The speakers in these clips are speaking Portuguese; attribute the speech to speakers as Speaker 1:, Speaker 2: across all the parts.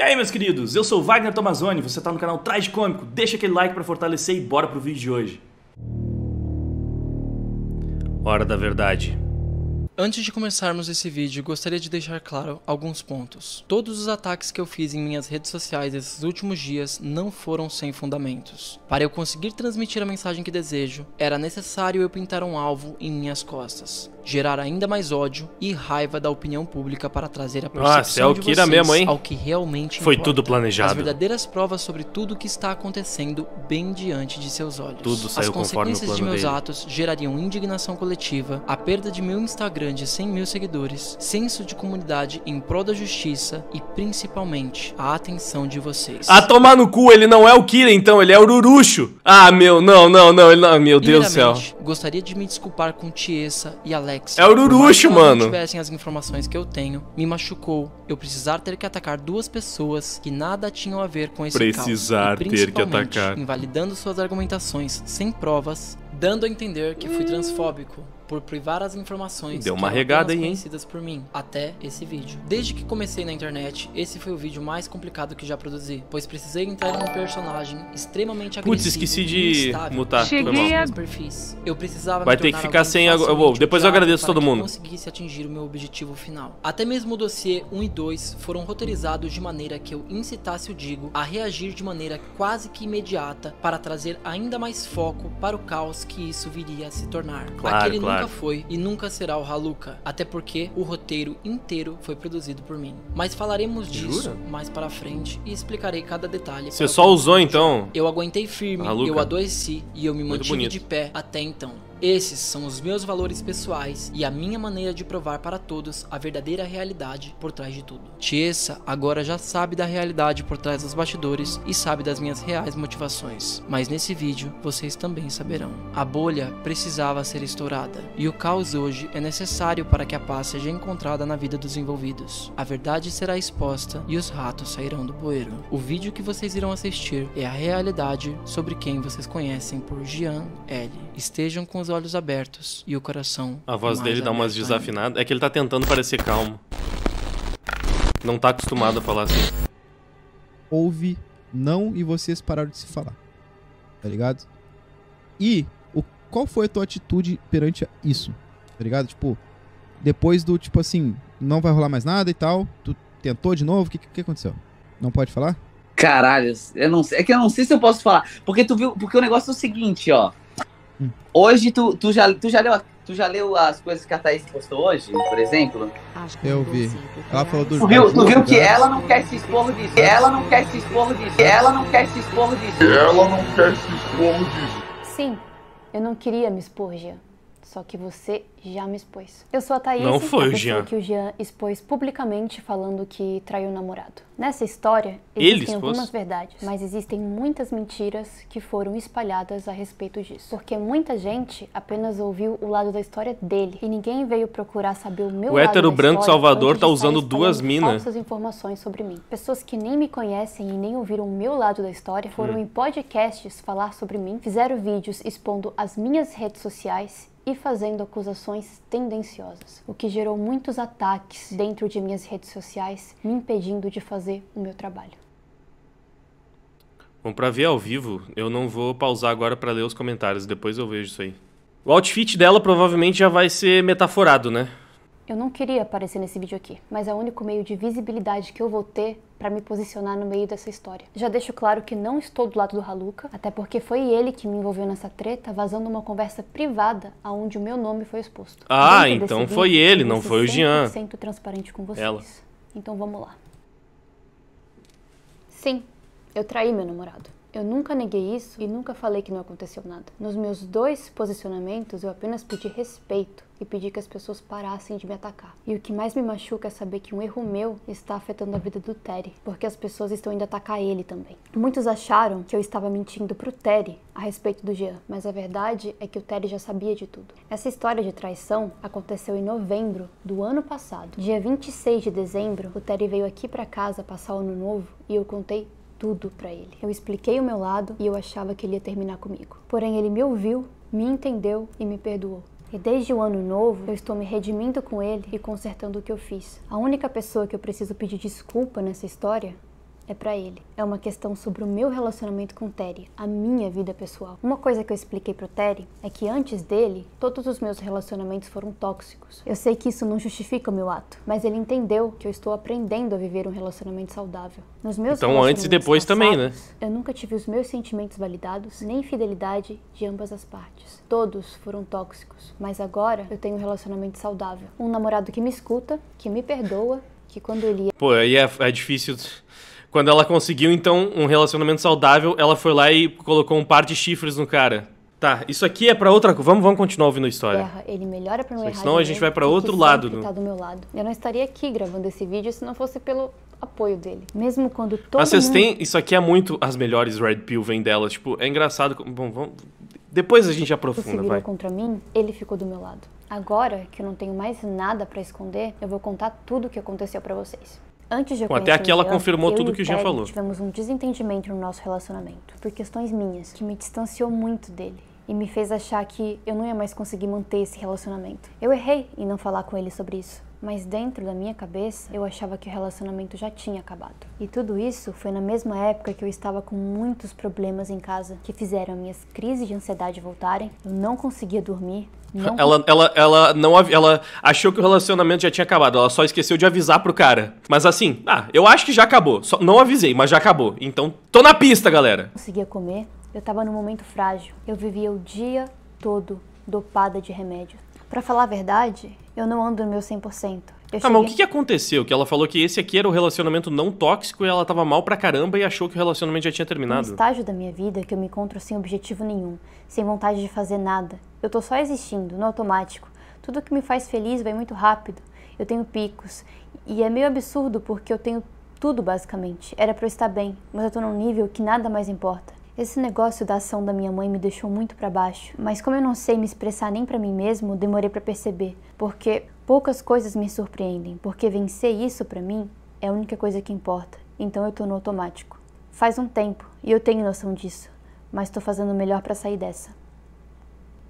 Speaker 1: E aí, meus queridos, eu sou Wagner Tomazoni, você está no canal Traz Cômico. Deixa aquele like para fortalecer e bora pro vídeo de hoje. Hora da verdade.
Speaker 2: Antes de começarmos esse vídeo, gostaria de deixar claro alguns pontos. Todos os ataques que eu fiz em minhas redes sociais esses últimos dias não foram sem fundamentos. Para eu conseguir transmitir a mensagem que desejo, era necessário eu pintar um alvo em minhas costas, gerar ainda mais ódio e raiva da opinião pública para trazer a percepção Nossa, é vocês mesmo, hein? ao que realmente Foi importa. tudo planejado. As verdadeiras provas sobre tudo o que está acontecendo bem diante de seus olhos. Tudo saiu As consequências de meus dele. atos gerariam indignação coletiva, a perda de meu Instagram de 100 mil seguidores, senso de comunidade em prol da justiça e principalmente a atenção de vocês. A
Speaker 1: tomar no cu, ele não é o Kira então, ele é o Rurucho. Ah, meu, não, não, não, ele não, meu Deus do céu.
Speaker 2: Gostaria de me desculpar com Tiesa e Alex. É o Rurucho, mano. Se tivessem as informações que eu tenho, me machucou eu precisar ter que atacar duas pessoas que nada tinham a ver com esse precisar caos, ter que atacar, invalidando suas argumentações sem provas, dando a entender que fui hum. transfóbico por privar as informações Deu uma regada aí, conhecidas por mim, até esse vídeo. Desde que comecei na internet, esse foi o vídeo mais complicado que já produzi, pois precisei entrar em um personagem extremamente agressivo Putz, esqueci de mutar. Cheguei a... perfis. Eu precisava Vai ter que ficar sem... Eu vou, depois
Speaker 1: eu agradeço todo mundo.
Speaker 2: conseguisse atingir o meu objetivo final. Até mesmo o dossiê 1 e 2 foram roteirizados de maneira que eu incitasse o Digo a reagir de maneira quase que imediata para trazer ainda mais foco para o caos que isso viria a se tornar. Claro, Aquele claro Nunca foi e nunca será o Haluka, até porque o roteiro inteiro foi produzido por mim. Mas falaremos disso Jura? mais para frente e explicarei cada detalhe. Você só usou então? Eu aguentei firme, Haluka. eu adoeci e eu me mantive de pé até então. Esses são os meus valores pessoais e a minha maneira de provar para todos a verdadeira realidade por trás de tudo. Tiesa agora já sabe da realidade por trás dos bastidores e sabe das minhas reais motivações, mas nesse vídeo vocês também saberão. A bolha precisava ser estourada e o caos hoje é necessário para que a paz seja encontrada na vida dos envolvidos. A verdade será exposta e os ratos sairão do bueiro. O vídeo que vocês irão assistir é a realidade sobre quem vocês conhecem por Jean L. Estejam com os os olhos abertos e o coração. A voz dele dá
Speaker 1: umas desafinadas. É que ele tá tentando parecer calmo. Não tá acostumado a falar assim.
Speaker 3: Ouve não e vocês pararam de se falar. Tá ligado? E o, qual foi a tua atitude perante isso? Tá ligado? Tipo, depois do tipo assim, não vai rolar mais nada e tal, tu tentou de novo, o que, que aconteceu? Não pode falar?
Speaker 4: Caralho, eu não sei, é que eu não sei se eu posso falar, porque tu viu, porque o negócio é o seguinte, ó. Hoje tu, tu, já, tu, já leu, tu já leu as coisas que a Thaís postou hoje, por exemplo?
Speaker 3: Eu vi. Ela né? falou dos Tu viu, tu viu que ela não
Speaker 4: quer se expor disso. Ela não quer se expor disso. Ela não quer se expor disso. Ela não quer se expor disso.
Speaker 5: Sim, eu não queria me expor, Jean. Só que você já me expôs. Eu sou a Thaís, Não foi, a Jean. que o Jean expôs publicamente falando que traiu o namorado. Nessa história, existem algumas verdades, mas existem muitas mentiras que foram espalhadas a respeito disso. Porque muita gente apenas ouviu o lado da história dele e ninguém veio procurar saber o meu o lado. O hétero branco Salvador tá usando duas minas. informações sobre mim. Pessoas que nem me conhecem e nem ouviram o meu lado da história foram hum. em podcasts falar sobre mim, fizeram vídeos expondo as minhas redes sociais e fazendo acusações tendenciosas, o que gerou muitos ataques dentro de minhas redes sociais, me impedindo de fazer o meu trabalho.
Speaker 1: Bom, para ver ao vivo, eu não vou pausar agora para ler os comentários, depois eu vejo isso aí. O outfit dela provavelmente já vai ser metaforado, né?
Speaker 5: Eu não queria aparecer nesse vídeo aqui, mas é o único meio de visibilidade que eu vou ter para me posicionar no meio dessa história. Já deixo claro que não estou do lado do Haluca, até porque foi ele que me envolveu nessa treta, vazando uma conversa privada aonde o meu nome foi exposto. Ah, Dentro então vídeo, foi ele, não foi o Jean. 100% transparente com vocês. Ela. Então vamos lá. Sim, eu traí meu namorado. Eu nunca neguei isso e nunca falei que não aconteceu nada. Nos meus dois posicionamentos, eu apenas pedi respeito e pedi que as pessoas parassem de me atacar. E o que mais me machuca é saber que um erro meu está afetando a vida do Terry, porque as pessoas estão indo atacar ele também. Muitos acharam que eu estava mentindo pro Terry a respeito do Jean, mas a verdade é que o Terry já sabia de tudo. Essa história de traição aconteceu em novembro do ano passado. Dia 26 de dezembro, o Terry veio aqui para casa passar o ano novo e eu contei tudo para ele. Eu expliquei o meu lado e eu achava que ele ia terminar comigo. Porém, ele me ouviu, me entendeu e me perdoou. E desde o ano novo, eu estou me redimindo com ele e consertando o que eu fiz. A única pessoa que eu preciso pedir desculpa nessa história é para ele. É uma questão sobre o meu relacionamento com Terry, a minha vida pessoal. Uma coisa que eu expliquei pro Terry é que antes dele, todos os meus relacionamentos foram tóxicos. Eu sei que isso não justifica o meu ato, mas ele entendeu que eu estou aprendendo a viver um relacionamento saudável. Nos meus Então antes e depois também, né? Eu nunca tive os meus sentimentos validados, nem fidelidade de ambas as partes. Todos foram tóxicos, mas agora eu tenho um relacionamento saudável. Um namorado que me escuta, que me perdoa, que quando ele
Speaker 1: Pô, aí é, é difícil quando ela conseguiu, então, um relacionamento saudável, ela foi lá e colocou um par de chifres no cara. Tá, isso aqui é para outra Vamos, vamos continuar ouvindo a história.
Speaker 5: ele melhora para não errar. Senão a gente vai para outro lado. No... Tá do meu lado. Eu não estaria aqui gravando esse vídeo se não fosse pelo apoio dele. Mesmo quando todo Mas vocês mundo... têm...
Speaker 1: Isso aqui é muito... As melhores Red Pill vêm delas. Tipo, é engraçado... Bom, vamos... Depois a gente aprofunda, vai.
Speaker 5: contra mim, ele ficou do meu lado. Agora que eu não tenho mais nada para esconder, eu vou contar tudo o que aconteceu para vocês. Antes de eu Até aqui ela confirmou tudo o que o Jean falou. Tivemos um desentendimento no nosso relacionamento, por questões minhas, que me distanciou muito dele e me fez achar que eu não ia mais conseguir manter esse relacionamento. Eu errei em não falar com ele sobre isso mas dentro da minha cabeça eu achava que o relacionamento já tinha acabado. E tudo isso foi na mesma época que eu estava com muitos problemas em casa que fizeram minhas crises de ansiedade voltarem. Eu não conseguia dormir, não...
Speaker 1: Ela, ela, ela, não, ela achou que o relacionamento já tinha acabado, ela só esqueceu de avisar pro cara. Mas assim, ah, eu acho que já acabou. Só, não avisei, mas já acabou. Então, tô na pista, galera. Não
Speaker 5: conseguia comer, eu tava num momento frágil. Eu vivia o dia todo dopada de remédio. Para falar a verdade, eu não ando no meu 100%. Tá, ah, mas o que, que
Speaker 1: aconteceu? Que ela falou que esse aqui era o relacionamento não tóxico e ela tava mal pra caramba e achou que o relacionamento já tinha terminado. Um
Speaker 5: estágio da minha vida que eu me encontro sem objetivo nenhum, sem vontade de fazer nada. Eu tô só existindo, no automático. Tudo que me faz feliz vai muito rápido. Eu tenho picos. E é meio absurdo porque eu tenho tudo basicamente. Era para eu estar bem, mas eu tô num nível que nada mais importa. Esse negócio da ação da minha mãe me deixou muito para baixo, mas como eu não sei me expressar nem para mim mesmo, demorei para perceber, porque poucas coisas me surpreendem, porque vencer isso para mim é a única coisa que importa. Então eu tô no automático. Faz um tempo e eu tenho noção disso, mas estou fazendo o melhor para sair dessa.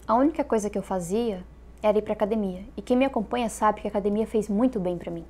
Speaker 5: A única coisa que eu fazia era ir para academia, e quem me acompanha sabe que a academia fez muito bem para mim.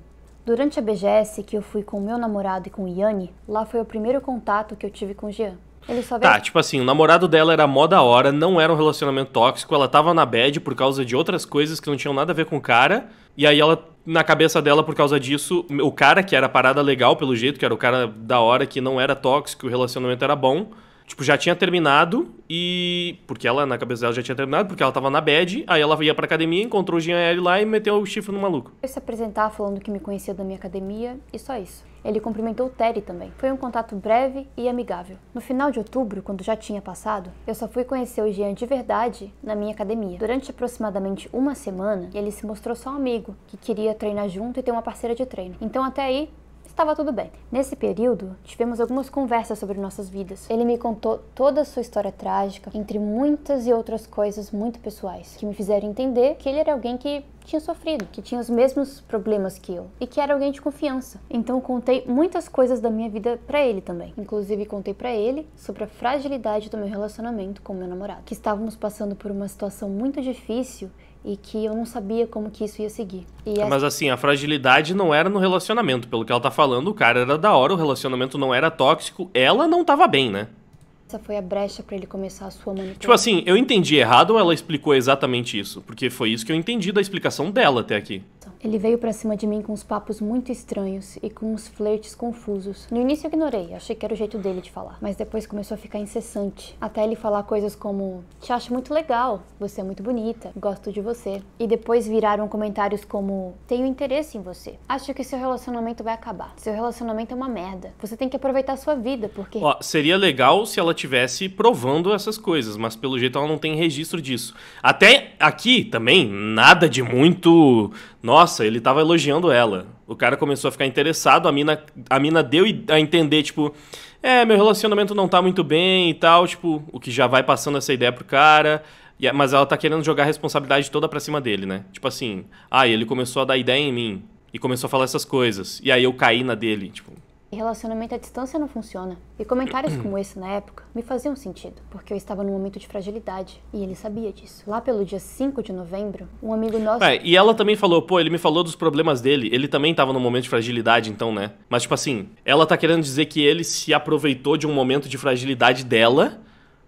Speaker 5: Durante a BGS que eu fui com o meu namorado e com Yanni, lá foi o primeiro contato que eu tive com Jean. Ele só Tá, tipo
Speaker 1: assim, o namorado dela era mó da hora, não era um relacionamento tóxico, ela tava na bad por causa de outras coisas que não tinham nada a ver com o cara, e aí ela, na cabeça dela, por causa disso, o cara que era parada legal pelo jeito, que era o cara da hora, que não era tóxico, o relacionamento era bom, tipo, já tinha terminado e... Porque ela, na cabeça dela, já tinha terminado, porque ela tava na bad, aí ela ia pra academia, encontrou o Jean L lá e meteu o chifre no maluco.
Speaker 5: Eu se apresentar falando que me conhecia da minha academia e só isso. Ele cumprimentou Terry também. Foi um contato breve e amigável. No final de outubro, quando já tinha passado, eu só fui conhecer o Jean de verdade na minha academia. Durante aproximadamente uma semana, ele se mostrou só um amigo que queria treinar junto e ter uma parceira de treino. Então até aí, estava tudo bem. Nesse período, tivemos algumas conversas sobre nossas vidas. Ele me contou toda a sua história trágica, entre muitas e outras coisas muito pessoais, que me fizeram entender que ele era alguém que tinha sofrido, que tinha os mesmos problemas que eu e que era alguém de confiança. Então contei muitas coisas da minha vida para ele também. Inclusive contei para ele sobre a fragilidade do meu relacionamento com meu namorado, que estávamos passando por uma situação muito difícil e que eu não sabia como que isso ia seguir. E Mas
Speaker 1: assim, a fragilidade não era no relacionamento, pelo que ela tá falando, o cara era da hora, o relacionamento não era tóxico, ela não tava bem, né?
Speaker 5: Essa foi a brecha para ele começar a sua manipulação. Tipo
Speaker 1: assim, eu entendi errado ou ela explicou exatamente isso? Porque foi isso que eu entendi da explicação dela até aqui.
Speaker 5: Então, ele veio para cima de mim com uns papos muito estranhos e com uns flertes confusos. No início eu ignorei, achei que era o jeito dele de falar, mas depois começou a ficar incessante, até ele falar coisas como: "Te acho muito legal, você é muito bonita, gosto de você". E depois viraram comentários como: "Tenho interesse em você. Acho que seu relacionamento vai acabar. Seu relacionamento é uma merda. Você tem que aproveitar a sua vida, porque Ó,
Speaker 1: seria legal se ela tivesse provando essas coisas, mas pelo jeito ela não tem registro disso. Até aqui também, nada de muito. Nossa, ele tava elogiando ela. O cara começou a ficar interessado, a mina, a mina deu a entender, tipo, é, meu relacionamento não tá muito bem e tal, tipo, o que já vai passando essa ideia pro cara. Mas ela tá querendo jogar a responsabilidade toda pra cima dele, né? Tipo assim, ah, ele começou a dar ideia em mim. E começou a falar essas coisas. E aí eu caí na dele. Tipo,
Speaker 5: Relacionamento à distância não funciona. E comentários como esse na época me faziam sentido, porque eu estava num momento de fragilidade e ele sabia disso. Lá pelo dia 5 de novembro, um amigo nosso. É, e
Speaker 1: ela também falou, pô, ele me falou dos problemas dele. Ele também estava num momento de fragilidade, então, né? Mas, tipo assim, ela tá querendo dizer que ele se aproveitou de um momento de fragilidade dela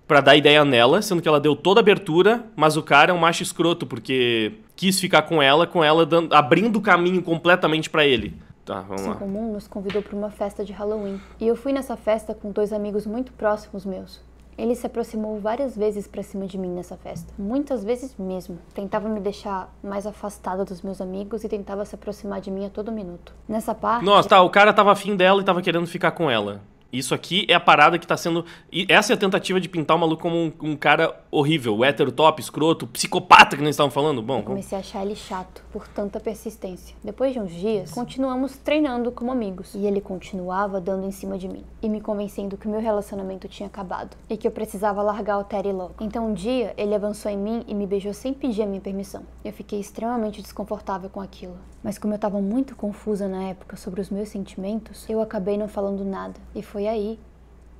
Speaker 1: para dar ideia nela, sendo que ela deu toda a abertura, mas o cara é um macho escroto, porque quis ficar com ela, com ela dando, abrindo o caminho completamente para ele. Tá, vamos Sim lá.
Speaker 5: Comum nos convidou para uma festa de Halloween. E eu fui nessa festa com dois amigos muito próximos meus. Ele se aproximou várias vezes para cima de mim nessa festa, muitas vezes mesmo. Tentava me deixar mais afastada dos meus amigos e tentava se aproximar de mim a todo minuto. Nessa parte. Nossa,
Speaker 1: tá, o cara tava afim dela e tava querendo ficar com ela. Isso aqui é a parada que tá sendo. Essa é a tentativa de pintar o maluco como um, um cara horrível, hétero top, escroto, psicopata que nós estavam falando. Bom. Eu comecei
Speaker 5: a achar ele chato por tanta persistência. Depois de uns dias, continuamos treinando como amigos. E ele continuava dando em cima de mim e me convencendo que o meu relacionamento tinha acabado e que eu precisava largar o Terry logo. Então um dia, ele avançou em mim e me beijou sem pedir a minha permissão. Eu fiquei extremamente desconfortável com aquilo. Mas como eu tava muito confusa na época sobre os meus sentimentos, eu acabei não falando nada. E foi foi aí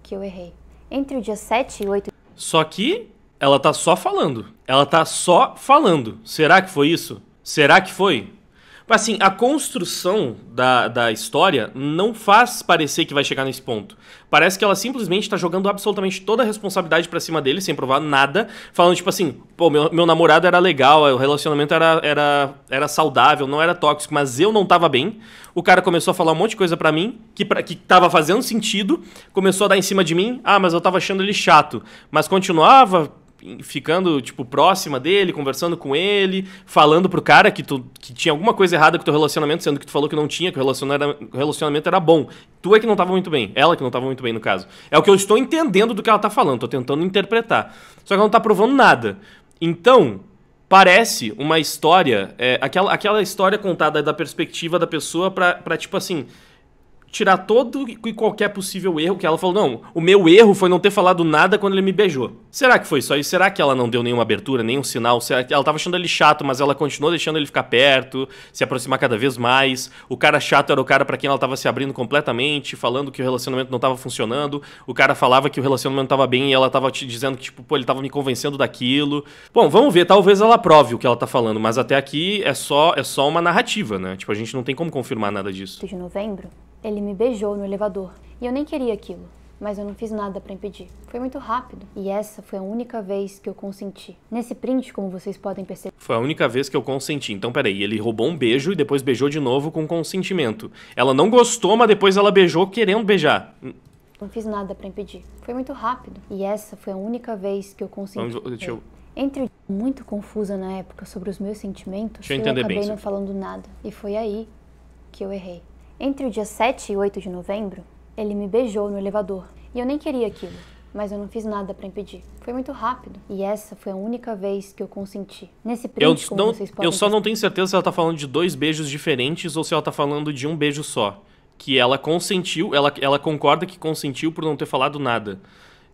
Speaker 5: que eu errei. Entre o dia 7 e 8.
Speaker 1: Só que ela tá só falando. Ela tá só falando. Será que foi isso? Será que foi? Assim, a construção da, da história não faz parecer que vai chegar nesse ponto. Parece que ela simplesmente tá jogando absolutamente toda a responsabilidade para cima dele, sem provar nada, falando tipo assim, pô, meu, meu namorado era legal, o relacionamento era, era, era saudável, não era tóxico, mas eu não tava bem. O cara começou a falar um monte de coisa para mim, que, pra, que tava fazendo sentido, começou a dar em cima de mim, ah, mas eu tava achando ele chato. Mas continuava ficando, tipo, próxima dele, conversando com ele, falando pro cara que tu que tinha alguma coisa errada com o teu relacionamento, sendo que tu falou que não tinha, que o relacionamento era, relacionamento era bom. Tu é que não tava muito bem, ela que não tava muito bem, no caso. É o que eu estou entendendo do que ela tá falando, tô tentando interpretar. Só que ela não tá provando nada. Então, parece uma história, é, aquela, aquela história contada da perspectiva da pessoa pra, pra tipo assim tirar todo e qualquer possível erro que ela falou, não, o meu erro foi não ter falado nada quando ele me beijou. Será que foi só isso? Será que ela não deu nenhuma abertura, nenhum sinal? Será que ela tava achando ele chato, mas ela continuou deixando ele ficar perto, se aproximar cada vez mais. O cara chato era o cara para quem ela tava se abrindo completamente, falando que o relacionamento não tava funcionando. O cara falava que o relacionamento tava bem e ela tava te dizendo que tipo, pô, ele tava me convencendo daquilo. Bom, vamos ver, talvez ela prove o que ela tá falando, mas até aqui é só é só uma narrativa, né? Tipo, a gente não tem como confirmar nada disso.
Speaker 5: De novembro. Ele me beijou no elevador e eu nem queria aquilo, mas eu não fiz nada para impedir. Foi muito rápido e essa foi a única vez que eu consenti. Nesse print, como vocês podem perceber.
Speaker 1: Foi a única vez que eu consenti. Então, peraí, ele roubou um beijo e depois beijou de novo com consentimento. Ela não gostou, mas depois ela beijou querendo beijar.
Speaker 5: Não fiz nada para impedir. Foi muito rápido e essa foi a única vez que eu consenti. Vamos, deixa eu... É, entre muito confusa na época sobre os meus sentimentos, eu, eu acabei bem, não falando nada. E foi aí que eu errei. Entre o dia 7 e 8 de novembro, ele me beijou no elevador e eu nem queria aquilo, mas eu não fiz nada para impedir. Foi muito rápido e essa foi a única vez que eu consenti. Nesse print, eu, não, eu só
Speaker 1: não tenho certeza se ela tá falando de dois beijos diferentes ou se ela tá falando de um beijo só. Que ela consentiu, ela, ela concorda que consentiu por não ter falado nada.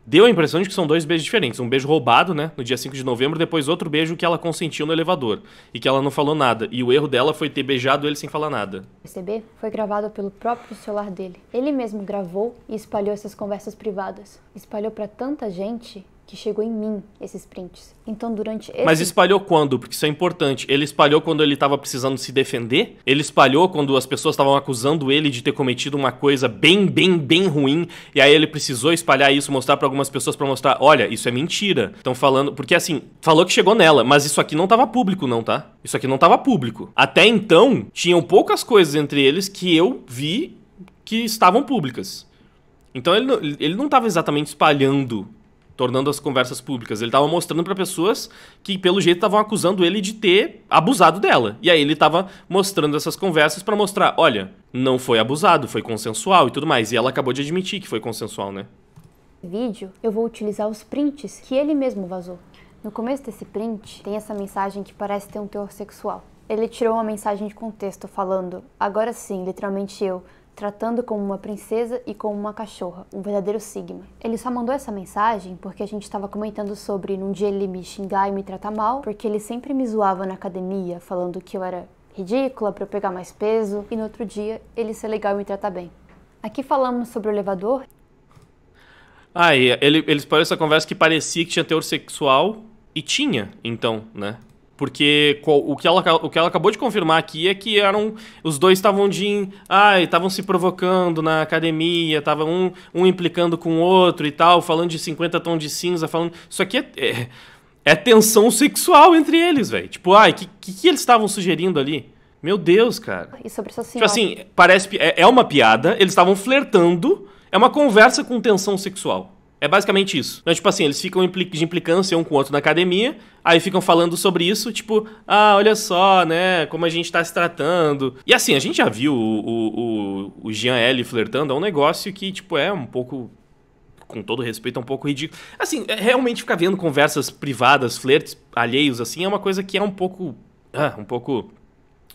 Speaker 1: Deu a impressão de que são dois beijos diferentes. Um beijo roubado, né? No dia 5 de novembro, depois outro beijo que ela consentiu no elevador. E que ela não falou nada. E o erro dela foi ter beijado ele sem falar nada.
Speaker 5: Perceber foi gravado pelo próprio celular dele. Ele mesmo gravou e espalhou essas conversas privadas. Espalhou para tanta gente que chegou em mim esses prints. Então, durante esse... Mas
Speaker 1: espalhou quando? Porque isso é importante. Ele espalhou quando ele estava precisando se defender? Ele espalhou quando as pessoas estavam acusando ele de ter cometido uma coisa bem, bem, bem ruim, e aí ele precisou espalhar isso, mostrar para algumas pessoas para mostrar, olha, isso é mentira. Estão falando, porque assim, falou que chegou nela, mas isso aqui não tava público não, tá? Isso aqui não tava público. Até então, tinham poucas coisas entre eles que eu vi que estavam públicas. Então ele, ele não estava exatamente espalhando tornando as conversas públicas. Ele estava mostrando para pessoas que, pelo jeito, estavam acusando ele de ter abusado dela. E aí ele estava mostrando essas conversas para mostrar, olha, não foi abusado, foi consensual e tudo mais. E ela acabou de admitir que foi consensual, né?
Speaker 5: Vídeo, eu vou utilizar os prints que ele mesmo vazou. No começo desse print, tem essa mensagem que parece ter um teor sexual. Ele tirou uma mensagem de contexto falando: "Agora sim, literalmente eu tratando como uma princesa e como uma cachorra, um verdadeiro Sigma. Ele só mandou essa mensagem porque a gente estava comentando sobre num dia ele me xingar e me tratar mal, porque ele sempre me zoava na academia falando que eu era ridícula para eu pegar mais peso, e no outro dia ele ser legal e me tratar bem. Aqui falamos sobre o elevador.
Speaker 1: Ah, e ele, eles pararam essa conversa que parecia que tinha teor sexual e tinha, então, né? Porque o que, ela, o que ela acabou de confirmar aqui é que eram os dois estavam de. Ai, estavam se provocando na academia, estavam um, um, implicando com o outro e tal, falando de 50 tons de cinza, falando. Isso aqui é, é, é tensão sexual entre eles, velho. Tipo, ai, o que, que, que, eles estavam sugerindo ali? Meu Deus, cara.
Speaker 5: E sobre essa tipo senhora. Tipo
Speaker 1: assim, parece. É, é uma piada, eles estavam flertando, é uma conversa com tensão sexual. É basicamente isso. Então, tipo assim, eles ficam de implicância um com o outro na academia, aí ficam falando sobre isso, tipo, ah, olha só, né, como a gente tá se tratando. E assim, a gente já viu o, o, o Jean L. flertando, é um negócio que, tipo, é um pouco com todo respeito, é um pouco ridículo. Assim, é, realmente ficar vendo conversas privadas, flertes alheios, assim, é uma coisa que é um pouco. Ah, um pouco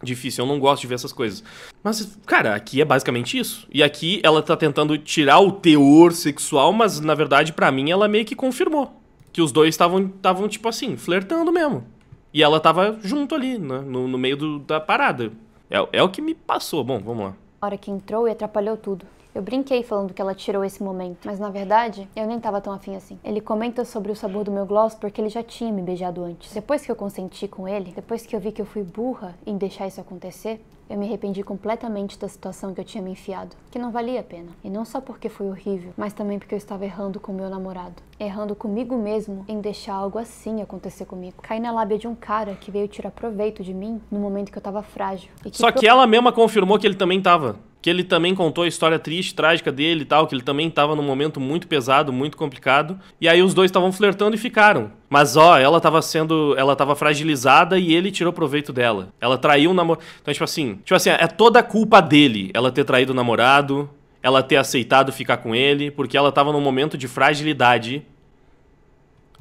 Speaker 1: difícil. Eu não gosto de ver essas coisas. Mas, cara, aqui é basicamente isso. E aqui ela tá tentando tirar o teor sexual, mas na verdade, para mim, ela meio que confirmou. Que os dois estavam, tipo assim, flertando mesmo. E ela tava junto ali, né? No, no meio do, da parada. É, é o que me passou. Bom, vamos lá.
Speaker 5: A hora que entrou e atrapalhou tudo. Eu brinquei falando que ela tirou esse momento, mas na verdade eu nem tava tão afim assim. Ele comenta sobre o sabor do meu gloss porque ele já tinha me beijado antes. Depois que eu consenti com ele, depois que eu vi que eu fui burra em deixar isso acontecer, eu me arrependi completamente da situação que eu tinha me enfiado, que não valia a pena. E não só porque foi horrível, mas também porque eu estava errando com meu namorado. Errando comigo mesmo em deixar algo assim acontecer comigo. Caí na lábia de um cara que veio tirar proveito de mim no momento que eu estava frágil. Que só que ela mesma
Speaker 1: confirmou que ele também estava que ele também contou a história triste, trágica dele e tal, que ele também estava num momento muito pesado, muito complicado. E aí os dois estavam flertando e ficaram. Mas ó, ela tava sendo, ela tava fragilizada e ele tirou proveito dela. Ela traiu o namorado. Então tipo assim, tipo assim, é toda a culpa dele, ela ter traído o namorado, ela ter aceitado ficar com ele, porque ela tava num momento de fragilidade.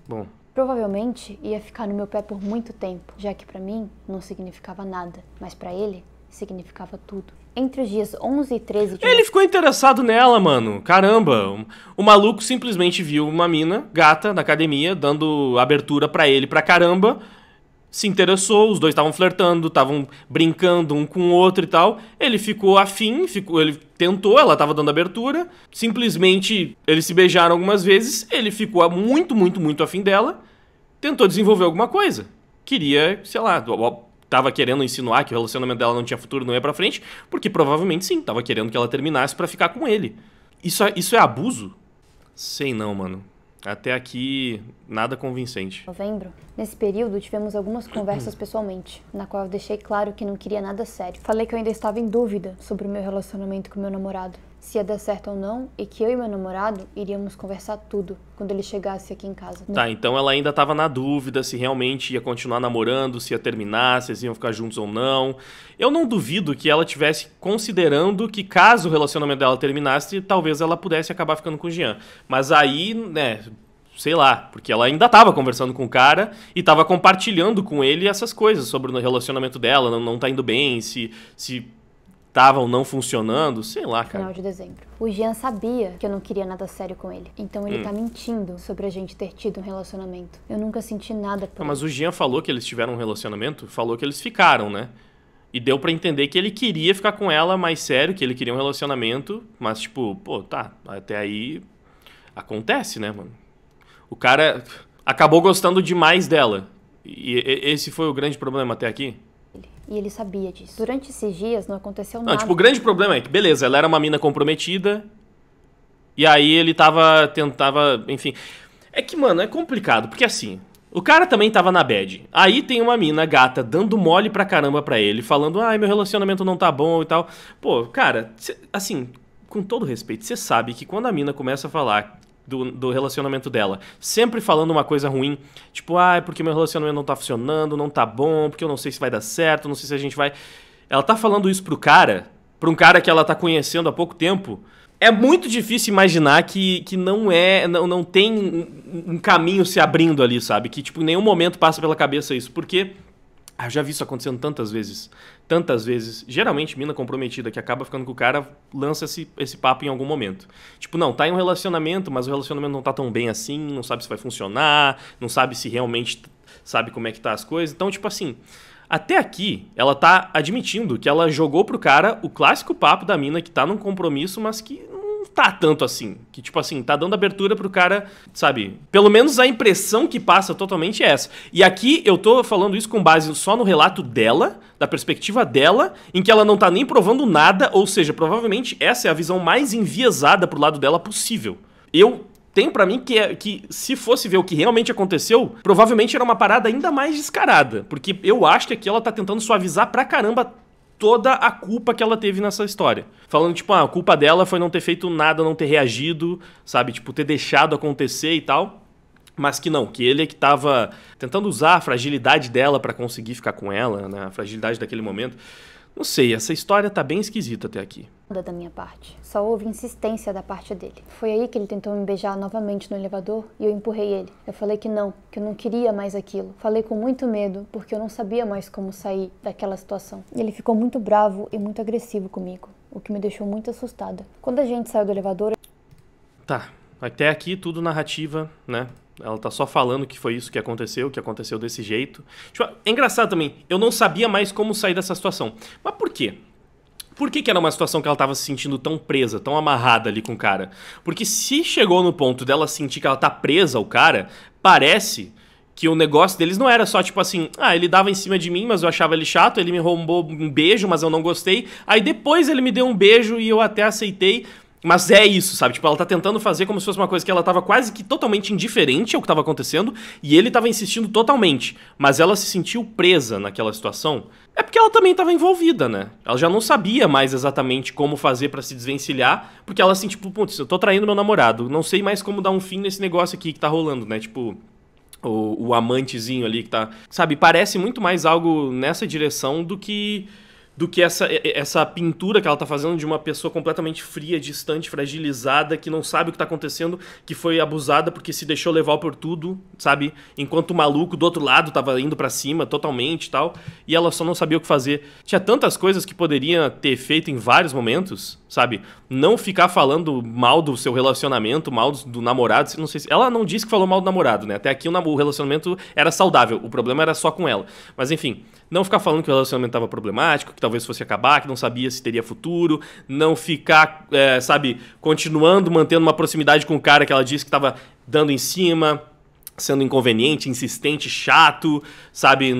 Speaker 1: Bom,
Speaker 5: Provavelmente ia ficar no meu pé por muito tempo, já que para mim não significava nada, mas para ele significava tudo entre os dias 11 e 13 de...
Speaker 1: Ele ficou interessado nela, mano. Caramba. O maluco simplesmente viu uma mina gata na academia dando abertura para ele pra caramba. Se interessou, os dois estavam flertando, estavam brincando um com o outro e tal. Ele ficou afim, ficou, ele tentou, ela tava dando abertura. Simplesmente eles se beijaram algumas vezes, ele ficou muito, muito, muito afim dela. Tentou desenvolver alguma coisa. Queria, sei lá, tava querendo insinuar que o relacionamento dela não tinha futuro, não ia para frente, porque provavelmente sim, tava querendo que ela terminasse para ficar com ele. Isso é, isso é abuso? Sei não, mano. Até aqui, nada convincente. Novembro.
Speaker 5: Nesse período, tivemos algumas conversas pessoalmente, na qual eu deixei claro que não queria nada sério. Falei que eu ainda estava em dúvida sobre o meu relacionamento com meu namorado se ia dar certo ou não e que eu e meu namorado iríamos conversar tudo quando ele chegasse aqui em casa. Tá,
Speaker 1: então ela ainda estava na dúvida se realmente ia continuar namorando, se ia terminar, se eles iam ficar juntos ou não. Eu não duvido que ela tivesse considerando que caso o relacionamento dela terminasse, talvez ela pudesse acabar ficando com o Jean. Mas aí, né, sei lá, porque ela ainda estava conversando com o cara e estava compartilhando com ele essas coisas sobre o relacionamento dela, não, não tá indo bem, se, se estavam não funcionando, sei lá, cara. Final
Speaker 5: de dezembro. O Jean sabia que eu não queria nada sério com ele. Então ele hum. tá mentindo sobre a gente ter tido um relacionamento. Eu nunca senti nada por não, ah, Mas o
Speaker 1: Jean falou que eles tiveram um relacionamento, falou que eles ficaram, né? E deu para entender que ele queria ficar com ela mais sério, que ele queria um relacionamento, mas tipo, pô, tá, até aí acontece, né, mano? O cara acabou gostando demais dela. E esse foi o grande problema até aqui?
Speaker 5: E ele sabia disso. Durante esses dias não aconteceu não, nada. Não, tipo, o
Speaker 1: grande problema é que, beleza, ela era uma mina comprometida. E aí ele tava. tentava. enfim. É que, mano, é complicado, porque assim. O cara também tava na bad. Aí tem uma mina gata dando mole pra caramba pra ele, falando, ai, meu relacionamento não tá bom e tal. Pô, cara, cê, assim, com todo respeito, você sabe que quando a mina começa a falar do, do, relacionamento dela. Sempre falando uma coisa ruim, tipo, ah, é porque meu relacionamento não tá funcionando, não tá bom, porque eu não sei se vai dar certo, não sei se a gente vai. Ela tá falando isso pro cara, pra um cara que ela tá conhecendo há pouco tempo. É muito difícil imaginar que, que não é. Não, não tem um, um caminho se abrindo ali, sabe? Que, tipo, em nenhum momento passa pela cabeça isso. Porque. Ah, eu já vi isso acontecendo tantas vezes tantas vezes, geralmente mina comprometida que acaba ficando com o cara, lança esse, esse papo em algum momento. Tipo, não, tá em um relacionamento, mas o relacionamento não tá tão bem assim, não sabe se vai funcionar, não sabe se realmente sabe como é que tá as coisas. Então, tipo assim, até aqui ela tá admitindo que ela jogou pro cara o clássico papo da mina que tá num compromisso, mas que tá tanto assim. Que, tipo assim, tá dando abertura pro cara, sabe? Pelo menos a impressão que passa totalmente é essa. E aqui eu tô falando isso com base só no relato dela, da perspectiva dela, em que ela não tá nem provando nada, ou seja, provavelmente essa é a visão mais enviesada pro lado dela possível. Eu tem para mim que, é, que se fosse ver o que realmente aconteceu, provavelmente era uma parada ainda mais descarada, porque eu acho que aqui ela tá tentando suavizar pra caramba toda a culpa que ela teve nessa história. Falando, tipo, ah, a culpa dela foi não ter feito nada, não ter reagido, sabe? Tipo, ter deixado acontecer e tal. Mas que não, que ele é que estava tentando usar a fragilidade dela para conseguir ficar com ela, né? A fragilidade daquele momento. Não sei, essa história tá bem esquisita até aqui.
Speaker 5: Da minha parte. Só houve insistência da parte dele. Foi aí que ele tentou me beijar novamente no elevador e eu empurrei ele. Eu falei que não, que eu não queria mais aquilo. Falei com muito medo, porque eu não sabia mais como sair daquela situação. E ele ficou muito bravo e muito agressivo comigo, o que me deixou muito assustada. Quando a gente saiu do elevador.
Speaker 1: Tá, até aqui tudo narrativa, né? Ela tá só falando que foi isso que aconteceu, que aconteceu desse jeito. Tipo, é engraçado também, eu não sabia mais como sair dessa situação. Mas por quê? Por que, que era uma situação que ela tava se sentindo tão presa, tão amarrada ali com o cara? Porque se chegou no ponto dela sentir que ela tá presa ao cara, parece que o negócio deles não era só tipo assim, ah, ele dava em cima de mim, mas eu achava ele chato, ele me roubou um beijo, mas eu não gostei. Aí depois ele me deu um beijo e eu até aceitei, mas é isso, sabe? Tipo, ela tá tentando fazer como se fosse uma coisa que ela tava quase que totalmente indiferente ao que tava acontecendo e ele tava insistindo totalmente. Mas ela se sentiu presa naquela situação. É porque ela também tava envolvida, né? Ela já não sabia mais exatamente como fazer para se desvencilhar, porque ela assim, tipo, putz, eu tô traindo meu namorado, não sei mais como dar um fim nesse negócio aqui que tá rolando, né? Tipo, o, o amantezinho ali que tá. Sabe? Parece muito mais algo nessa direção do que do que essa, essa pintura que ela está fazendo de uma pessoa completamente fria, distante, fragilizada, que não sabe o que está acontecendo, que foi abusada porque se deixou levar por tudo, sabe? Enquanto o maluco do outro lado estava indo para cima totalmente e tal, e ela só não sabia o que fazer. Tinha tantas coisas que poderia ter feito em vários momentos, sabe? Não ficar falando mal do seu relacionamento, mal do, do namorado, não sei se... Ela não disse que falou mal do namorado, né? Até aqui o, o relacionamento era saudável, o problema era só com ela. Mas enfim, não ficar falando que o relacionamento estava problemático, que talvez fosse acabar, que não sabia se teria futuro. Não ficar, é, sabe, continuando mantendo uma proximidade com o cara que ela disse que estava dando em cima sendo inconveniente, insistente, chato, sabe?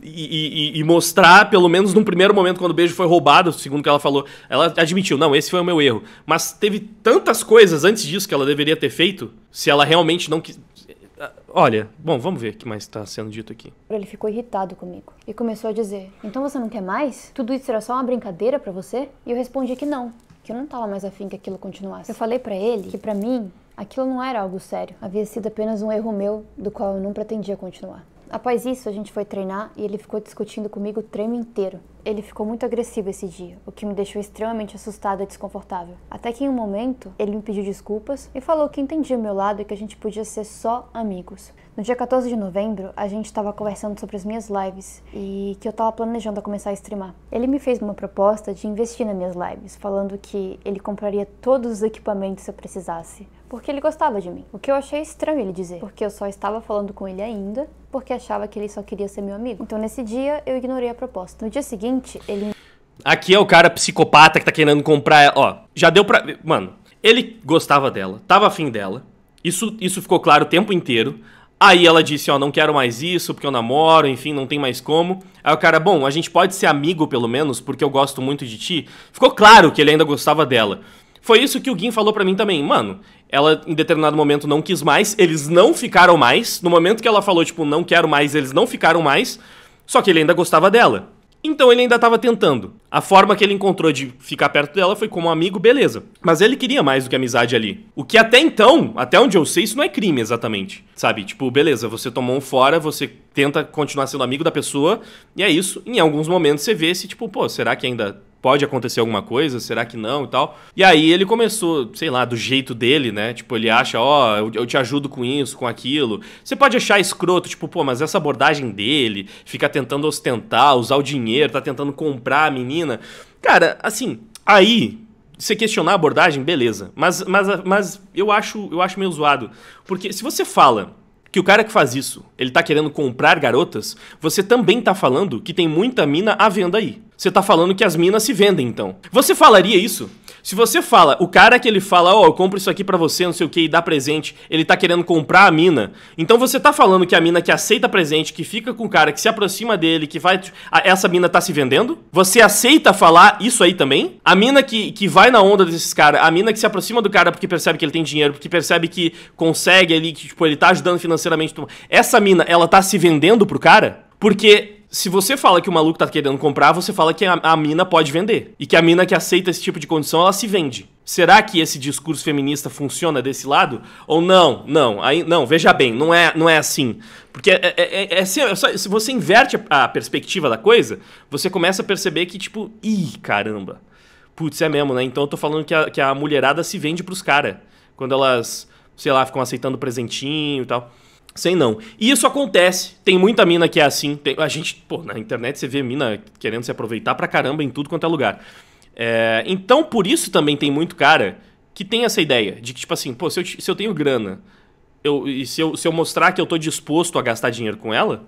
Speaker 1: E, e, e, mostrar, pelo menos num primeiro momento, quando o beijo foi roubado, segundo que ela falou, ela admitiu, não, esse foi o meu erro. Mas teve tantas coisas antes disso que ela deveria ter feito, se ela realmente não quis. Olha, bom, vamos ver o que mais está sendo dito aqui.
Speaker 5: Ele ficou irritado comigo e começou a dizer: Então você não quer mais? Tudo isso era só uma brincadeira para você? E eu respondi que não, que eu não estava mais afim que aquilo continuasse. Eu falei para ele que para mim aquilo não era algo sério, havia sido apenas um erro meu do qual eu não pretendia continuar. Após isso, a gente foi treinar e ele ficou discutindo comigo o treino inteiro. Ele ficou muito agressivo esse dia, o que me deixou extremamente assustada e desconfortável. Até que em um momento, ele me pediu desculpas e falou que entendia o meu lado e que a gente podia ser só amigos. No dia 14 de novembro, a gente estava conversando sobre as minhas lives e que eu estava planejando começar a streamar. Ele me fez uma proposta de investir nas minhas lives, falando que ele compraria todos os equipamentos se eu precisasse porque ele gostava de mim. O que eu achei estranho ele dizer, porque eu só estava falando com ele ainda, porque achava que ele só queria ser meu amigo. Então nesse dia eu ignorei a proposta. No dia seguinte, ele
Speaker 1: Aqui é o cara psicopata que tá querendo comprar Ó, já deu pra. Mano, ele gostava dela, tava afim dela. Isso, isso ficou claro o tempo inteiro. Aí ela disse, ó, não quero mais isso, porque eu namoro, enfim, não tem mais como. Aí o cara, bom, a gente pode ser amigo pelo menos, porque eu gosto muito de ti. Ficou claro que ele ainda gostava dela. Foi isso que o Gin falou para mim também. Mano, ela em determinado momento não quis mais, eles não ficaram mais. No momento que ela falou, tipo, não quero mais, eles não ficaram mais. Só que ele ainda gostava dela. Então ele ainda tava tentando. A forma que ele encontrou de ficar perto dela foi como um amigo, beleza. Mas ele queria mais do que amizade ali. O que até então, até onde eu sei, isso não é crime exatamente. Sabe? Tipo, beleza, você tomou um fora, você tenta continuar sendo amigo da pessoa, e é isso. Em alguns momentos você vê se, tipo, pô, será que ainda pode acontecer alguma coisa? Será que não e tal? E aí ele começou, sei lá, do jeito dele, né? Tipo, ele acha, ó, oh, eu, eu, te ajudo com isso, com aquilo. Você pode achar escroto, tipo, pô, mas essa abordagem dele, fica tentando ostentar, usar o dinheiro, tá tentando comprar a menina. Cara, assim, aí. Você questionar a abordagem, beleza. Mas, mas, mas eu acho eu acho meio zoado. Porque se você fala que o cara que faz isso, ele tá querendo comprar garotas, você também tá falando que tem muita mina à venda aí. Você tá falando que as minas se vendem, então. Você falaria isso se você fala, o cara que ele fala, ó, oh, eu compro isso aqui para você, não sei o que, e dá presente, ele tá querendo comprar a mina, então você tá falando que a mina que aceita presente, que fica com o cara, que se aproxima dele, que vai. Essa mina tá se vendendo? Você aceita falar isso aí também? A mina que, que vai na onda desses caras, a mina que se aproxima do cara porque percebe que ele tem dinheiro, porque percebe que consegue ali, que, tipo, ele tá ajudando financeiramente. Essa mina, ela tá se vendendo pro cara? Porque se você fala que o maluco tá querendo comprar, você fala que a, a, mina pode vender. E que a mina que aceita esse tipo de condição, ela se vende. Será que esse discurso feminista funciona desse lado? Ou não? Não, aí, não, veja bem, não é, não é assim. Porque é, é, é, é, assim, é só, se você inverte a perspectiva da coisa, você começa a perceber que, tipo, ih, caramba. Putz, é mesmo, né? Então eu tô falando que a, que a mulherada se vende pros caras. Quando elas, sei lá, ficam aceitando presentinho e tal. Sem não. E isso acontece. Tem muita mina que é assim. Tem, a gente, pô, na internet você vê mina querendo se aproveitar pra caramba em tudo quanto é lugar. É, então, por isso também tem muito cara que tem essa ideia de que, tipo assim, pô, se eu, se eu tenho grana eu, e se eu, se eu mostrar que eu tô disposto a gastar dinheiro com ela,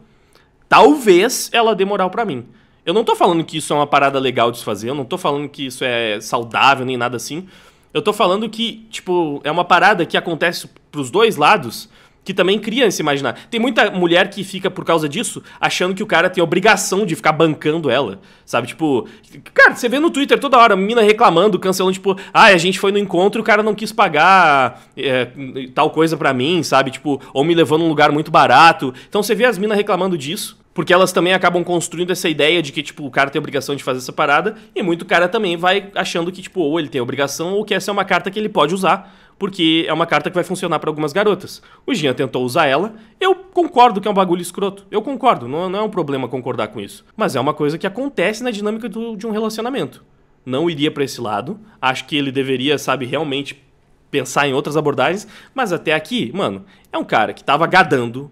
Speaker 1: talvez ela dê moral pra mim. Eu não tô falando que isso é uma parada legal de se fazer, eu não tô falando que isso é saudável nem nada assim. Eu tô falando que, tipo, é uma parada que acontece pros dois lados que também cria esse imaginário. Tem muita mulher que fica por causa disso achando que o cara tem obrigação de ficar bancando ela, sabe? Tipo, cara, você vê no Twitter toda hora, menina reclamando, cancelando, tipo, ah, a gente foi no encontro e o cara não quis pagar é, tal coisa para mim, sabe? Tipo, ou me levando num lugar muito barato. Então você vê as minas reclamando disso. Porque elas também acabam construindo essa ideia de que, tipo, o cara tem obrigação de fazer essa parada, e muito cara também vai achando que, tipo, ou ele tem obrigação ou que essa é uma carta que ele pode usar porque é uma carta que vai funcionar para algumas garotas. O Jean tentou usar ela, eu concordo que é um bagulho escroto, eu concordo, não, não é um problema concordar com isso. Mas é uma coisa que acontece na dinâmica do, de um relacionamento. Não iria para esse lado, acho que ele deveria, sabe, realmente pensar em outras abordagens, mas até aqui, mano, é um cara que tava gadando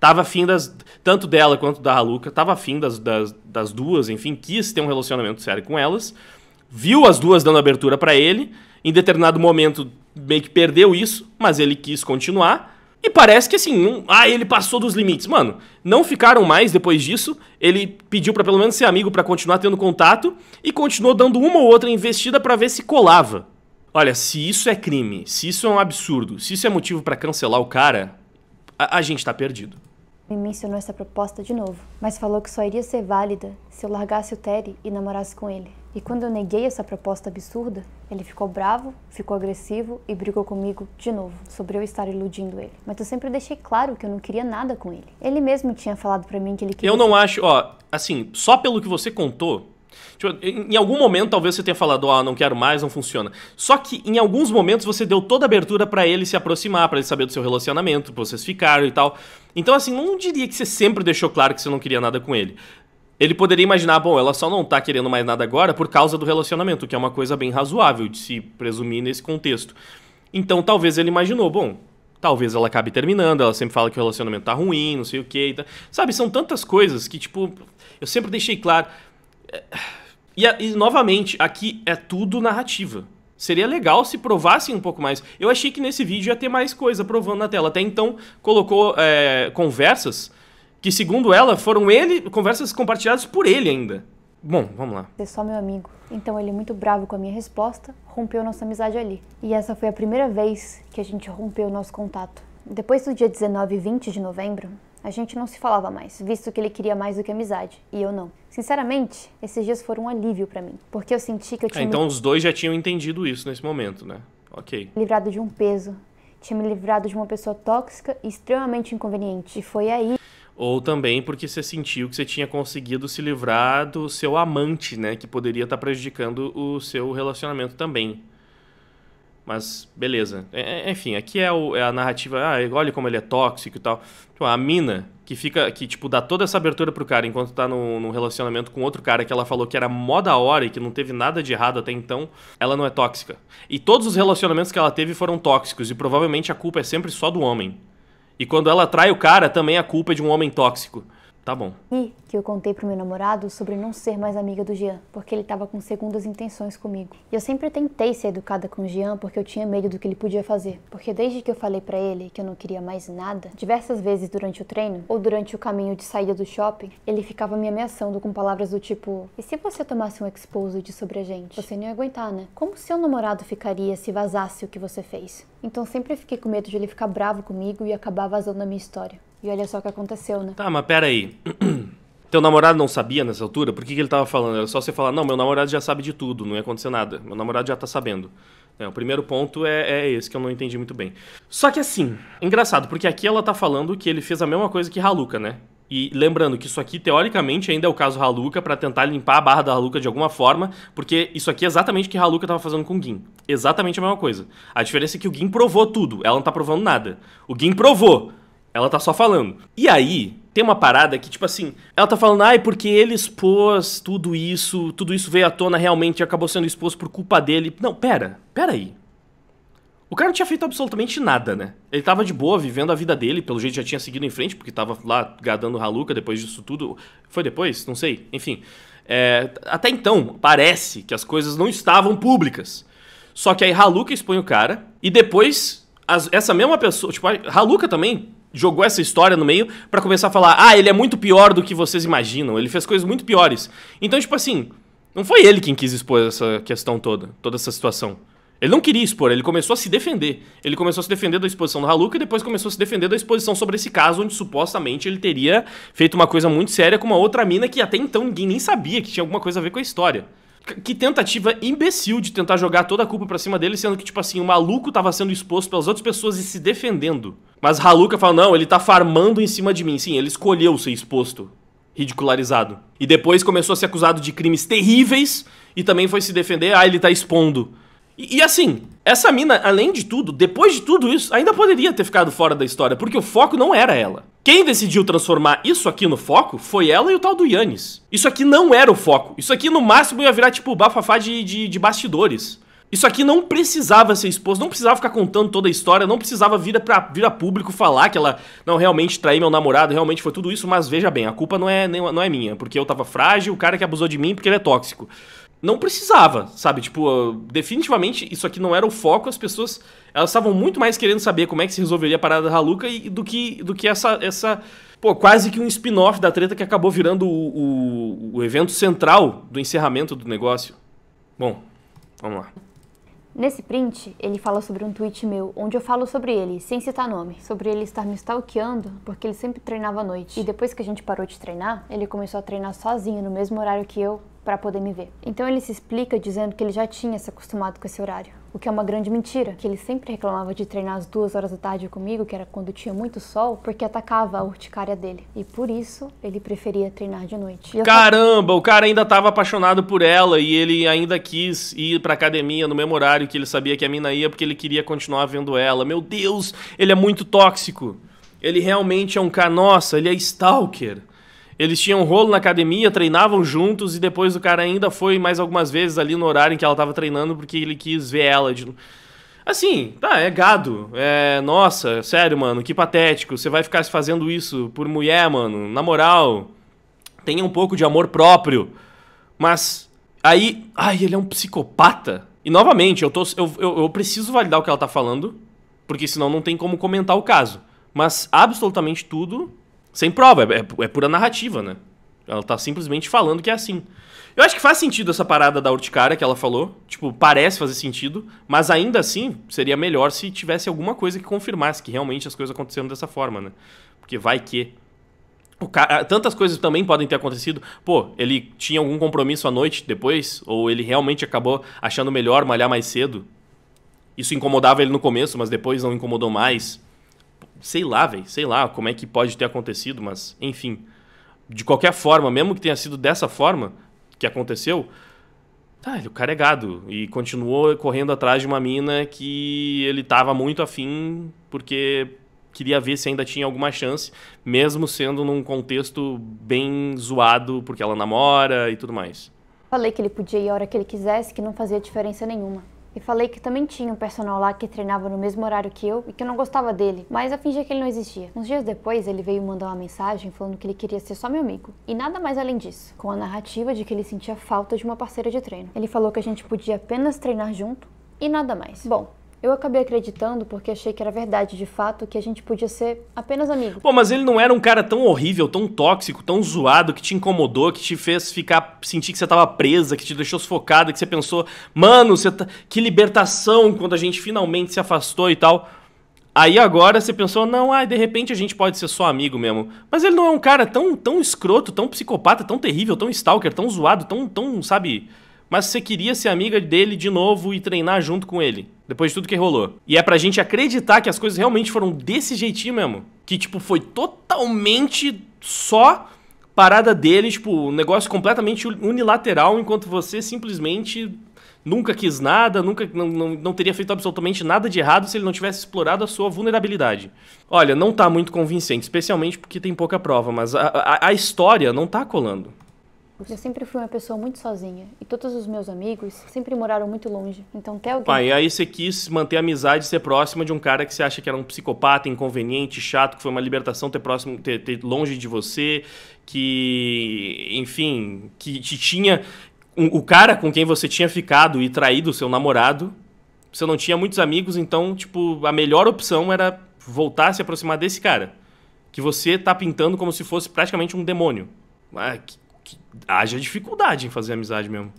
Speaker 1: Tava afim das. Tanto dela quanto da Haluca, tava afim das, das, das, duas, enfim, quis ter um relacionamento sério com elas viu as duas dando abertura para ele, em determinado momento meio que perdeu isso, mas ele quis continuar. E parece que assim, ah, ele passou dos limites. Mano, não ficaram mais depois disso. Ele pediu para pelo menos ser amigo para continuar tendo contato e continuou dando uma ou outra investida para ver se colava. Olha, se isso é crime, se isso é um absurdo, se isso é motivo para cancelar o cara, a, a gente tá perdido.
Speaker 5: Me mencionou essa proposta de novo, mas falou que só iria ser válida se eu largasse o Terry e namorasse com ele. E quando eu neguei essa proposta absurda, ele ficou bravo, ficou agressivo e brigou comigo de novo sobre eu estar iludindo ele. Mas eu sempre deixei claro que eu não queria nada com ele. Ele mesmo tinha falado para mim que ele queria. Eu não acho,
Speaker 1: ó, assim, só pelo que você contou, Tipo, em algum momento talvez você tenha falado, ah, não quero mais, não funciona. Só que em alguns momentos você deu toda a abertura para ele se aproximar, para ele saber do seu relacionamento, pra vocês ficaram e tal. Então, assim, não diria que você sempre deixou claro que você não queria nada com ele ele poderia imaginar, bom, ela só não tá querendo mais nada agora por causa do relacionamento, que é uma coisa bem razoável de se presumir nesse contexto. Então talvez ele imaginou, bom, talvez ela acabe terminando, ela sempre fala que o relacionamento tá ruim, não sei o que. Tá... Sabe, são tantas coisas que, tipo, eu sempre deixei claro. Eh, e, e novamente, aqui é tudo narrativa. Seria legal se provassem um pouco mais. Eu achei que nesse vídeo ia ter mais coisa provando na tela. Até então, colocou é, conversas que segundo ela foram ele conversas compartilhadas por ele ainda. Bom, vamos lá.
Speaker 5: Você é só meu amigo. Então ele muito bravo com a minha resposta, rompeu nossa amizade ali. E essa foi a primeira vez que a gente rompeu nosso contato. Depois do dia 19 e 20 de novembro, a gente não se falava mais, visto que ele queria mais do que amizade, e eu não. Sinceramente, esses dias foram um alívio para mim, porque eu senti que eu tinha... É, então me... os
Speaker 1: dois já tinham entendido isso nesse momento, né? Ok.
Speaker 5: Livrado de um peso, tinha me livrado de uma pessoa tóxica e extremamente inconveniente. E foi aí
Speaker 1: ou também porque você sentiu que você tinha conseguido se livrar do seu amante, né, que poderia estar tá prejudicando o seu relacionamento também. Mas beleza. É, é, enfim, aqui é, o, é, a narrativa, ah, olha como ele é tóxico e tal. Tipo, a mina que fica que tipo dá toda essa abertura pro cara enquanto tá no num relacionamento com outro cara que ela falou que era mó da hora e que não teve nada de errado até então, ela não é tóxica. E todos os relacionamentos que ela teve foram tóxicos e provavelmente a culpa é sempre só do homem. E quando ela trai o cara, também a culpa é de um homem tóxico. Tá bom.
Speaker 5: E que eu contei pro meu namorado sobre não ser mais amiga do Jean, porque ele tava com segundas intenções comigo. E eu sempre tentei ser educada com o Jean porque eu tinha medo do que ele podia fazer. Porque desde que eu falei para ele que eu não queria mais nada, diversas vezes durante o treino ou durante o caminho de saída do shopping, ele ficava me ameaçando com palavras do tipo: "E se você tomasse um exposed sobre a gente? Você não ia aguentar, né? Como seu namorado ficaria se vazasse o que você fez?" Então sempre fiquei com medo de ele ficar bravo comigo e acabar vazando a minha história. E olha só o que aconteceu, né? Tá, mas
Speaker 1: pera aí. Teu namorado não sabia nessa altura? Por que, que ele tava falando? Era só você falar, não, meu namorado já sabe de tudo, não ia acontecer nada. Meu namorado já tá sabendo. É, o primeiro ponto é, é, esse que eu não entendi muito bem. Só que assim, engraçado, porque aqui ela tá falando que ele fez a mesma coisa que Haluca, né? E lembrando que isso aqui, teoricamente, ainda é o caso Haluca para tentar limpar a barra da Haluca de alguma forma, porque isso aqui é exatamente o que Haluca tava fazendo com o Gin. Exatamente a mesma coisa. A diferença é que o Gin provou tudo, ela não tá provando nada. O Gin provou. Ela tá só falando. E aí, tem uma parada que, tipo assim, ela tá falando, ai, ah, é porque ele expôs tudo isso, tudo isso veio à tona realmente e acabou sendo exposto por culpa dele. Não, pera, pera aí. O cara não tinha feito absolutamente nada, né? Ele tava de boa, vivendo a vida dele, pelo jeito já tinha seguido em frente, porque tava lá gadando Haluca depois disso tudo. Foi depois? Não sei. Enfim. É, até então, parece que as coisas não estavam públicas. Só que aí Haluca expõe o cara, e depois as, essa mesma pessoa, tipo, Haluca também jogou essa história no meio para começar a falar: "Ah, ele é muito pior do que vocês imaginam, ele fez coisas muito piores". Então, tipo assim, não foi ele quem quis expor essa questão toda, toda essa situação. Ele não queria expor, ele começou a se defender. Ele começou a se defender da exposição do Haluka e depois começou a se defender da exposição sobre esse caso onde supostamente ele teria feito uma coisa muito séria com uma outra mina que até então ninguém nem sabia que tinha alguma coisa a ver com a história que tentativa imbecil de tentar jogar toda a culpa pra cima dele, sendo que, tipo assim, o maluco tava sendo exposto pelas outras pessoas e se defendendo. Mas Haluka fala, não, ele tá farmando em cima de mim. Sim, ele escolheu ser exposto, ridicularizado. E depois começou a ser acusado de crimes terríveis e também foi se defender, ah, ele tá expondo. E, e, assim, essa mina, além de tudo, depois de tudo isso, ainda poderia ter ficado fora da história, porque o foco não era ela. Quem decidiu transformar isso aqui no foco foi ela e o tal do Yannis. Isso aqui não era o foco. Isso aqui, no máximo, ia virar, tipo, bafafá de, de, de bastidores. Isso aqui não precisava ser exposto, não precisava ficar contando toda a história, não precisava vir, pra, vir a público falar que ela, não, realmente traiu meu namorado, realmente foi tudo isso, mas veja bem, a culpa não é, não é minha, porque eu tava frágil, o cara que abusou de mim porque ele é tóxico não precisava, sabe? Tipo, ah, definitivamente isso aqui não era o foco, as pessoas elas estavam muito mais querendo saber como é que se resolveria a parada da Haluca e, do que do que essa essa pô, quase que um spin-off da treta que acabou virando o, o, o evento central do encerramento do negócio.
Speaker 5: Bom, vamos lá. Nesse print, ele fala sobre um tweet meu, onde eu falo sobre ele, sem citar nome, sobre ele estar me stalkeando, porque ele sempre treinava à noite. E depois que a gente parou de treinar, ele começou a treinar sozinho, no mesmo horário que eu, para poder me ver. Então ele se explica dizendo que ele já tinha se acostumado com esse horário, o que é uma grande mentira, que ele sempre reclamava de treinar às duas horas da tarde comigo, que era quando tinha muito sol, porque atacava a urticária dele. E por isso ele preferia treinar de noite. Caramba,
Speaker 1: o cara ainda estava apaixonado por ela e ele ainda quis ir para academia no mesmo horário que ele sabia que a mina ia porque ele queria continuar vendo ela. Meu Deus, ele é muito tóxico. Ele realmente é um cara, nossa, ele é stalker. Eles tinham rolo na academia, treinavam juntos e depois o cara ainda foi mais algumas vezes ali no horário em que ela tava treinando porque ele quis ver ela de Assim, tá, é gado. É, nossa, sério, mano, que patético. Você vai ficar se fazendo isso por mulher, mano. Na moral, tenha um pouco de amor próprio. Mas aí, ai, ele é um psicopata. E novamente, eu, tô, eu, eu, eu preciso validar o que ela tá falando, porque senão não tem como comentar o caso. Mas absolutamente tudo sem prova, é, é, é pura narrativa, né? Ela tá simplesmente falando que é assim. Eu acho que faz sentido essa parada da urticária que ela falou. Tipo, parece fazer sentido, mas ainda assim seria melhor se tivesse alguma coisa que confirmasse que realmente as coisas aconteceram dessa forma, né? Porque vai que. Cara... Ah, tantas coisas também podem ter acontecido. Pô, ele tinha algum compromisso à noite depois? Ou ele realmente acabou achando melhor malhar mais cedo? Isso incomodava ele no começo, mas depois não incomodou mais sei lá, velho, sei lá como é que pode ter acontecido, mas enfim. De qualquer forma, mesmo que tenha sido dessa forma que aconteceu, tá, ele é gado e continuou correndo atrás de uma mina que ele tava muito afim porque queria ver se ainda tinha alguma chance, mesmo sendo num contexto bem zoado, porque ela namora e tudo mais.
Speaker 5: Falei que ele podia ir a hora que ele quisesse, que não fazia diferença nenhuma. E falei que também tinha um personal lá que treinava no mesmo horário que eu e que eu não gostava dele, mas eu fingia que ele não existia. Uns dias depois, ele veio mandar uma mensagem falando que ele queria ser só meu amigo e nada mais além disso, com a narrativa de que ele sentia falta de uma parceira de treino. Ele falou que a gente podia apenas treinar junto e nada mais. Bom, eu acabei acreditando porque achei que era verdade de fato que a gente podia ser apenas amigo. Pô, mas ele
Speaker 1: não era um cara tão horrível, tão tóxico, tão zoado que te incomodou, que te fez ficar sentir que você tava presa, que te deixou sufocada, que você pensou, mano, você tá... que libertação quando a gente finalmente se afastou e tal. Aí agora você pensou, não, ai, de repente a gente pode ser só amigo mesmo. Mas ele não é um cara tão tão escroto, tão psicopata, tão terrível, tão stalker, tão zoado, tão tão, sabe? mas você queria ser amiga dele de novo e treinar junto com ele. Depois de tudo que rolou. E é pra gente acreditar que as coisas realmente foram desse jeitinho mesmo. Que, tipo, foi totalmente só parada dele, tipo, um negócio completamente unilateral, enquanto você simplesmente nunca quis nada, nunca não, não, não, teria feito absolutamente nada de errado se ele não tivesse explorado a sua vulnerabilidade. Olha, não tá muito convincente, especialmente porque tem pouca prova, mas a, a, a história não tá colando.
Speaker 5: Eu sempre fui uma pessoa muito sozinha. E todos os meus amigos sempre moraram muito longe. Então, até alguém. pai
Speaker 1: e aí você quis manter a amizade e ser próxima de um cara que você acha que era um psicopata, inconveniente, chato, que foi uma libertação ter, próximo, ter, ter longe de você, que. Enfim, que te tinha. O cara com quem você tinha ficado e traído o seu namorado, você não tinha muitos amigos, então, tipo, a melhor opção era voltar a se aproximar desse cara. Que você tá pintando como se fosse praticamente um demônio. Ah, que que haja dificuldade em fazer amizade mesmo.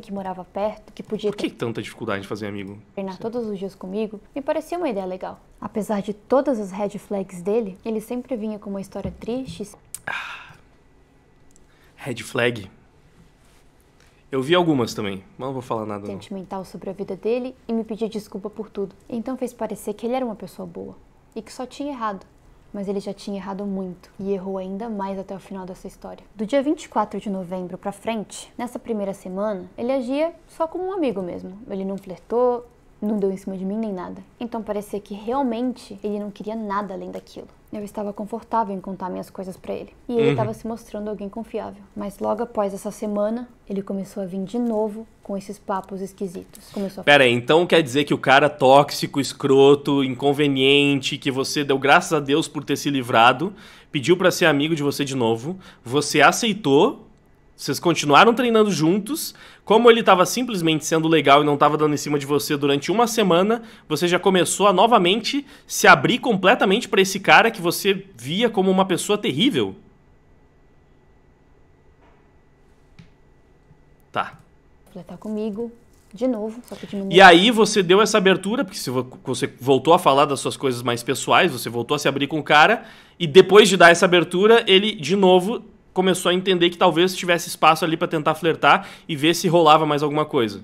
Speaker 5: Que morava perto, que podia. Por que ter...
Speaker 1: tanta dificuldade em fazer amigo?
Speaker 5: Treinar Sim. todos os dias comigo me parecia uma ideia legal. Apesar de todas as red flags dele, ele sempre vinha com uma história triste. Ah,
Speaker 1: red flag? Eu vi algumas também, mas não vou falar nada. Sentimental
Speaker 5: não. sobre a vida dele e me pedia desculpa por tudo. Então fez parecer que ele era uma pessoa boa e que só tinha errado mas ele já tinha errado muito e errou ainda mais até o final dessa história. Do dia 24 de novembro para frente, nessa primeira semana, ele agia só como um amigo mesmo. Ele não flertou, não deu em cima de mim nem nada. Então parecia que realmente ele não queria nada além daquilo. Eu estava confortável em contar minhas coisas para ele. E ele estava uhum. se mostrando alguém confiável. Mas logo após essa semana, ele começou a vir de novo com esses papos esquisitos. Começou a...
Speaker 1: Pera aí, então quer dizer que o cara tóxico, escroto, inconveniente, que você deu graças a Deus por ter se livrado, pediu para ser amigo de você de novo, você aceitou vocês continuaram treinando juntos. Como ele estava simplesmente sendo legal e não estava dando em cima de você durante uma semana, você já começou a novamente se abrir completamente para esse cara que você via como uma pessoa terrível. Tá.
Speaker 5: Completar tá comigo, de novo, só que diminuiu. E aí
Speaker 1: você deu essa abertura, porque você voltou a falar das suas coisas mais pessoais, você voltou a se abrir com o cara, e depois de dar essa abertura, ele de novo começou a entender que talvez tivesse espaço ali para tentar flertar e ver se rolava mais alguma coisa.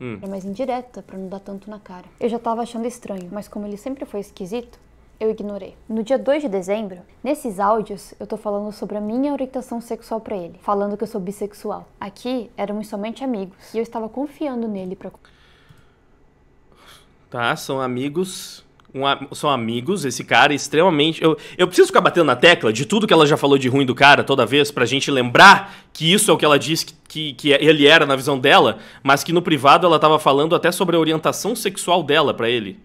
Speaker 5: Hum. É mais indireta, para não dar tanto na cara. Eu já tava achando estranho, mas como ele sempre foi esquisito, eu ignorei. No dia 2 de dezembro, nesses áudios, eu tô falando sobre a minha orientação sexual para ele, falando que eu sou bissexual. Aqui, éramos somente amigos, e eu estava confiando nele pra...
Speaker 1: Tá, são amigos um, são amigos, esse cara é extremamente. Eu, eu preciso ficar batendo na tecla de tudo que ela já falou de ruim do cara toda vez, pra gente lembrar que isso é o que ela disse que, que é, ele era na visão dela, mas que no privado ela tava falando até sobre a orientação sexual dela para ele.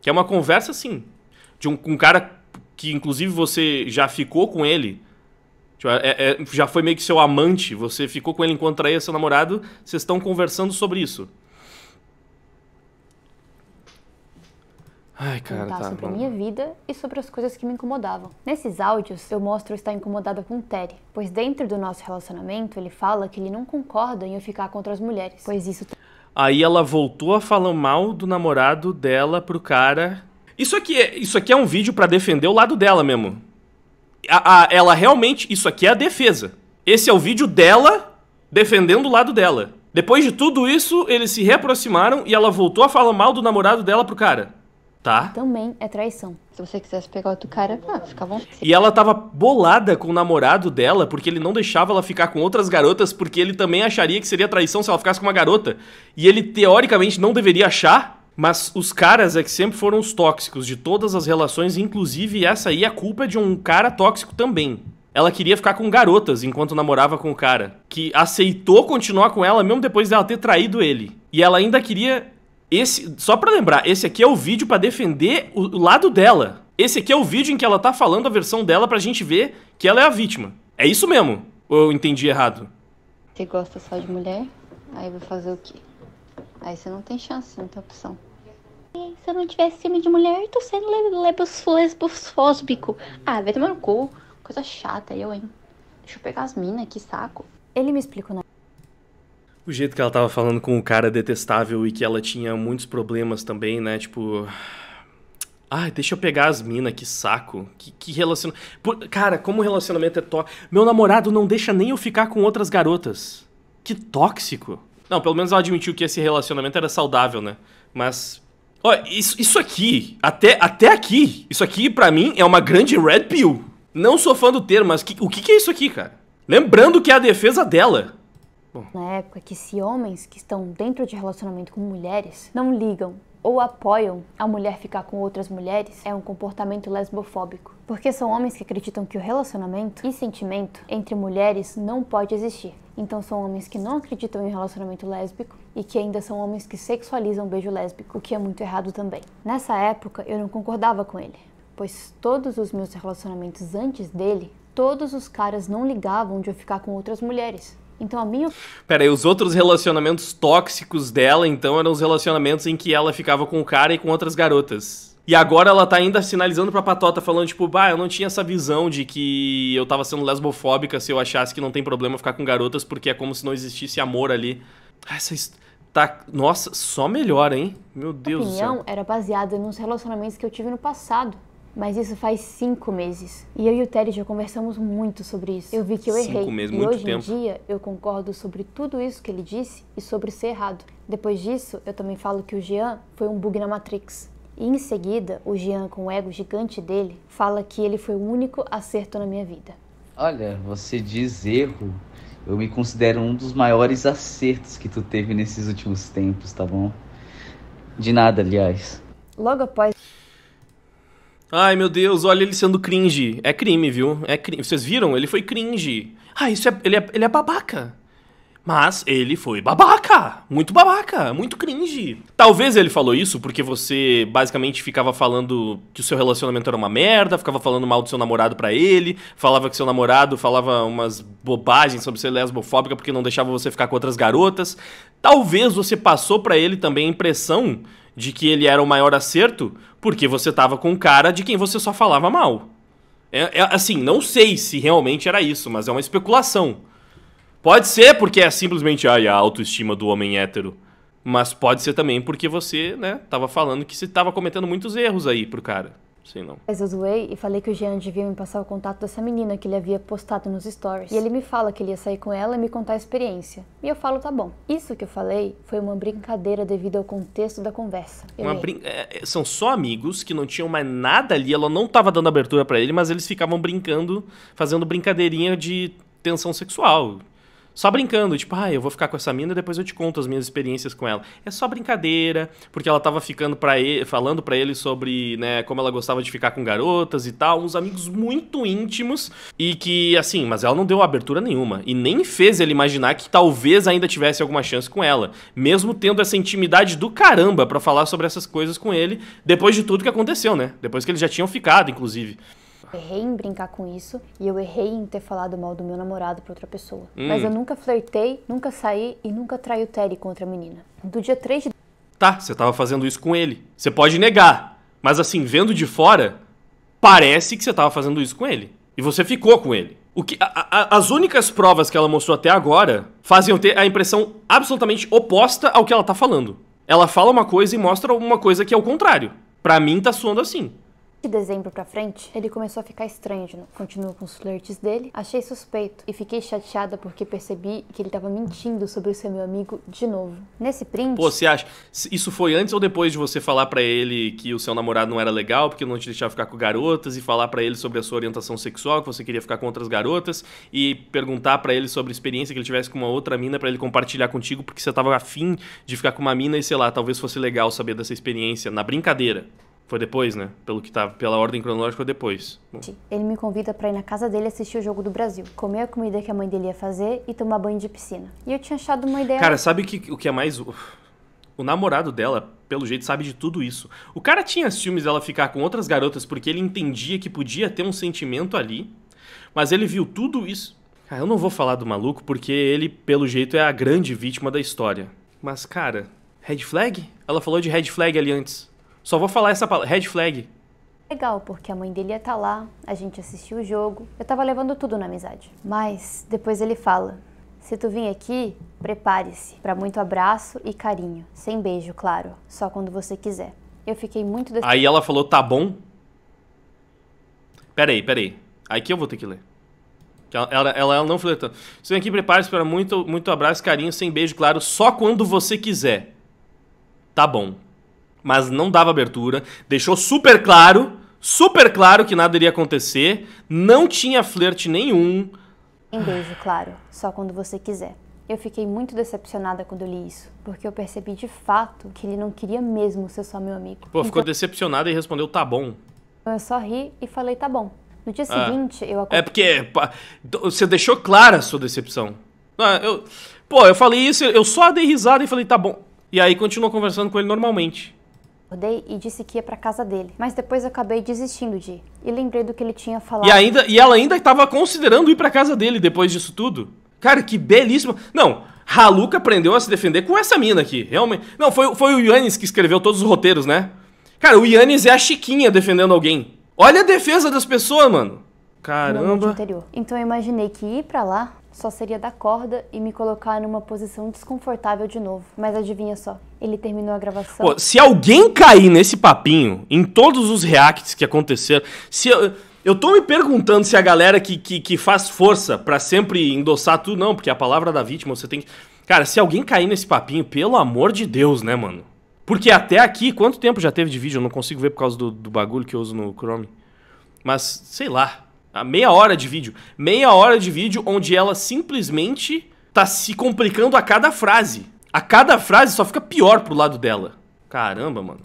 Speaker 1: Que é uma conversa, assim, de um, um cara que inclusive você já ficou com ele. Tipo, é, é, já foi meio que seu amante, você ficou com ele enquanto traía seu namorado, vocês estão conversando sobre isso. Ai, cara, contar tá, sobre não. a minha
Speaker 5: vida e sobre as coisas que me incomodavam. Nesses áudios, eu mostro estar incomodada com o Terry, pois dentro do nosso relacionamento ele fala que ele não concorda em eu ficar contra as mulheres, pois isso...
Speaker 1: Aí ela voltou a falar mal do namorado dela pro cara. Isso aqui é, isso aqui é um vídeo para defender o lado dela mesmo. A, a, ela realmente... Isso aqui é a defesa. Esse é o vídeo dela defendendo o lado dela. Depois de tudo isso, eles se reaproximaram e ela voltou a falar mal do namorado dela pro cara. Tá.
Speaker 5: Também é traição. Se você quisesse pegar outro cara, ah, fica bom.
Speaker 1: E ela tava bolada com o namorado dela, porque ele não deixava ela ficar com outras garotas, porque ele também acharia que seria traição se ela ficasse com uma garota. E ele, teoricamente, não deveria achar. Mas os caras é que sempre foram os tóxicos de todas as relações, inclusive essa aí, a culpa é de um cara tóxico também. Ela queria ficar com garotas enquanto namorava com o cara, que aceitou continuar com ela mesmo depois dela ter traído ele. E ela ainda queria esse, só para lembrar, esse aqui é o vídeo para defender o, o, lado dela. Esse aqui é o vídeo em que ela tá falando a versão dela pra gente ver que ela é a vítima. É isso mesmo? Ou eu entendi errado?
Speaker 5: Você gosta só de mulher, aí vai fazer o quê? Aí você não tem chance, não tem opção. Se eu não tivesse ciúme de mulher, eu tô sendo fósbico Ah, vai tomar no cu. Coisa chata, eu, hein? Deixa eu pegar as minas, que saco. Ele me explicou, não.
Speaker 1: O jeito que ela tava falando com o cara é detestável e que ela tinha muitos problemas também, né? Tipo. Ai, deixa eu pegar as minas, que saco. Que, que relacionamento. Cara, como o relacionamento é tóxico. Meu namorado não deixa nem eu ficar com outras garotas. Que tóxico. Não, pelo menos ela admitiu que esse relacionamento era saudável, né? Mas. Ó, isso, isso aqui, até, até aqui, isso aqui para mim é uma grande red pill. Não sou fã do termo, mas que, o que, que é isso aqui, cara? Lembrando que é a defesa dela
Speaker 5: na época que se homens que estão dentro de relacionamento com mulheres não ligam ou apoiam a mulher ficar com outras mulheres é um comportamento lesbofóbico. Porque são homens que acreditam que o relacionamento e sentimento entre mulheres não pode existir. Então são homens que não acreditam em relacionamento lésbico e que ainda são homens que sexualizam beijo lésbico, o que é muito errado também. Nessa época eu não concordava com ele, pois todos os meus relacionamentos antes dele, todos os caras não ligavam de eu ficar com outras mulheres então a minha.
Speaker 1: Pera aí, os outros relacionamentos tóxicos dela, então, eram os relacionamentos em que ela ficava com o cara e com outras garotas. E agora ela tá ainda sinalizando pra patota, falando, tipo, bah, eu não tinha essa visão de que eu tava sendo lesbofóbica se eu achasse que não tem problema ficar com garotas, porque é como se não existisse amor ali. Ah, essa tá. Nossa, só melhora, hein? Meu Deus. Minha opinião do céu.
Speaker 5: era baseada nos relacionamentos que eu tive no passado. Mas isso faz cinco meses. E eu e o Terry já conversamos muito sobre isso. Eu vi que eu cinco errei. Cinco meses, e muito hoje tempo. em dia eu concordo sobre tudo isso que ele disse e sobre ser errado. Depois disso, eu também falo que o Jean foi um bug na Matrix. E em seguida, o Jean, com o ego gigante dele, fala que ele foi o único acerto na minha vida.
Speaker 4: Olha, você diz erro. Eu me considero um dos maiores acertos que tu teve nesses últimos tempos, tá bom? De nada, aliás. Logo após Ai, meu Deus,
Speaker 1: olha ele sendo cringe. É crime, viu? É crime. Vocês viram? Ele foi cringe. Ah, isso é... Ele é, ele é babaca. Mas ele foi babaca, muito babaca, muito cringe. Talvez ele falou isso porque você basicamente ficava falando que o seu relacionamento era uma merda, ficava falando mal do seu namorado para ele, falava que seu namorado falava umas bobagens sobre ser lesbofóbica porque não deixava você ficar com outras garotas. Talvez você passou para ele também a impressão de que ele era o maior acerto, porque você tava com um cara de quem você só falava mal. É, é, assim, não sei se realmente era isso, mas é uma especulação. Pode ser porque é simplesmente ai, a autoestima do homem hétero. Mas pode ser também porque você, né, tava falando que você tava cometendo muitos erros aí pro cara. Sim, não.
Speaker 5: Mas eu zoei e falei que o Jean devia me passar o contato dessa menina que ele havia postado nos stories. E ele me fala que ele ia sair com ela e me contar a experiência. E eu falo, tá bom. Isso que eu falei foi uma brincadeira devido ao contexto da conversa. uma brin...
Speaker 1: É, é, são só amigos que não tinham mais nada ali, ela não tava dando abertura para ele, mas eles ficavam brincando, fazendo brincadeirinha de tensão sexual só brincando, tipo, ah, eu vou ficar com essa mina e depois eu te conto as minhas experiências com ela. É só brincadeira, porque ela tava ficando para ele, falando para ele sobre, né, como ela gostava de ficar com garotas e tal, uns amigos muito íntimos e que assim, mas ela não deu abertura nenhuma e nem fez ele imaginar que talvez ainda tivesse alguma chance com ela, mesmo tendo essa intimidade do caramba para falar sobre essas coisas com ele depois de tudo que aconteceu, né? Depois que eles já tinham ficado, inclusive
Speaker 5: errei em brincar com isso e eu errei em ter falado mal do meu namorado pra outra pessoa. Hum. Mas eu nunca flertei, nunca saí e nunca traí o Terry contra a menina. Do dia 3 de. Tá,
Speaker 1: você tava fazendo isso com ele. Você pode negar, mas assim, vendo de fora, parece que você tava fazendo isso com ele. E você ficou com ele. O que, a, a, as únicas provas que ela mostrou até agora fazem eu ter a impressão absolutamente oposta ao que ela tá falando. Ela fala uma coisa e mostra uma coisa que é o contrário. Pra mim tá soando assim.
Speaker 5: De dezembro pra frente, ele começou a ficar estranho de novo. Continuou com os flirts dele, achei suspeito e fiquei chateada porque percebi que ele tava mentindo sobre ser meu amigo de novo. Nesse print. Pô, você
Speaker 1: acha. Isso foi antes ou depois de você falar para ele que o seu namorado não era legal, porque não te deixava ficar com garotas, e falar para ele sobre a sua orientação sexual, que você queria ficar com outras garotas, e perguntar para ele sobre a experiência que ele tivesse com uma outra mina para ele compartilhar contigo, porque você tava afim de ficar com uma mina e sei lá, talvez fosse legal saber dessa experiência na brincadeira. Foi depois, né? Pelo que tava, tá, pela ordem cronológica, foi depois. Bom.
Speaker 5: Ele me convida para ir na casa dele assistir o jogo do Brasil, comer a comida que a mãe dele ia fazer e tomar banho de piscina. E eu tinha achado uma ideia. Cara, sabe
Speaker 1: que, o que é mais. O namorado dela, pelo jeito, sabe de tudo isso. O cara tinha ciúmes dela ficar com outras garotas porque ele entendia que podia ter um sentimento ali, mas ele viu tudo isso. Cara, eu não vou falar do maluco porque ele, pelo jeito, é a grande vítima da história. Mas, cara, red flag? Ela falou de red flag ali antes. Só vou falar essa palavra, red flag.
Speaker 5: Legal, porque a mãe dele ia estar tá lá, a gente assistiu o jogo, eu tava levando tudo na amizade. Mas depois ele fala: se tu vir aqui, prepare-se para muito abraço e carinho, sem beijo, claro, só quando você quiser. Eu fiquei muito decepcionada.
Speaker 1: Aí ela falou: tá bom? Peraí, peraí. Aqui eu vou ter que ler. Ela, ela, ela não flertou. Se vem aqui, prepare-se para muito, muito abraço, carinho, sem beijo, claro, só quando você quiser. Tá bom mas não dava abertura. Deixou super claro, super claro que nada iria acontecer. Não tinha flerte nenhum.
Speaker 5: Em beijo, claro, só quando você quiser. Eu fiquei muito decepcionada quando eu li isso, porque eu percebi de fato que ele não queria mesmo ser só meu amigo. Pô, ficou então...
Speaker 1: decepcionada e respondeu tá bom.
Speaker 5: Eu só ri e falei tá bom. No dia ah. seguinte, eu acordei...
Speaker 1: É porque você deixou clara a sua decepção. Ah, eu... Pô, eu falei isso, eu só dei risada e falei tá bom. E aí continuou conversando com ele normalmente.
Speaker 5: Acordei e disse que ia para casa dele, mas depois acabei desistindo de ir. E lembrei do que ele tinha falado. E ainda, e
Speaker 1: ela ainda estava considerando ir para casa dele depois disso tudo. Cara, que belíssima. Não, Haluca aprendeu a se defender com essa mina aqui, realmente. Não, foi, foi o Yannis que escreveu todos os roteiros, né? Cara, o Yannis é a Chiquinha defendendo alguém. Olha a defesa das pessoas, mano. Caramba.
Speaker 5: Então eu imaginei que ir para lá só seria dar corda e me colocar numa posição desconfortável de novo. Mas adivinha só, ele terminou a gravação. Pô, se
Speaker 1: alguém cair nesse papinho, em todos os reacts que aconteceram, se eu, eu tô me perguntando se a galera que, que, que faz força para sempre endossar tudo, não, porque a palavra da vítima você tem que. Cara, se alguém cair nesse papinho, pelo amor de Deus, né, mano? Porque até aqui, quanto tempo já teve de vídeo? Eu não consigo ver por causa do, do bagulho que eu uso no Chrome. Mas, sei lá, a ah, meia hora de vídeo. Meia hora de vídeo onde ela simplesmente tá se complicando a cada frase. A cada frase só fica pior pro lado dela. Caramba, mano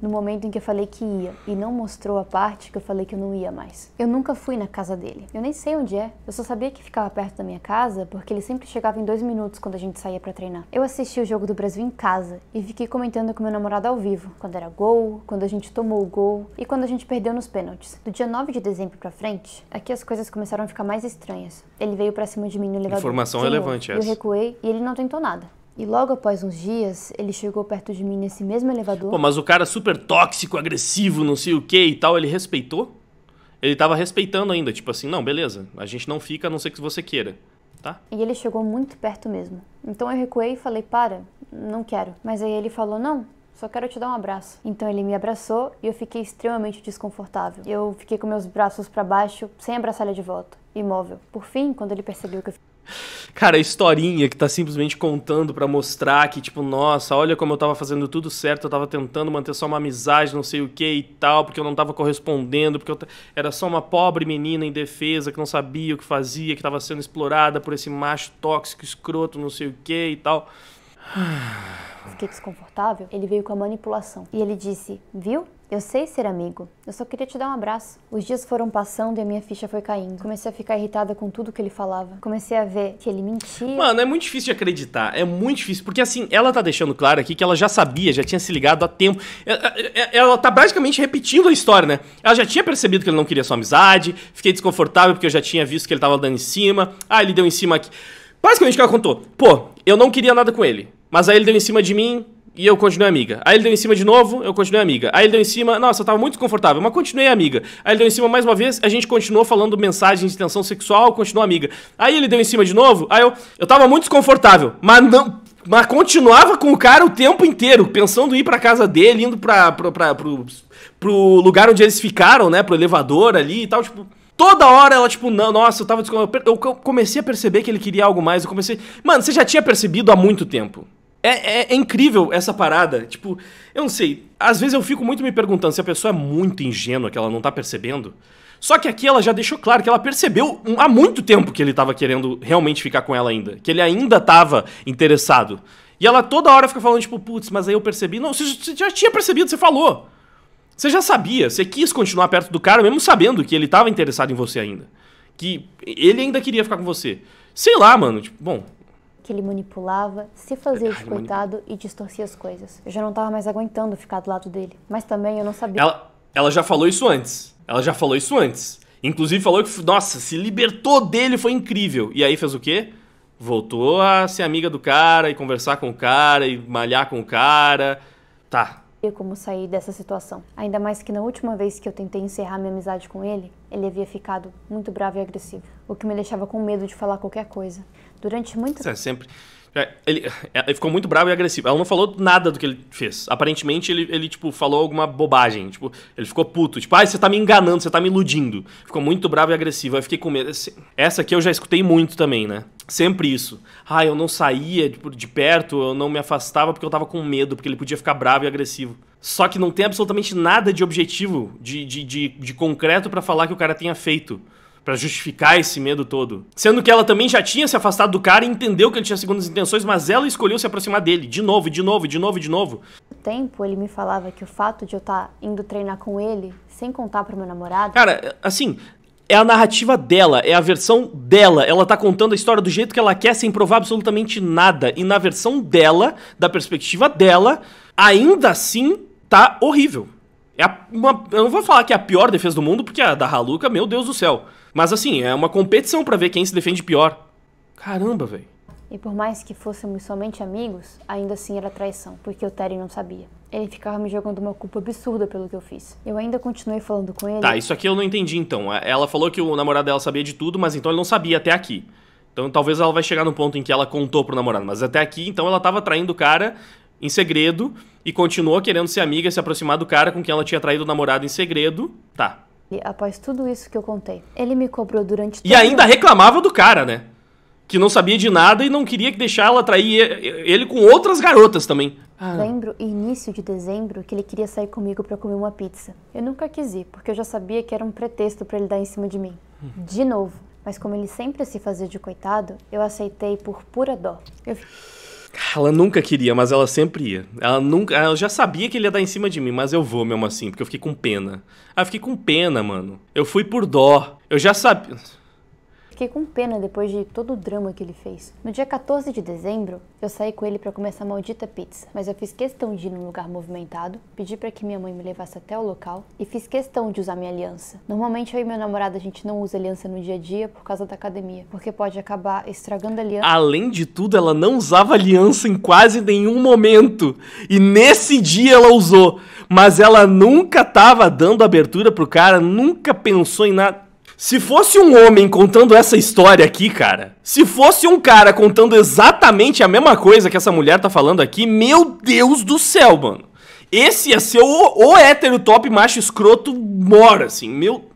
Speaker 5: no momento em que eu falei que ia e não mostrou a parte que eu falei que eu não ia mais. Eu nunca fui na casa dele. Eu nem sei onde é. Eu só sabia que ficava perto da minha casa porque ele sempre chegava em dois minutos quando a gente saía para treinar. Eu assisti o jogo do Brasil em casa e fiquei comentando com meu namorado ao vivo, quando era gol, quando a gente tomou o gol e quando a gente perdeu nos pênaltis. Do dia 9 de dezembro para frente, aqui é as coisas começaram a ficar mais estranhas. Ele veio para cima de mim no elevador. Informação relevante essa. Eu recuei e ele não tentou nada. E logo após uns dias, ele chegou perto de mim nesse mesmo elevador. Pô, mas o
Speaker 1: cara super tóxico, agressivo, não sei o que e tal, ele respeitou? Ele tava respeitando ainda, tipo assim, não, beleza, a gente não fica a não ser que você queira, tá?
Speaker 5: E ele chegou muito perto mesmo. Então eu recuei e falei, para, não quero. Mas aí ele falou, não, só quero te dar um abraço. Então ele me abraçou e eu fiquei extremamente desconfortável. Eu fiquei com meus braços para baixo, sem abraçar ele de volta, imóvel. Por fim, quando ele percebeu que eu
Speaker 1: Cara, a historinha que tá simplesmente contando para mostrar que, tipo, nossa, olha como eu tava fazendo tudo certo, eu tava tentando manter só uma amizade, não sei o que e tal, porque eu não tava correspondendo, porque eu era só uma pobre menina indefesa que não sabia o que fazia, que tava sendo explorada por esse macho tóxico, escroto, não sei o que e tal.
Speaker 5: Fiquei desconfortável. Ele veio com a manipulação e ele disse: Viu? Eu sei ser amigo. Eu só queria te dar um abraço. Os dias foram passando e a minha ficha foi caindo. Comecei a ficar irritada com tudo que ele falava. Comecei a ver que ele mentia. Mano,
Speaker 1: é muito difícil de acreditar. É muito difícil. Porque assim, ela tá deixando claro aqui que ela já sabia, já tinha se ligado há tempo. É, é, é, ela tá basicamente repetindo a história, né? Ela já tinha percebido que ele não queria sua amizade. Fiquei desconfortável porque eu já tinha visto que ele tava dando em cima. Ah, ele deu em cima aqui. Basicamente o que ela contou. Pô, eu não queria nada com ele. Mas aí ele deu em cima de mim, e eu continuei amiga. Aí ele deu em cima de novo, eu continuei amiga. Aí ele deu em cima, nossa, eu tava muito desconfortável mas continuei amiga. Aí ele deu em cima mais uma vez, a gente continuou falando mensagens de tensão sexual, continuou amiga. Aí ele deu em cima de novo, aí eu, eu tava muito desconfortável, mas não, mas continuava com o cara o tempo inteiro, pensando em ir pra casa dele, indo pra, pra, pra, pro, pro lugar onde eles ficaram, né, pro elevador ali e tal, tipo... Toda hora ela, tipo, não, nossa, eu tava desconfortável. Eu comecei a perceber que ele queria algo mais. Eu comecei. Mano, você já tinha percebido há muito tempo. É, é, é, incrível essa parada. Tipo, eu não sei. Às vezes eu fico muito me perguntando se a pessoa é muito ingênua que ela não tá percebendo. Só que aqui ela já deixou claro que ela percebeu há muito tempo que ele tava querendo realmente ficar com ela ainda. Que ele ainda tava interessado. E ela toda hora fica falando, tipo, putz, mas aí eu percebi. Não, você já tinha percebido, você falou. Você já sabia, você quis continuar perto do cara, mesmo sabendo que ele tava interessado em você ainda. Que ele ainda queria ficar com você. Sei lá, mano. Tipo, bom,
Speaker 5: que ele manipulava, se fazia de coitado manip... e distorcia as coisas. Eu já não tava mais aguentando ficar do lado dele. Mas também eu não sabia. Ela,
Speaker 1: ela já falou isso antes. Ela já falou isso antes. Inclusive falou que, nossa, se libertou dele, foi incrível. E aí fez o quê? Voltou a ser amiga do cara e conversar com o cara e malhar com o cara.
Speaker 5: Tá, como sair dessa situação. Ainda mais que na última vez que eu tentei encerrar minha amizade com ele, ele havia ficado muito bravo e agressivo, o que me deixava com medo de falar qualquer coisa. Durante muito tempo. É,
Speaker 1: sempre. É, ele, é, ele, ficou muito bravo e agressivo. Ela não falou nada do que ele fez. Aparentemente, ele, ele, tipo, falou alguma bobagem. Tipo, ele ficou puto. Tipo, ai, você tá me enganando, você tá me iludindo. Ficou muito bravo e agressivo. Eu fiquei com medo. Assim, essa aqui eu já escutei muito também, né? Sempre isso. Ah, eu não saía de, tipo, de perto, eu não me afastava porque eu tava com medo, porque ele podia ficar bravo e agressivo. Só que não tem absolutamente nada de objetivo, de, de, de, de concreto para falar que o cara tenha feito para justificar esse medo todo. Sendo que ela também já tinha se afastado do cara e entendeu que ele tinha segundas intenções, mas ela escolheu se aproximar dele, de novo, de novo, de novo, de novo.
Speaker 5: No tempo, ele me falava que o fato de eu estar tá indo treinar com ele, sem contar pro meu namorado. Cara,
Speaker 1: assim, é a narrativa dela, é a versão dela. Ela tá contando a história do jeito que ela quer, sem provar absolutamente nada. E na versão dela, da perspectiva dela, ainda assim tá horrível. É uma, eu não vou falar que é a pior defesa do mundo, porque a da Haluca, meu Deus do céu. Mas assim, é uma competição para ver quem se defende pior. Caramba, velho.
Speaker 5: E por mais que fôssemos somente amigos, ainda assim era traição, porque o Terry não sabia. Ele ficava me jogando uma culpa absurda pelo que eu fiz. Eu ainda continuei falando com ele. Tá, isso
Speaker 1: aqui eu não entendi então. É, ela falou que o namorado dela sabia de tudo, mas então ele não sabia até aqui. Então talvez ela vai chegar no ponto em que ela contou pro namorado, mas até aqui então ela tava traindo o cara em segredo e continuou querendo ser amiga, se aproximar do cara com quem ela tinha traído o namorado em segredo. Tá,
Speaker 5: após tudo isso que eu contei. Ele me cobrou durante E ainda o...
Speaker 1: reclamava do cara, né? Que não sabia de nada e não queria deixar ela trair ele com outras garotas também.
Speaker 5: Ah. Lembro, início de dezembro, que ele queria sair comigo para comer uma pizza. Eu nunca quis ir, porque eu já sabia que era um pretexto para ele dar em cima de mim. Hum. De novo. Mas como ele sempre se fazia de coitado, eu aceitei por pura dó. Eu...
Speaker 1: Ela nunca queria, mas ela sempre ia. Ela nunca. Ela já sabia que ele ia dar em cima de mim, mas eu vou mesmo assim, porque eu fiquei com pena. Ah, fiquei com pena, mano. Eu fui por dó. Eu já sabia.
Speaker 5: Fiquei com pena depois de todo o drama que ele fez. No dia 14 de dezembro, eu saí com ele para comer essa maldita pizza, mas eu fiz questão de ir num lugar movimentado, pedi para que minha mãe me levasse até o local e fiz questão de usar minha aliança. Normalmente eu e meu namorado a gente não usa aliança no dia a dia por causa da academia, porque pode acabar estragando a aliança.
Speaker 1: Além de tudo, ela não usava aliança em quase nenhum momento. E nesse dia ela usou, mas ela nunca tava dando abertura pro cara, nunca pensou em nada se fosse um homem contando essa história aqui, cara, se fosse um cara contando exatamente a mesma coisa que essa mulher tá falando aqui, meu Deus do céu, mano. Esse ia ser o, o hétero top macho escroto mora, assim, meu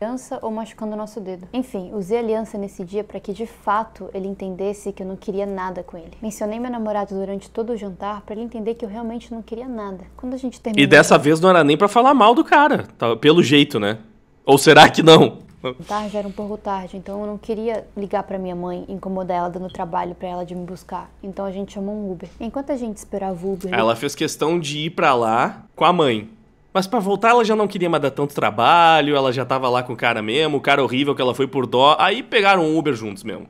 Speaker 5: aliança ou machucando o nosso dedo. Enfim, usei aliança nesse dia para que de fato ele entendesse que eu não queria nada com ele. Mencionei meu namorado durante todo o jantar para ele entender que eu realmente não queria nada. Quando a gente terminou. E dessa
Speaker 1: vez não era nem para falar mal do cara, tá, pelo jeito, né? Ou será que não?
Speaker 5: Tarde era um pouco tarde, então eu não queria ligar para minha mãe, incomodar ela dando trabalho para ela de me buscar. Então a gente chamou um Uber. Enquanto a gente esperava o Uber. Ela né?
Speaker 1: fez questão de ir para lá com a mãe. Mas para voltar ela já não queria mais dar tanto trabalho, ela já tava lá com o cara mesmo, o cara horrível que ela foi por dó. Aí pegaram um Uber juntos mesmo.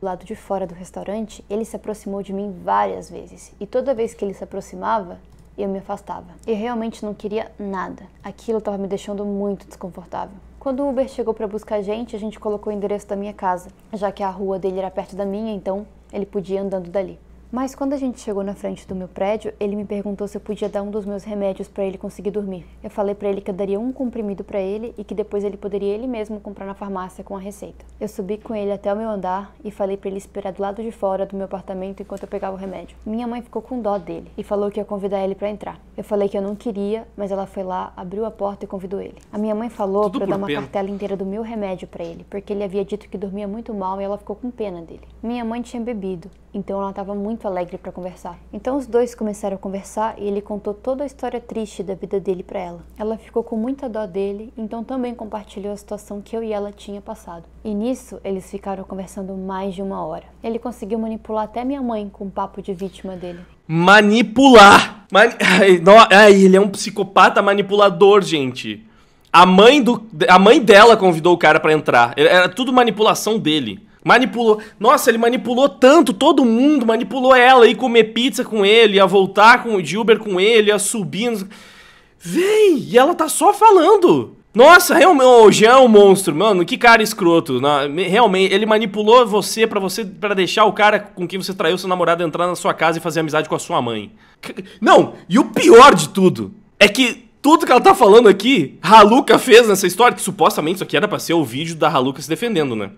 Speaker 5: Do lado de fora do restaurante, ele se aproximou de mim várias vezes. E toda vez que ele se aproximava, eu me afastava. Eu realmente não queria nada. Aquilo estava me deixando muito desconfortável. Quando o Uber chegou para buscar a gente, a gente colocou o endereço da minha casa, já que a rua dele era perto da minha, então ele podia ir andando dali. Mas quando a gente chegou na frente do meu prédio, ele me perguntou se eu podia dar um dos meus remédios para ele conseguir dormir. Eu falei para ele que eu daria um comprimido para ele e que depois ele poderia ele mesmo comprar na farmácia com a receita. Eu subi com ele até o meu andar e falei para ele esperar do lado de fora do meu apartamento enquanto eu pegava o remédio. Minha mãe ficou com dó dele e falou que ia convidar ele para entrar. Eu falei que eu não queria, mas ela foi lá, abriu a porta e convidou ele. A minha mãe falou para eu dar uma pena. cartela inteira do meu remédio para ele, porque ele havia dito que dormia muito mal e ela ficou com pena dele. Minha mãe tinha bebido, então ela estava muito muito alegre para conversar. Então os dois começaram a conversar e ele contou toda a história triste da vida dele para ela. Ela ficou com muita dó dele, então também compartilhou a situação que eu e ela tinha passado. E nisso eles ficaram conversando mais de uma hora. Ele conseguiu manipular até minha mãe com o papo de vítima dele.
Speaker 1: Manipular! Mani... Ai, não... Ai, ele é um psicopata manipulador, gente. A mãe, do, a mãe dela convidou o cara para entrar. Era tudo manipulação dele. Manipulou. Nossa, ele manipulou tanto, todo mundo manipulou ela, ir comer pizza com ele, a voltar com, de Uber com ele, a subindo. Véi, e ela tá só falando. Nossa, realmente, o Jean é um monstro, mano, que cara escroto. realmente, ele manipulou você para você para deixar o cara com quem você traiu seu namorado entrar na sua casa e fazer amizade com a sua mãe. Não, e o pior de tudo é que tudo que ela tá falando aqui, Haluca fez nessa história, que supostamente isso aqui era pra ser o vídeo da Haluca se defendendo, né?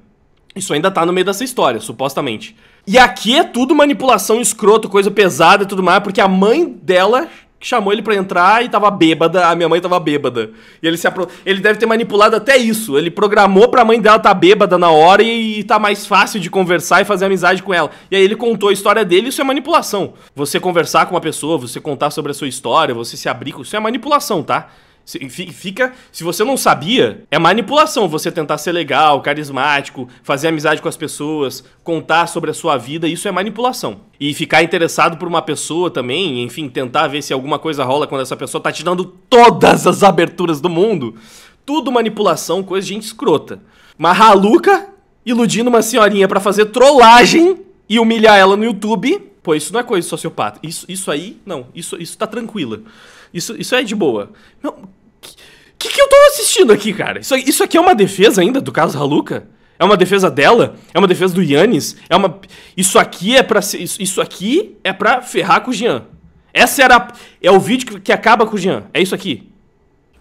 Speaker 1: Isso ainda tá no meio dessa história, supostamente. E aqui é tudo manipulação escroto, coisa pesada e tudo mais, porque a mãe dela chamou ele para entrar e tava bêbada, a minha mãe tava bêbada. E ele se apro... ele deve ter manipulado até isso. Ele programou para a mãe dela tá bêbada na hora e, e tá mais fácil de conversar e fazer amizade com ela. E aí ele contou a história dele, isso é manipulação. Você conversar com uma pessoa, você contar sobre a sua história, você se abrir, isso é manipulação, tá? Fica. Se você não sabia, é manipulação você tentar ser legal, carismático, fazer amizade com as pessoas, contar sobre a sua vida, isso é manipulação. E ficar interessado por uma pessoa também, enfim, tentar ver se alguma coisa rola quando essa pessoa tá te dando todas as aberturas do mundo. Tudo manipulação, coisa de gente escrota. marra raluca iludindo uma senhorinha para fazer trollagem e humilhar ela no YouTube. Pô, isso não é coisa de sociopata. Isso, isso aí, não. Isso, isso tá tranquila. Isso, isso é de boa. Meu, que, que eu tô assistindo aqui, cara? Isso, isso aqui é uma defesa ainda do caso Haluca? É uma defesa dela? É uma defesa do Yannis? É uma Isso aqui é para isso, isso aqui é para ferrar com o Jean. Essa era é o vídeo que, que acaba com o Jean. É isso aqui.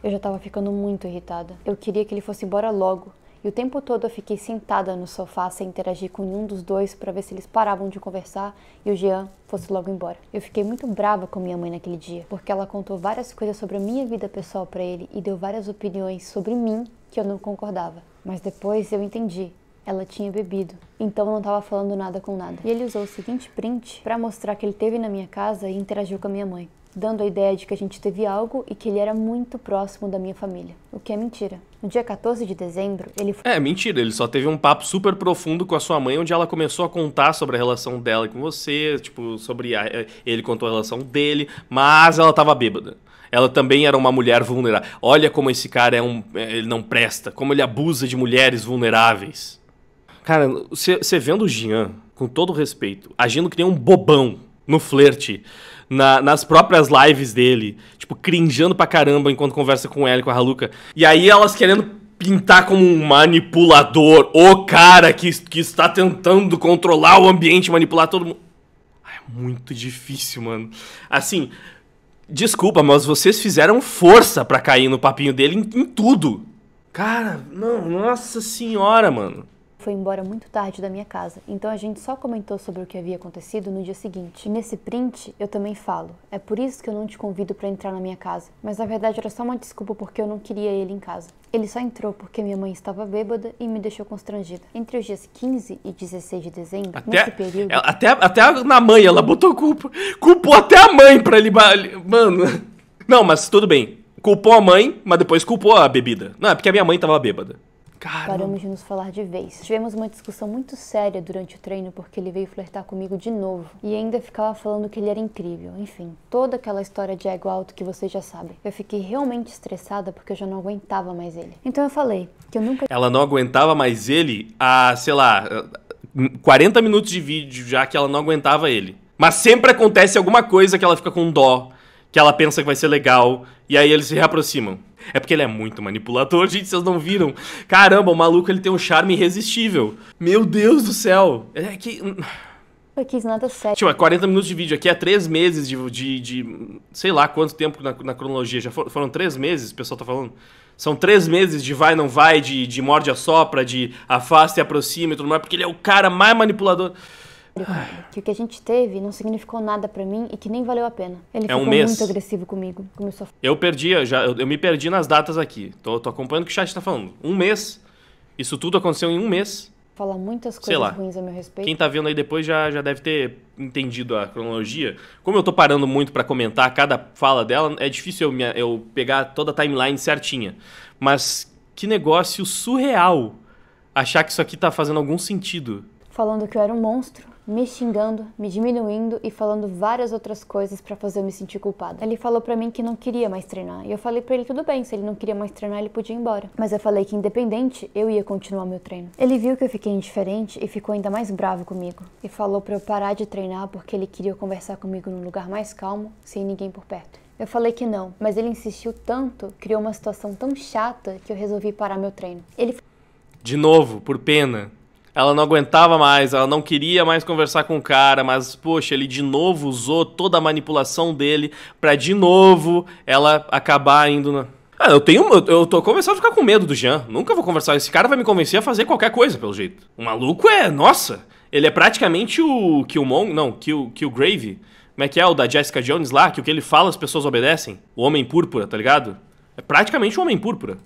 Speaker 5: Eu já tava ficando muito irritada. Eu queria que ele fosse embora logo. E o tempo todo eu fiquei sentada no sofá sem interagir com nenhum dos dois para ver se eles paravam de conversar e o Jean fosse logo embora. Eu fiquei muito brava com minha mãe naquele dia, porque ela contou várias coisas sobre a minha vida pessoal para ele e deu várias opiniões sobre mim que eu não concordava. Mas depois eu entendi ela tinha bebido, então eu não estava falando nada com nada. E ele usou o seguinte print para mostrar que ele teve na minha casa e interagiu com a minha mãe, dando a ideia de que a gente teve algo e que ele era muito próximo da minha família, o que é mentira. No dia 14 de dezembro, ele
Speaker 1: foi... É, mentira, ele só teve um papo super profundo com a sua mãe, onde ela começou a contar sobre a relação dela com você, tipo, sobre a... Eh, ele contou a relação dele, mas ela estava bêbada ela também era uma mulher vulnerável. Olha como esse cara é um, eh, ele não presta, como ele abusa de mulheres vulneráveis. Cara, você vendo o Jean, com todo respeito, agindo que nem um bobão no flerte, na, nas próprias lives dele, tipo, crinjando pra caramba enquanto conversa com ela e com a Haluca. E aí elas querendo pintar como um manipulador, o cara que, que está tentando controlar o ambiente, manipular todo mundo. é muito difícil, mano. Assim, desculpa, mas vocês fizeram força para cair no papinho dele em, em tudo. Cara, não, nossa senhora, mano
Speaker 5: foi embora muito tarde da minha casa, então a gente só comentou sobre o que havia acontecido no dia seguinte. E nesse print, eu também falo: é por isso que eu não te convido para entrar na minha casa, mas na verdade era só uma desculpa porque eu não queria ele em casa. Ele só entrou porque minha mãe estava bêbada e me deixou constrangida. Entre os dias 15 e 16 de dezembro, até, nesse período.
Speaker 1: até, até na mãe ela botou culpa. Culpou até a mãe pra ele. Mano. Não, mas tudo bem. Culpou a mãe, mas depois culpou a bebida. Não, é porque a minha mãe tava bêbada.
Speaker 5: Caramba. Paramos de nos falar de vez. Tivemos uma discussão muito séria durante o treino porque ele veio flertar comigo de novo e ainda ficava falando que ele era incrível. Enfim, toda aquela história de ego alto que vocês já sabem. Eu fiquei realmente estressada porque eu já não aguentava mais ele. Então eu falei que eu
Speaker 6: nunca.
Speaker 1: Ela não aguentava mais ele há, sei lá, 40 minutos de vídeo já que ela não aguentava ele. Mas sempre acontece alguma coisa que ela fica com dó, que ela pensa que vai ser legal, e aí eles se reaproximam. É porque ele é muito manipulador, gente, vocês não viram. Caramba, o maluco ele tem um charme irresistível. Meu Deus do céu. É que...
Speaker 5: Porque hum. isso nada sério. Tipo, é 40
Speaker 1: minutos de vídeo aqui, é 3 meses de, de, de, Sei lá quanto tempo na, na cronologia. Já for, foram 3 meses, o pessoal tá falando. São 3 meses de vai, não vai, de, de morde a sopra, de afasta e aproxima e tudo mais, porque ele é o cara mais manipulador
Speaker 5: que o que a gente teve não significou nada para mim e que nem valeu a pena. Ele é ficou um mês. muito agressivo comigo. Começou a...
Speaker 1: Eu perdi, eu já, eu, eu, me perdi nas datas aqui. Tô, tô acompanhando o que o chat tá falando. Um mês. Isso tudo aconteceu em um mês.
Speaker 5: Falar muitas coisas lá, ruins a meu respeito.
Speaker 1: Quem tá vendo aí depois já, já deve ter entendido a cronologia. Como eu tô parando muito para comentar cada fala dela, é difícil eu, eu pegar toda a timeline certinha. Mas que negócio surreal achar que isso aqui tá fazendo algum sentido.
Speaker 5: Falando que eu era um monstro me xingando, me diminuindo e falando várias outras coisas para fazer eu me sentir culpada. Ele falou para mim que não queria mais treinar. E eu falei para ele tudo bem, se ele não queria mais treinar, ele podia ir embora. Mas eu falei que independente, eu ia continuar meu treino. Ele viu que eu fiquei indiferente e ficou ainda mais bravo comigo e falou para eu parar de treinar porque ele queria conversar comigo num lugar mais calmo, sem ninguém por perto. Eu falei que não, mas ele insistiu tanto, criou uma situação tão chata que eu resolvi parar meu treino. Ele
Speaker 1: de novo, por pena, ela não aguentava mais, ela não queria mais conversar com o cara, mas poxa, ele de novo usou toda a manipulação dele para de novo ela acabar indo na... Ah, eu tenho. Eu, tô começando a ficar com medo do Jean. Nunca vou conversar. Esse cara vai me convencer a fazer qualquer coisa, pelo jeito. O maluco é. Nossa! Ele é praticamente o Killmong. Não, Kill, Killgrave. Como é que é o da Jessica Jones lá? Que o que ele fala as pessoas obedecem? O Homem Púrpura, tá ligado? É praticamente o Homem Púrpura.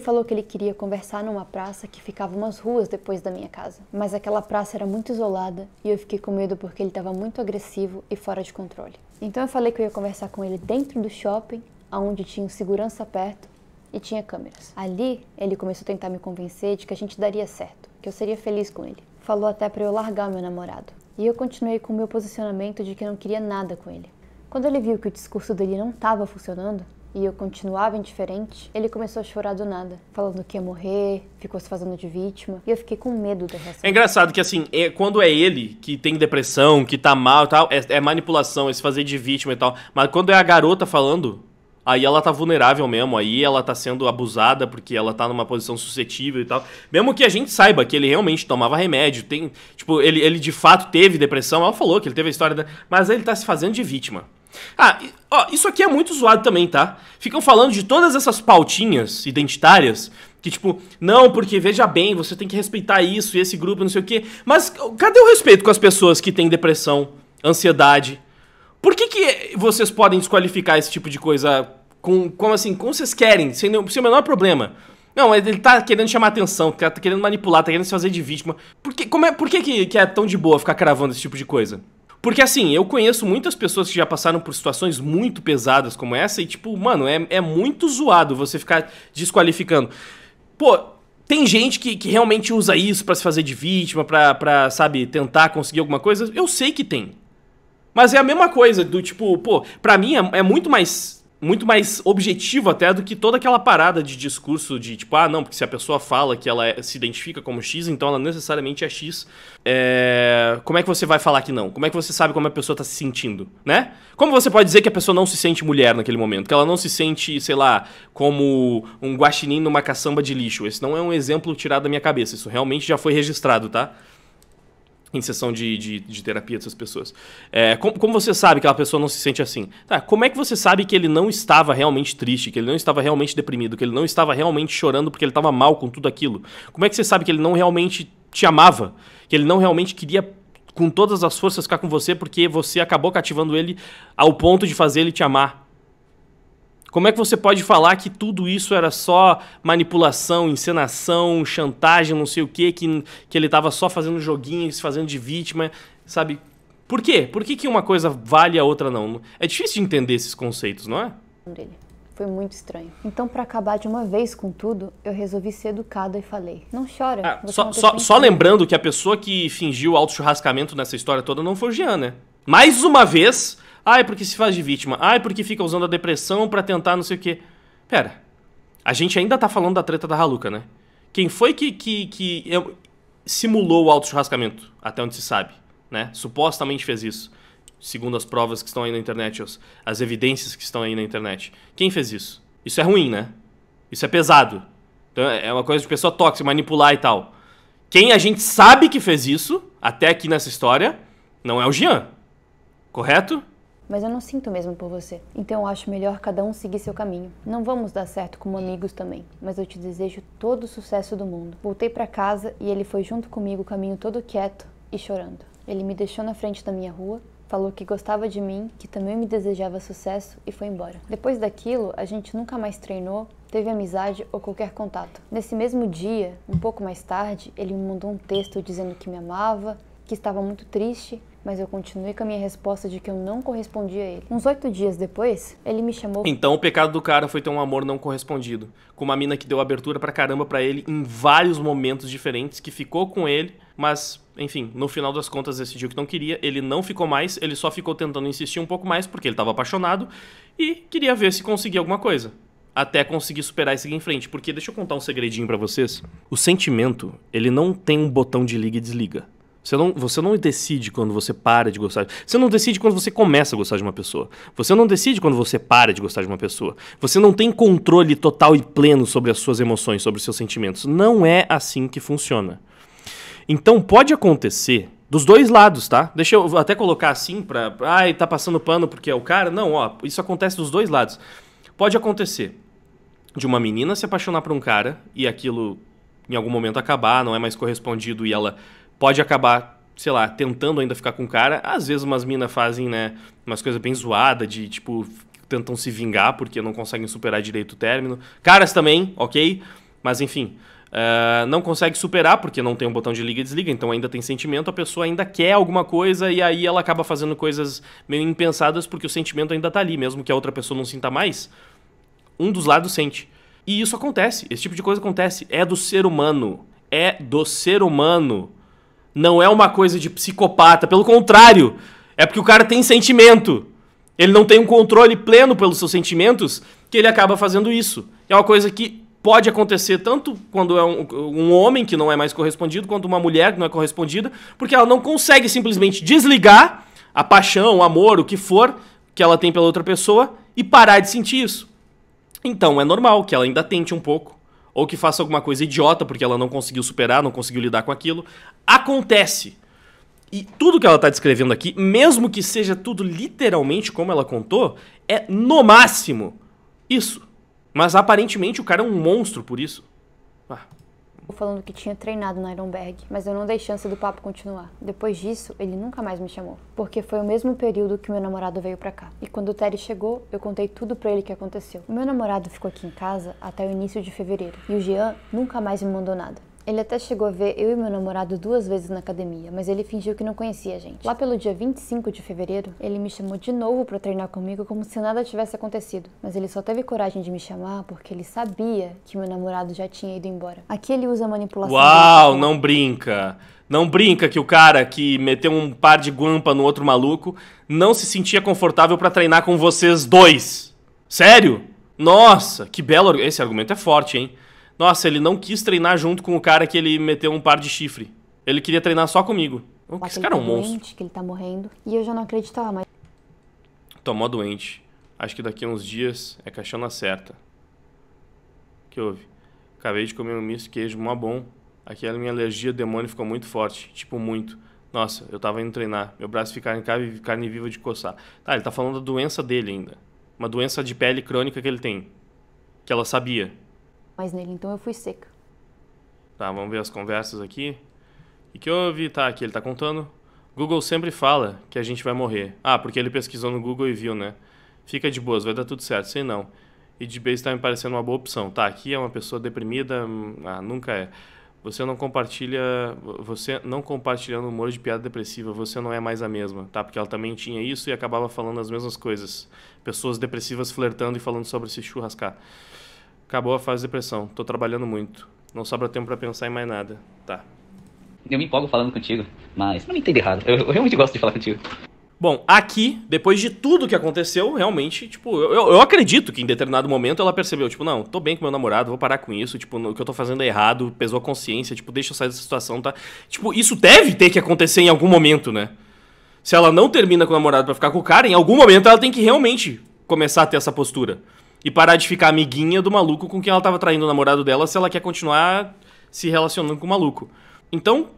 Speaker 5: Falou que ele queria conversar numa praça que ficava umas ruas depois da minha casa, mas aquela praça era muito isolada e eu fiquei com medo porque ele estava muito agressivo e fora de controle. Então eu falei que eu ia conversar com ele dentro do shopping, aonde tinha um segurança perto e tinha câmeras. Ali ele começou a tentar me convencer de que a gente daria certo, que eu seria feliz com ele. Falou até para eu largar meu namorado. E eu continuei com o meu posicionamento de que eu não queria nada com ele. Quando ele viu que o discurso dele não estava funcionando, e eu continuava indiferente, ele começou a chorar do nada, falando que ia morrer, ficou se fazendo de vítima, e eu fiquei com medo da reação.
Speaker 1: É engraçado que, assim, é, quando é ele que tem depressão, que tá mal e tal, é, é manipulação, é se fazer de vítima e tal, mas quando é a garota falando, aí ela tá vulnerável mesmo, aí ela tá sendo abusada porque ela tá numa posição suscetível e tal. Mesmo que a gente saiba que ele realmente tomava remédio, tem, tipo, ele, ele de fato teve depressão, ela falou que ele teve a história, da... mas ele tá se fazendo de vítima. Ah, ó, isso aqui é muito zoado também, tá? Ficam falando de todas essas pautinhas identitárias que, tipo, não, porque veja bem, você tem que respeitar isso e esse grupo, não sei o quê. Mas cadê o respeito com as pessoas que têm depressão, ansiedade? Por que, que vocês podem desqualificar esse tipo de coisa? Com, como assim? Como vocês querem? Sem, sem o menor problema. Não, ele tá querendo chamar atenção, tá querendo manipular, tá querendo se fazer de vítima. Por que, como é, por que, que, que é tão de boa ficar cravando esse tipo de coisa? Porque assim, eu conheço muitas pessoas que já passaram por situações muito pesadas como essa e, tipo, mano, é, é muito zoado você ficar desqualificando. Pô, tem gente que, que realmente usa isso para se fazer de vítima, pra, pra, sabe, tentar conseguir alguma coisa. Eu sei que tem. Mas é a mesma coisa do tipo, pô, pra mim é, é muito mais muito mais objetivo até do que toda aquela parada de discurso de tipo, ah, não, porque se a pessoa fala que ela é, se identifica como X, então ela necessariamente é X. É... Como é que você vai falar que não? Como é que você sabe como a pessoa tá se sentindo, né? Como você pode dizer que a pessoa não se sente mulher naquele momento? Que ela não se sente, sei lá, como um guaxinim numa caçamba de lixo? Esse não é um exemplo tirado da minha cabeça, isso realmente já foi registrado, tá? em sessão de, de, de terapia dessas pessoas. É, como, como, você sabe que aquela pessoa não se sente assim? Tá, como é que você sabe que ele não estava realmente triste, que ele não estava realmente deprimido, que ele não estava realmente chorando porque ele estava mal com tudo aquilo? Como é que você sabe que ele não realmente te amava? Que ele não realmente queria com todas as forças ficar com você porque você acabou cativando ele ao ponto de fazer ele te amar? Como é que você pode falar que tudo isso era só manipulação, encenação, chantagem, não sei o quê, que, que ele estava só fazendo joguinho, se fazendo de vítima, sabe? Por quê? Por que, que uma coisa vale e a outra não? É difícil de entender esses conceitos, não é?
Speaker 5: Foi muito estranho. Então, para acabar de uma vez com tudo, eu resolvi ser educada e falei: Não chora. Ah, só, não só, só, lembrando
Speaker 1: que a pessoa que fingiu auto-churrascamento nessa história toda não foi o Jean, né? Mais uma vez, Ai, porque se faz de vítima. Ai, porque fica usando a depressão para tentar não sei o quê. Pera, a gente ainda tá falando da treta da Haluca, né? Quem foi que, que, que simulou o auto-churrascamento, até onde se sabe, né? Supostamente fez isso, segundo as provas que estão aí na internet, as, as evidências que estão aí na internet. Quem fez isso? Isso é ruim, né? Isso é pesado. Então, é, é uma coisa de pessoa tóxica, manipular e tal. Quem a gente sabe que fez isso, até aqui nessa história, não é o Jean. Correto?
Speaker 5: mas eu não sinto mesmo por você. Então eu acho melhor cada um seguir seu caminho. Não vamos dar certo como amigos também, mas eu te desejo todo o sucesso do mundo. Voltei para casa e ele foi junto comigo o caminho todo quieto e chorando. Ele me deixou na frente da minha rua, falou que gostava de mim, que também me desejava sucesso e foi embora. Depois daquilo, a gente nunca mais treinou, teve amizade ou qualquer contato. Nesse mesmo dia, um pouco mais tarde, ele me mandou um texto dizendo que me amava, que estava muito triste mas eu continuei com a minha resposta de que eu não correspondi a ele. Uns oito dias depois, ele me chamou. Então
Speaker 1: o pecado do cara foi ter um amor não correspondido, com uma mina que deu abertura pra caramba pra ele em vários momentos diferentes, que ficou com ele, mas enfim, no final das contas decidiu que não queria, ele não ficou mais, ele só ficou tentando insistir um pouco mais porque ele estava apaixonado e queria ver se conseguia alguma coisa. Até conseguir superar e seguir em frente. Porque deixa eu contar um segredinho para vocês. O sentimento, ele não tem um botão de liga e desliga. Você não, você não decide quando você para de gostar. Você não decide quando você começa a gostar de uma pessoa. Você não decide quando você para de gostar de uma pessoa. Você não tem controle total e pleno sobre as suas emoções, sobre os seus sentimentos. Não é assim que funciona. Então pode acontecer dos dois lados, tá? Deixa eu até colocar assim para, ai, tá passando pano porque é o cara. Não, ó, isso acontece dos dois lados. Pode acontecer de uma menina se apaixonar por um cara e aquilo em algum momento acabar, não é mais correspondido e ela pode acabar, sei lá, tentando ainda ficar com o cara. Às vezes umas minas fazem, né, umas coisas bem zoadas de, tipo, tentam se vingar porque não conseguem superar direito o término. Caras também, ok? Mas enfim. Uh, não consegue superar porque não tem um botão de liga e desliga, então ainda tem sentimento, a pessoa ainda quer alguma coisa e aí ela acaba fazendo coisas meio impensadas porque o sentimento ainda tá ali, mesmo que a outra pessoa não sinta mais. Um dos lados sente. E isso acontece, esse tipo de coisa acontece. É do ser humano. É do ser humano não é uma coisa de psicopata. Pelo contrário, é porque o cara tem sentimento. Ele não tem um controle pleno pelos seus sentimentos que ele acaba fazendo isso. É uma coisa que pode acontecer tanto quando é um, um homem que não é mais correspondido, quanto uma mulher que não é correspondida, porque ela não consegue simplesmente desligar a paixão, o amor, o que for que ela tem pela outra pessoa e parar de sentir isso. Então é normal que ela ainda tente um pouco, ou que faça alguma coisa idiota porque ela não conseguiu superar, não conseguiu lidar com aquilo. Acontece. E tudo que ela está descrevendo aqui, mesmo que seja tudo literalmente como ela contou, é no máximo isso. Mas aparentemente o cara é um monstro por isso. Ah
Speaker 5: falando que tinha treinado na Ironberg, mas eu não dei chance do papo continuar. Depois disso, ele nunca mais me chamou, porque foi o mesmo período que meu namorado veio para cá. E quando o Terry chegou, eu contei tudo para ele que aconteceu. O meu namorado ficou aqui em casa até o início de fevereiro, e o Jean nunca mais me mandou nada. Ele até chegou a ver eu e meu namorado duas vezes na academia, mas ele fingiu que não conhecia a gente. Lá pelo dia 25 de fevereiro, ele me chamou de novo para treinar comigo como se nada tivesse acontecido, mas ele só teve coragem de me chamar porque ele sabia que meu namorado já tinha ido embora. Aqui ele usa manipulação. Uau, não
Speaker 1: brinca. Não brinca que o cara que meteu um par de guampa no outro maluco não se sentia confortável para treinar com vocês dois. Sério? Nossa, que belo. Esse argumento é forte, hein? Nossa, ele não quis treinar junto com o cara que ele meteu um par de chifre. Ele queria treinar só comigo.
Speaker 5: O que esse cara é um tá doente, monstro. que ele tá morrendo. E eu já não acreditava mais.
Speaker 1: Tomou doente. Acho que daqui a uns dias é caixona certa. O que houve? Acabei de comer um misto queijo mó bom. Aquela minha alergia demônio ficou muito forte. Tipo, muito. Nossa, eu tava indo treinar. Meu braço ficava em carne, carne viva de coçar. Tá, ele tá falando da doença dele ainda. Uma doença de pele crônica que ele tem. Que ela sabia
Speaker 5: mais nele, então eu fui seca.
Speaker 1: Tá, vamos ver as conversas aqui. E que eu ouvi, tá, aqui ele tá contando. Google sempre fala que a gente vai morrer. Ah, porque ele pesquisou no Google e viu, né? Fica de boas, vai dar tudo certo, sei não. E de base tá me parecendo uma boa opção. Tá, aqui é uma pessoa deprimida, hum, ah, nunca é. Você não compartilha, você não compartilhando humor de piada depressiva, você não é mais a mesma, tá? Porque ela também tinha isso e acabava falando as mesmas coisas. Pessoas depressivas flertando e falando sobre se churrascar. Acabou a fase de depressão. Tô trabalhando muito. Não sobra tempo para pensar em mais nada. Tá. Eu me empolgo falando contigo,
Speaker 4: mas não me entenda errado. Eu, eu, realmente gosto de falar contigo.
Speaker 1: Bom, aqui, depois de tudo que aconteceu, realmente, tipo, eu, eu, acredito que em determinado momento ela percebeu, tipo, não, tô bem com meu namorado, vou parar com isso, tipo, o que eu tô fazendo é errado, pesou a consciência, tipo, deixa eu sair dessa situação, tá? Tipo, isso deve ter que acontecer em algum momento, né? Se ela não termina com o namorado para ficar com o cara, em algum momento ela tem que realmente começar a ter essa postura. E parar de ficar amiguinha do maluco com quem ela tava traindo o namorado dela se ela quer continuar se relacionando com o maluco. Então,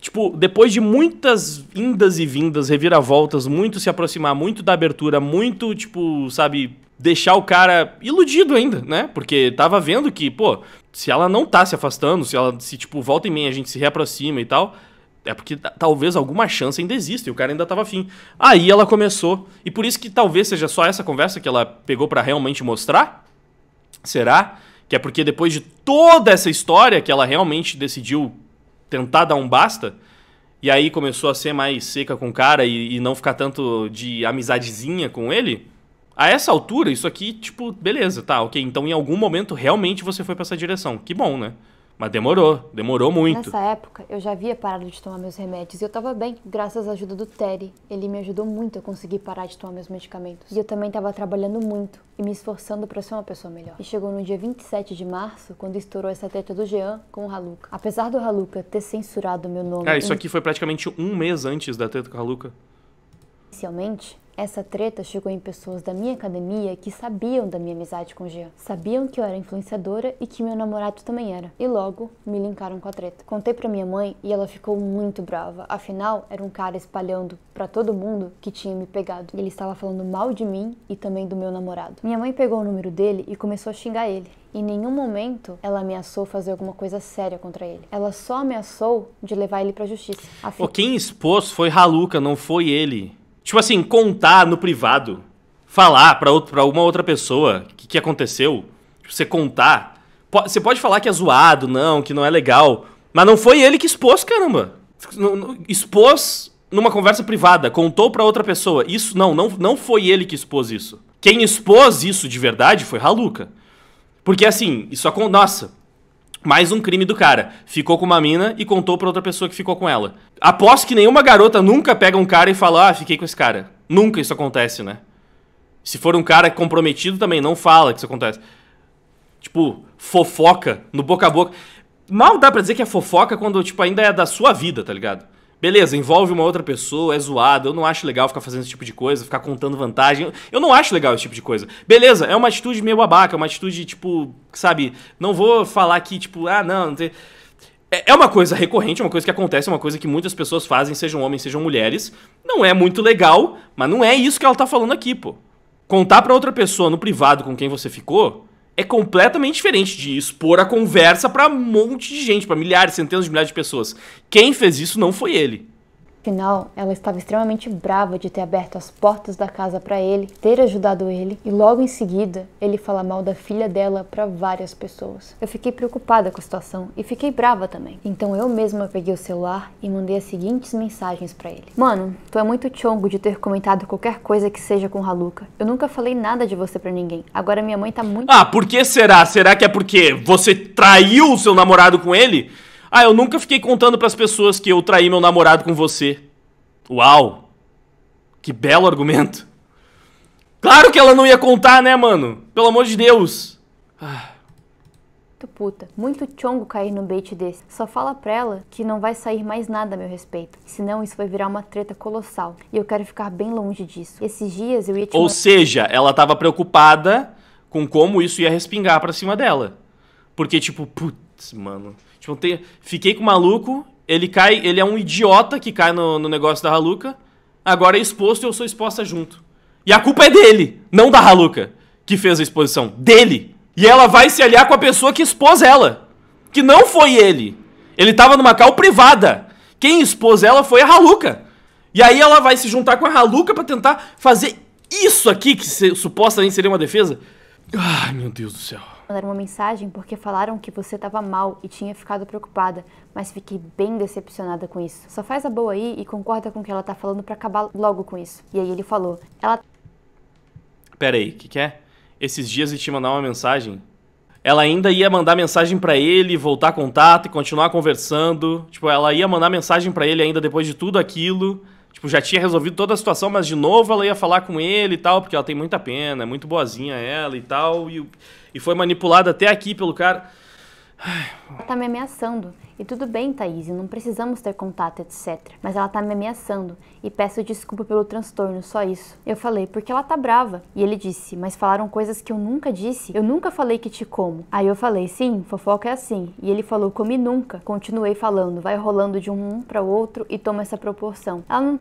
Speaker 1: tipo, depois de muitas vindas e vindas, reviravoltas, muito se aproximar, muito da abertura, muito, tipo, sabe, deixar o cara iludido ainda, né? Porque tava vendo que, pô, se ela não tá se afastando, se ela se, tipo, volta e meia a gente se reaproxima e tal, é porque talvez alguma chance ainda exista e o cara ainda tava afim. Aí ela começou. E por isso que talvez seja só essa conversa que ela pegou para realmente mostrar? Será? Que é porque depois de toda essa história que ela realmente decidiu tentar dar um basta, e aí começou a ser mais seca com o cara e, e não ficar tanto de amizadezinha com ele? A essa altura, isso aqui, tipo, beleza, tá, ok. Então em algum momento realmente você foi pra essa direção. Que bom, né? Mas demorou, demorou muito. Nessa
Speaker 5: época, eu já havia parado de tomar meus remédios e eu estava bem, graças à ajuda do Terry. Ele me ajudou muito a conseguir parar de tomar meus medicamentos. E eu também estava trabalhando muito e me esforçando para ser uma pessoa melhor. E chegou no dia 27 de março, quando estourou essa treta do Jean com o Haluca. Apesar do Haluca ter censurado meu nome. Cara, ah, isso em... aqui
Speaker 1: foi praticamente um mês antes da treta com o Haluca.
Speaker 5: Inicialmente, essa treta chegou em pessoas da minha academia que sabiam da minha amizade com Jean. Sabiam que eu era influenciadora e que meu namorado também era. E logo me linkaram com a treta. Contei pra minha mãe e ela ficou muito brava. Afinal, era um cara espalhando para todo mundo que tinha me pegado. Ele estava falando mal de mim e também do meu namorado. Minha mãe pegou o número dele e começou a xingar ele. Em nenhum momento ela ameaçou fazer alguma coisa séria contra ele. Ela só ameaçou de levar ele pra justiça. Afinal, quem
Speaker 1: expôs foi Haluca, não foi ele. Tipo assim, contar no privado. Falar pra, outro, pra uma outra pessoa o que, que, aconteceu. Tipo, você contar. você pode falar que é zoado, não, que não é legal. Mas não foi ele que expôs, caramba. Expôs numa conversa privada, contou pra outra pessoa. Isso não, não, não foi ele que expôs isso. Quem expôs isso de verdade foi Haluca. Porque assim, isso acontece. Nossa, mais um crime do cara. Ficou com uma mina e contou pra outra pessoa que ficou com ela. Aposto que nenhuma garota nunca pega um cara e fala, ah, fiquei com esse cara. Nunca isso acontece, né? Se for um cara comprometido também, não fala que isso acontece. Tipo, fofoca no boca a boca. Mal dá pra dizer que é fofoca quando, tipo, ainda é da sua vida, tá ligado? Beleza, envolve uma outra pessoa, é zoado, eu não acho legal ficar fazendo esse tipo de coisa, ficar contando vantagem. Eu não acho legal esse tipo de coisa. Beleza, é uma atitude meio babaca, uma atitude, tipo, sabe, não vou falar que, tipo, ah, não, não tem. É, é uma coisa recorrente, é uma coisa que acontece, é uma coisa que muitas pessoas fazem, sejam homens, sejam mulheres. Não é muito legal, mas não é isso que ela tá falando aqui, pô. Contar pra outra pessoa no privado com quem você ficou é completamente diferente de expor a conversa para um monte de gente, para milhares, centenas de milhares de pessoas. Quem fez isso não foi ele.
Speaker 5: Afinal, ela estava extremamente brava de ter aberto as portas da casa para ele, ter ajudado ele e logo em seguida ele fala mal da filha dela para várias pessoas. Eu fiquei preocupada com a situação e fiquei brava também. Então eu mesma peguei o celular e mandei as seguintes mensagens para ele: Mano, tu é muito chongo de ter comentado qualquer coisa que seja com Haluka. Eu nunca falei nada de você para ninguém. Agora minha mãe tá muito. Ah,
Speaker 1: por que será? Será que é porque você traiu o seu namorado com ele? Ah, eu nunca fiquei contando para as pessoas que eu traí meu namorado com você. Uau! Que belo argumento. Claro que ela não ia contar, né, mano? Pelo amor de Deus. Muito
Speaker 5: ah. puta, muito chongo cair no bait desse. Só fala pra ela que não vai sair mais nada a meu respeito. Senão isso vai virar uma treta colossal. E eu quero ficar bem longe disso. Esses dias eu ia te. Ou
Speaker 1: seja, ela tava preocupada com como isso ia respingar pra cima dela. Porque, tipo, putz, mano. Tipo, fiquei com o maluco, ele cai, ele é um idiota que cai no, no negócio da Haluca, agora é exposto e eu sou exposta junto. E a culpa é dele, não da Haluca, que fez a exposição. Dele! E ela vai se aliar com a pessoa que expôs ela. Que não foi ele. Ele tava numa cal privada. Quem expôs ela foi a Haluca. E aí ela vai se juntar com a Haluca para tentar fazer isso aqui, que se, supostamente seria uma defesa. Ai, meu Deus do céu
Speaker 5: mandar uma mensagem porque falaram que você estava mal e tinha ficado preocupada, mas fiquei bem decepcionada com isso. Só faz a boa aí e concorda com o que ela tá falando para acabar logo com isso. E aí ele falou: Ela.
Speaker 1: Pera aí, o que, que é? Esses dias eu te mandar uma mensagem? Ela ainda ia mandar mensagem para ele, voltar contato e continuar conversando. Tipo, ela ia mandar mensagem para ele ainda depois de tudo aquilo. Tipo, já tinha resolvido toda a situação, mas de novo ela ia falar com ele e tal, porque ela tem muita pena, é muito boazinha ela e tal. E, e foi manipulado até aqui pelo cara.
Speaker 5: Ela tá me ameaçando. E tudo bem, Thaís, não precisamos ter contato, etc. Mas ela tá me ameaçando e peço desculpa pelo transtorno, só isso. Eu falei, porque ela tá brava. E ele disse, mas falaram coisas que eu nunca disse. Eu nunca falei que te como. Aí eu falei, sim, fofoca é assim. E ele falou, comi nunca. Continuei falando, vai rolando de um para o outro e toma essa proporção. Ela não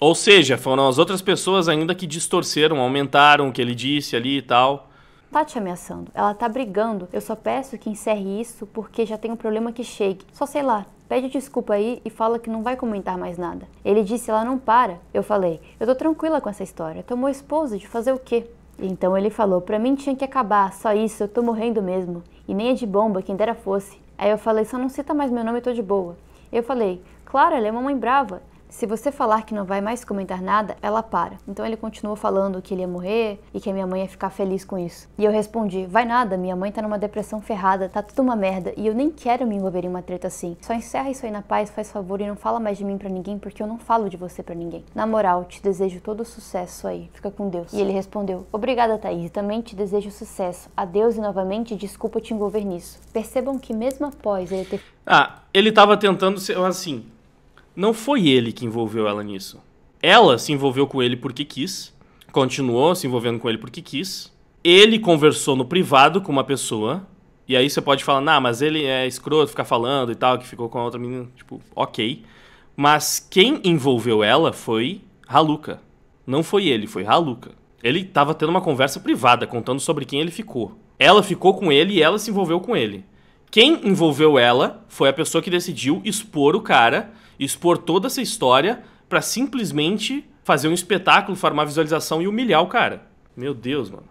Speaker 1: ou seja, foram as outras pessoas ainda que distorceram, aumentaram o que ele disse ali e tal
Speaker 5: tá te ameaçando, ela tá brigando. Eu só peço que encerre isso porque já tem um problema que chegue. Só sei lá, pede desculpa aí e fala que não vai comentar mais nada. Ele disse, ela não para. Eu falei, eu tô tranquila com essa história, tomou esposa de fazer o quê? Então ele falou, pra mim tinha que acabar, só isso, eu tô morrendo mesmo. E nem é de bomba, quem dera fosse. Aí eu falei, só não cita mais meu nome, eu tô de boa. Eu falei, claro, ela é mamãe brava se você falar que não vai mais comentar nada, ela para. Então ele continuou falando que ele ia morrer e que a minha mãe ia ficar feliz com isso. E eu respondi: vai nada, minha mãe tá numa depressão ferrada, tá tudo uma merda e eu nem quero me envolver em uma treta assim. Só encerra isso aí na paz, faz favor e não fala mais de mim para ninguém porque eu não falo de você para ninguém. Na moral, te desejo todo sucesso aí. Fica com Deus. E ele respondeu: obrigada, Thaís, também te desejo sucesso. Adeus e novamente desculpa te envolver nisso. Percebam que mesmo após ele ter.
Speaker 1: Ah, ele tava tentando ser assim não foi ele que envolveu ela nisso. Ela se envolveu com ele porque quis, continuou se envolvendo com ele porque quis. Ele conversou no privado com uma pessoa, e aí você pode falar, nah, mas ele é escroto, ficar falando e tal, que ficou com a outra menina. Tipo, ok. Mas quem envolveu ela foi Haluca. Não foi ele, foi Haluca. Ele tava tendo uma conversa privada, contando sobre quem ele ficou. Ela ficou com ele e ela se envolveu com ele. Quem envolveu ela foi a pessoa que decidiu expor o cara expor toda essa história para simplesmente fazer um espetáculo, formar visualização e humilhar o cara. Meu Deus, mano.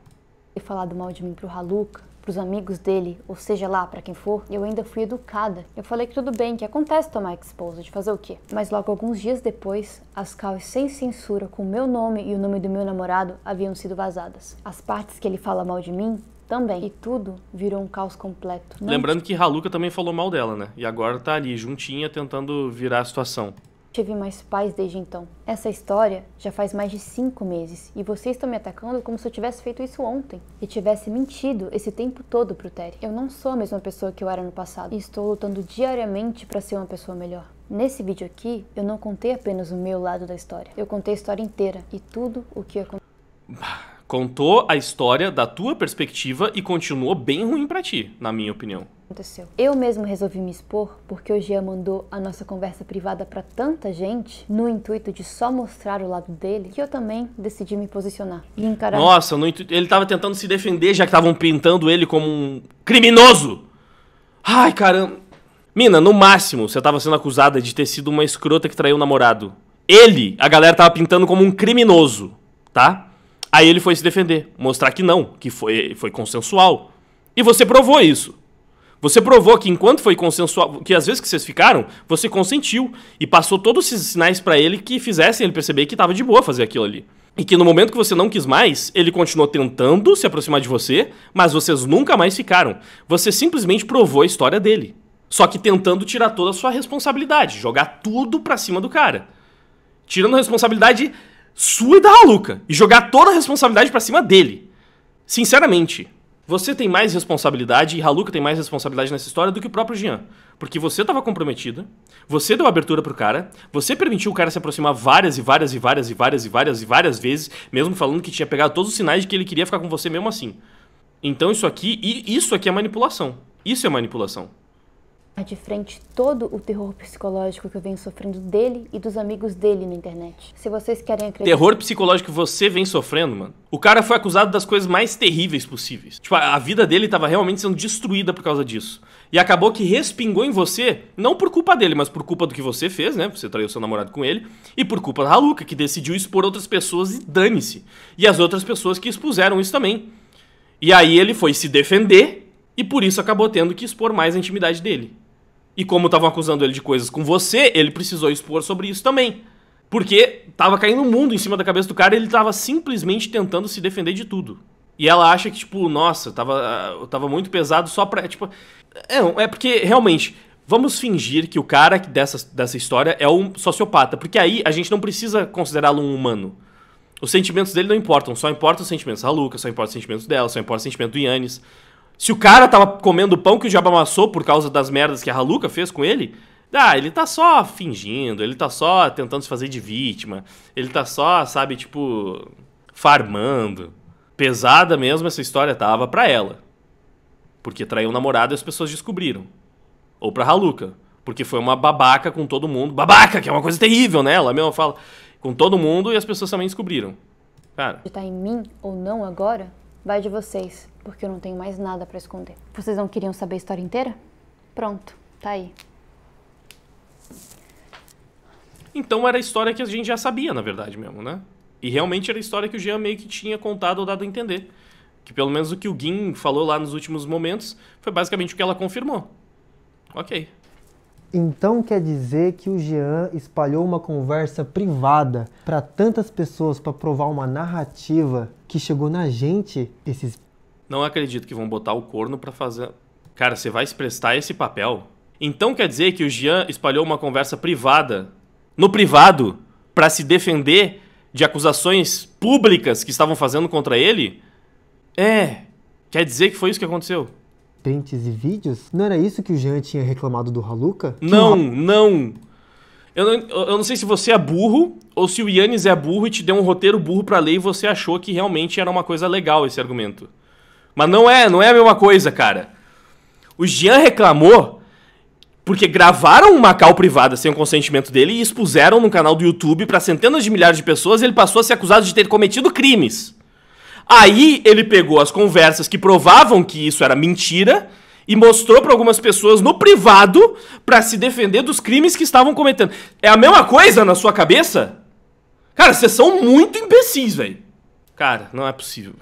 Speaker 5: E falado mal de mim pro Haluca, pros amigos dele, ou seja lá, para quem for, eu ainda fui educada. Eu falei que tudo bem, que acontece tomar de fazer o quê? Mas logo alguns dias depois, as calls sem censura com o meu nome e o nome do meu namorado haviam sido vazadas. As partes que ele fala mal de mim também. E tudo virou um caos completo. Não Lembrando
Speaker 1: que Haluka também falou mal dela, né? E agora tá ali, juntinha, tentando virar a situação.
Speaker 5: Tive mais paz desde então. Essa história já faz mais de cinco meses e vocês estão me atacando como se eu tivesse feito isso ontem e tivesse mentido esse tempo todo pro Terry. Eu não sou a mesma pessoa que eu era no passado e estou lutando diariamente para ser uma pessoa melhor. Nesse vídeo aqui, eu não contei apenas o meu lado da história. Eu contei a história inteira e tudo o que aconteceu.
Speaker 1: Contou a história da tua perspectiva e continuou bem ruim para ti, na minha opinião.
Speaker 5: Aconteceu. Eu mesmo resolvi me expor porque o Gia mandou a nossa conversa privada para tanta gente, no intuito de só mostrar o lado dele, que eu também decidi me posicionar e encarar. Nossa,
Speaker 1: no intu... ele tava tentando se defender já que estavam pintando ele como um criminoso. Ai, caramba. Mina, no máximo, você tava sendo acusada de ter sido uma escrota que traiu o namorado. Ele, a galera tava pintando como um criminoso, tá? Aí ele foi se defender, mostrar que não, que foi, foi consensual. E você provou isso. Você provou que enquanto foi consensual, que às vezes que vocês ficaram, você consentiu e passou todos esses sinais para ele que fizessem ele perceber que tava de boa fazer aquilo ali. E que no momento que você não quis mais, ele continuou tentando se aproximar de você, mas vocês nunca mais ficaram. Você simplesmente provou a história dele. Só que tentando tirar toda a sua responsabilidade, jogar tudo pra cima do cara. Tirando a responsabilidade sua e da Haluca e jogar toda a responsabilidade para cima dele. Sinceramente, você tem mais responsabilidade e Haluca tem mais responsabilidade nessa história do que o próprio Jean. Porque você estava comprometida, você deu abertura pro cara, você permitiu o cara se aproximar várias e várias e várias e várias e várias e várias vezes, mesmo falando que tinha pegado todos os sinais de que ele queria ficar com você mesmo assim. Então isso aqui, e isso aqui é manipulação. Isso é manipulação
Speaker 5: a de frente todo o terror psicológico que eu venho sofrendo dele e dos amigos dele na internet. Se vocês querem acreditar. Terror
Speaker 1: psicológico que você vem sofrendo, mano. O cara foi acusado das coisas mais terríveis possíveis. Tipo, a vida dele tava realmente sendo destruída por causa disso. E acabou que respingou em você, não por culpa dele, mas por culpa do que você fez, né? Você traiu seu namorado com ele. E por culpa da Haluca, que decidiu expor outras pessoas e dane-se. E as outras pessoas que expuseram isso também. E aí ele foi se defender. E por isso acabou tendo que expor mais a intimidade dele. E como estavam acusando ele de coisas com você, ele precisou expor sobre isso também. Porque tava caindo o um mundo em cima da cabeça do cara e ele tava simplesmente tentando se defender de tudo. E ela acha que, tipo, nossa, tava, ah, tava muito pesado só pra. Tipo. É, é porque, realmente, vamos fingir que o cara dessa, dessa história é um sociopata. Porque aí a gente não precisa considerá-lo um humano. Os sentimentos dele não importam, só importam os sentimentos da Luca, só importam os sentimentos dela, só importa o sentimento do Yannis. Se o cara tava comendo o pão que o diabo amassou por causa das merdas que a Haluca fez com ele, ah, ele tá só fingindo, ele tá só tentando se fazer de vítima, ele tá só, sabe, tipo, farmando. Pesada mesmo essa história tava pra ela. Porque traiu o namorado e as pessoas descobriram. Ou pra Haluca. Porque foi uma babaca com todo mundo. Babaca, que é uma coisa terrível, né? Ela mesma fala. Com todo mundo e as pessoas também descobriram. Cara.
Speaker 5: Tá em mim ou não agora? Vai de vocês porque eu não tenho mais nada para esconder. Vocês não queriam saber a história inteira? Pronto, tá aí.
Speaker 1: Então era a história que a gente já sabia, na verdade mesmo, né? E realmente era a história que o Jean meio que tinha contado ou dado a entender. Que pelo menos o que o Gin falou lá nos últimos momentos foi basicamente o que ela confirmou. Ok.
Speaker 6: Então quer dizer que o Jean espalhou uma conversa privada para tantas pessoas para provar uma narrativa que chegou na gente, esses
Speaker 1: não acredito que vão botar o corno para fazer. Cara, você vai se prestar esse papel? Então quer dizer que o Jean espalhou uma conversa privada, no privado, para se defender de acusações públicas que estavam fazendo contra ele? É, quer dizer que foi isso que aconteceu?
Speaker 6: Prints e vídeos? Não era isso que o Jean tinha reclamado do Haluca? Não,
Speaker 1: não! Eu, não! eu não sei se você é burro ou se o Yannis é burro e te deu um roteiro burro pra ler e você achou que realmente era uma coisa legal esse argumento. Mas não é, não é a mesma coisa, cara. O Jean reclamou porque gravaram uma cal privada sem o consentimento dele e expuseram no canal do YouTube para centenas de milhares de pessoas, ele passou a ser acusado de ter cometido crimes. Aí ele pegou as conversas que provavam que isso era mentira e mostrou para algumas pessoas no privado para se defender dos crimes que estavam cometendo. É a mesma coisa na sua cabeça? Cara, vocês são muito imbecis, velho. Cara, não é possível.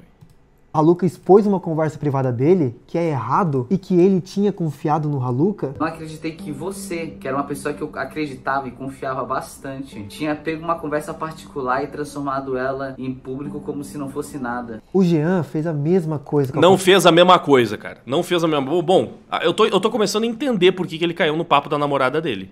Speaker 6: Haluca expôs uma conversa privada dele, que é errado, e que ele tinha confiado no Haluca. Não
Speaker 4: acreditei que você, que era uma pessoa que eu acreditava e confiava bastante, tinha pego uma conversa particular e transformado ela em público como se não fosse nada.
Speaker 6: O Jean fez a mesma coisa. Com não fez
Speaker 1: a mesma coisa, cara. Não fez a mesma... Bom, ah, eu tô, eu tô começando a entender por que, que ele caiu no papo da namorada dele.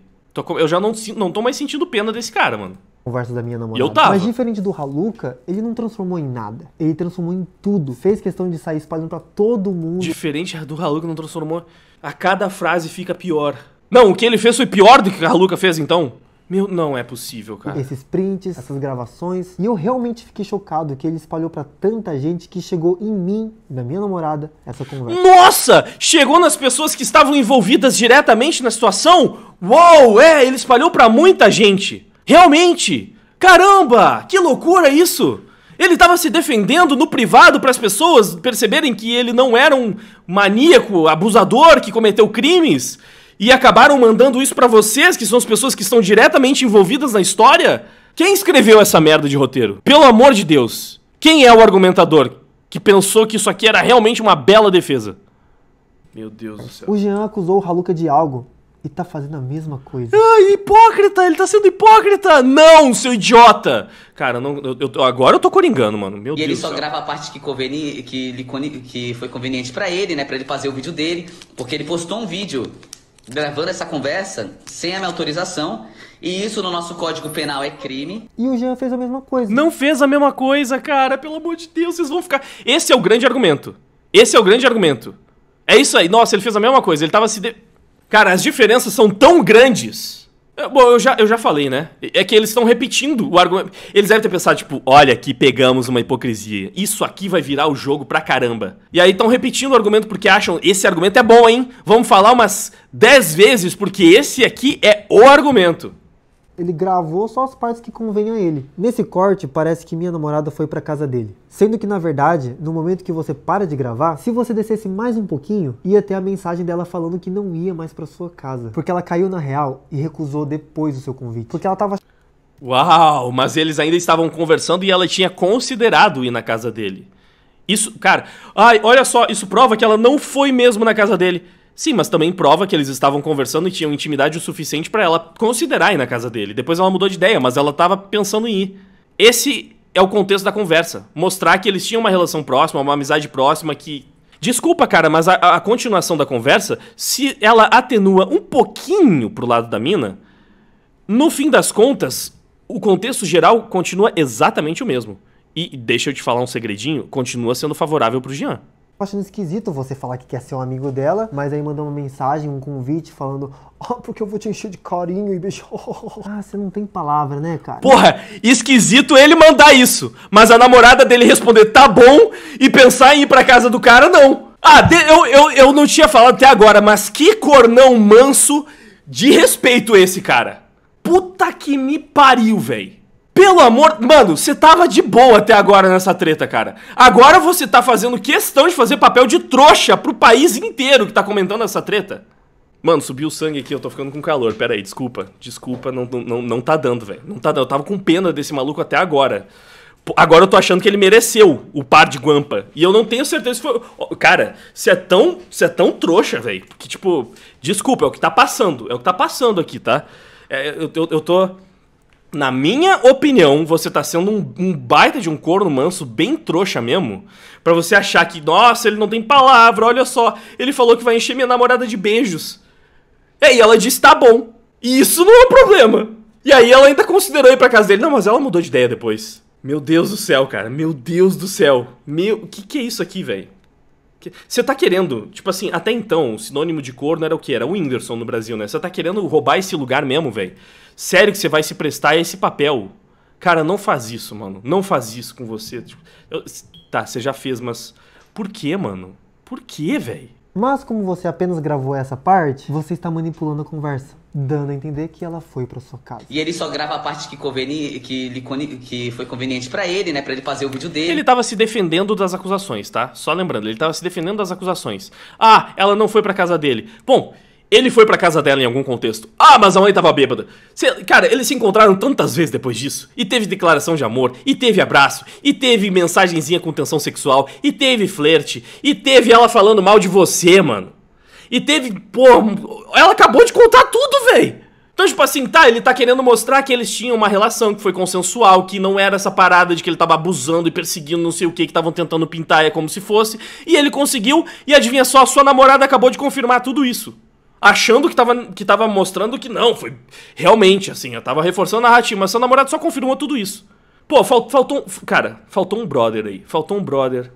Speaker 1: eu já não, não tô mais sentindo pena desse cara, mano
Speaker 6: conversa da minha namorada. eu tava. Mas diferente do Haluca, ele não transformou em nada. Ele transformou em tudo. Fez questão de sair espalhando pra todo mundo.
Speaker 1: Diferente do Haluca, não transformou. A cada frase fica pior. Não, o que ele fez foi pior do que o Haluca fez então? Meu, não é possível,
Speaker 6: cara. Esses prints, essas gravações. E eu realmente fiquei chocado que ele espalhou para tanta gente que chegou em mim, na minha namorada, essa conversa.
Speaker 1: Nossa! Chegou nas pessoas que estavam envolvidas diretamente na situação? Uou, é, ele espalhou para muita gente. Realmente! Caramba! Que loucura isso! Ele estava se defendendo no privado para as pessoas perceberem que ele não era um maníaco, abusador que cometeu crimes e acabaram mandando isso para vocês, que são as pessoas que estão diretamente envolvidas na história? Quem escreveu essa merda de roteiro? Pelo amor de Deus! Quem é o argumentador que pensou que isso aqui era realmente uma bela defesa? Meu Deus do
Speaker 6: céu. O Jean acusou o Haluca de algo e tá fazendo a mesma coisa.
Speaker 1: Ah, hipócrita! Ele tá sendo hipócrita! Não, seu idiota! Cara, não, eu, eu, agora eu tô coringando, mano. Meu e Deus. E ele só céu. grava
Speaker 4: a parte que, conveni, que, que foi conveniente para ele, né? Pra ele fazer o vídeo dele. Porque ele postou um vídeo gravando essa conversa sem a minha autorização. E isso no nosso código penal é crime.
Speaker 6: E o Jean fez a mesma
Speaker 1: coisa. Não fez a mesma coisa, cara. Pelo amor de Deus, vocês vão ficar. Esse é o grande argumento. Esse é o grande argumento. É isso aí. Nossa, ele fez a mesma coisa. Ele tava se. De... Cara, as diferenças são tão grandes. É, bom, eu já, eu já falei, né? É que eles estão repetindo o argumento. Eles devem ter pensado, tipo, olha aqui, pegamos uma hipocrisia. Isso aqui vai virar o jogo pra caramba. E aí estão repetindo o argumento porque acham, esse argumento é bom, hein? Vamos falar umas 10 vezes porque esse aqui é o argumento
Speaker 6: ele gravou só as partes que convêm a ele. Nesse corte, parece que minha namorada foi para casa dele. Sendo que, na verdade, no momento que você para de gravar, se você descesse mais um pouquinho, ia ter a mensagem dela falando que não ia mais para sua casa. Porque ela caiu na real e recusou depois o seu convite. Porque ela tava.
Speaker 1: Uau, mas eles ainda estavam conversando e ela tinha considerado ir na casa dele. Isso, cara, ai, olha só, isso prova que ela não foi mesmo na casa dele. Sim, mas também prova que eles estavam conversando e tinham intimidade o suficiente para ela considerar ir na casa dele. Depois ela mudou de ideia, mas ela tava pensando em ir. Esse é o contexto da conversa. Mostrar que eles tinham uma relação próxima, uma amizade próxima, que. Desculpa, cara, mas a, a continuação da conversa, se ela atenua um pouquinho pro lado da mina, no fim das contas, o contexto geral continua exatamente o mesmo. E deixa eu te falar um segredinho, continua sendo favorável pro Jean
Speaker 6: achando esquisito você falar que quer ser um amigo dela, mas aí mandou uma mensagem, um convite falando: Ó, oh, porque eu vou te encher de carinho e beijo. Ah, você não tem palavra, né, cara? Porra,
Speaker 1: esquisito ele mandar isso, mas a namorada dele responder tá bom e pensar em ir pra casa do cara, não. Ah, eu, eu, eu não tinha falado até agora, mas que cornão manso de respeito esse cara. Puta que me pariu, velho. Pelo amor. Mano, você tava de boa até agora nessa treta, cara. Agora você tá fazendo questão de fazer papel de trouxa pro país inteiro que tá comentando essa treta. Mano, subiu o sangue aqui, eu tô ficando com calor. Pera aí, desculpa. Desculpa, não, não, não tá dando, velho. Não tá dando. Eu tava com pena desse maluco até agora. Agora eu tô achando que ele mereceu o par de guampa. E eu não tenho certeza se foi. Cara, você é tão, você é tão trouxa, velho. Que tipo, desculpa, é o que tá passando. É o que tá passando aqui, tá? É, eu, eu, eu tô na minha opinião, você tá sendo um, um, baita de um corno manso, bem trouxa mesmo, para você achar que, nossa, ele não tem palavra, olha só, ele falou que vai encher minha namorada de beijos. E aí ela disse, tá bom. E isso não é um problema. E aí ela ainda considerou ir pra casa dele. Não, mas ela mudou de ideia depois. Meu Deus do céu, cara. Meu Deus do céu. Meu, o que que é isso aqui, velho? Você tá querendo, tipo assim, até então, o sinônimo de corno era o que? Era o Whindersson no Brasil, né? Você tá querendo roubar esse lugar mesmo, velho? sério que você vai se prestar a esse papel. Cara, não faz isso, mano. Não faz isso com você. Tipo, eu, tá, você já fez, mas por que, mano?
Speaker 6: Por que, velho? Mas como você apenas gravou essa parte, você está manipulando a conversa, dando a entender que ela foi para sua casa. E
Speaker 4: ele só grava a parte que, conveni que, lhe que foi
Speaker 1: conveniente para ele, né, para ele fazer o vídeo dele. Ele estava se defendendo das acusações, tá? Só lembrando, ele estava se defendendo das acusações. Ah, ela não foi para casa dele. Bom, ele foi pra casa dela em algum contexto. Ah, mas a mãe tava bêbada. Cê, cara, eles se encontraram tantas vezes depois disso. E teve declaração de amor, e teve abraço, e teve mensagenzinha com tensão sexual, e teve flerte, e teve ela falando mal de você, mano. E teve, pô, ela acabou de contar tudo, véi. Então, tipo assim, tá, ele tá querendo mostrar que eles tinham uma relação que foi consensual, que não era essa parada de que ele tava abusando e perseguindo não sei o que, que estavam tentando pintar é como se fosse. E ele conseguiu, e adivinha só, a sua namorada acabou de confirmar tudo isso achando que tava, que tava mostrando que não, foi realmente assim, eu tava reforçando a narrativa, mas seu namorado só confirmou tudo isso. Pô, falt, faltou, cara, faltou um brother aí, faltou um brother,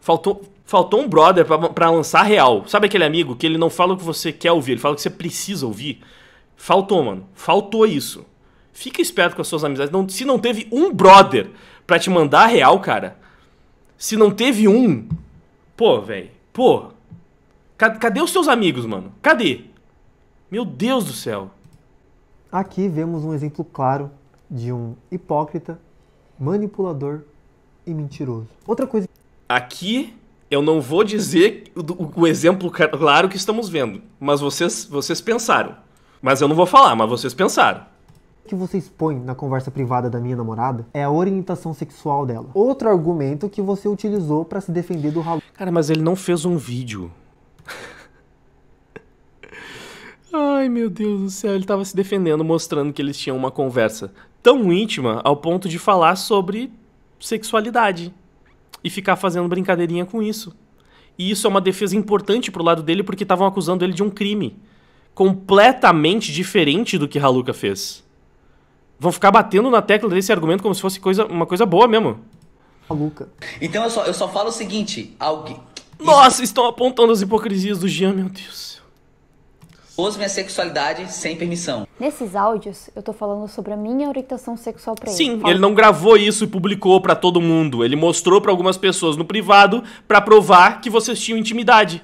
Speaker 1: faltou, faltou um brother pra, lançar real. Sabe aquele amigo que ele não fala o que você quer ouvir, ele fala o que você precisa ouvir? Faltou, mano, faltou isso. Fica esperto com as suas amizades, não, se não teve um brother pra te mandar real, cara, se não teve um, pô, velho, pô, Cadê os seus amigos, mano? Cadê? Meu Deus do céu.
Speaker 6: Aqui vemos um exemplo claro de um hipócrita, manipulador e mentiroso. Outra coisa.
Speaker 1: Aqui eu não vou dizer o, o exemplo claro que estamos vendo, mas vocês, vocês pensaram. Mas eu não vou falar, mas vocês pensaram
Speaker 6: O que você expõe na conversa privada da minha namorada é a orientação sexual dela. Outro argumento que você utilizou para se defender do ralo. Cara, mas ele não fez um vídeo.
Speaker 1: Ai meu Deus do céu, ele tava se defendendo, mostrando que eles tinham uma conversa tão íntima ao ponto de falar sobre sexualidade e ficar fazendo brincadeirinha com isso. E isso é uma defesa importante pro lado dele porque estavam acusando ele de um crime completamente diferente do que Haluka fez. Vão ficar batendo na tecla desse argumento como se fosse coisa, uma coisa boa mesmo. Haluka. Então eu só, eu só falo o seguinte, alguém. Nossa, estão apontando as hipocrisias do Jean, meu Deus expôs minha sexualidade sem permissão.
Speaker 5: Nesses áudios, eu tô falando sobre a minha orientação sexual pra ele. Sim,
Speaker 1: ele não gravou isso e publicou para todo mundo. Ele mostrou para algumas pessoas no privado para provar que vocês tinham intimidade.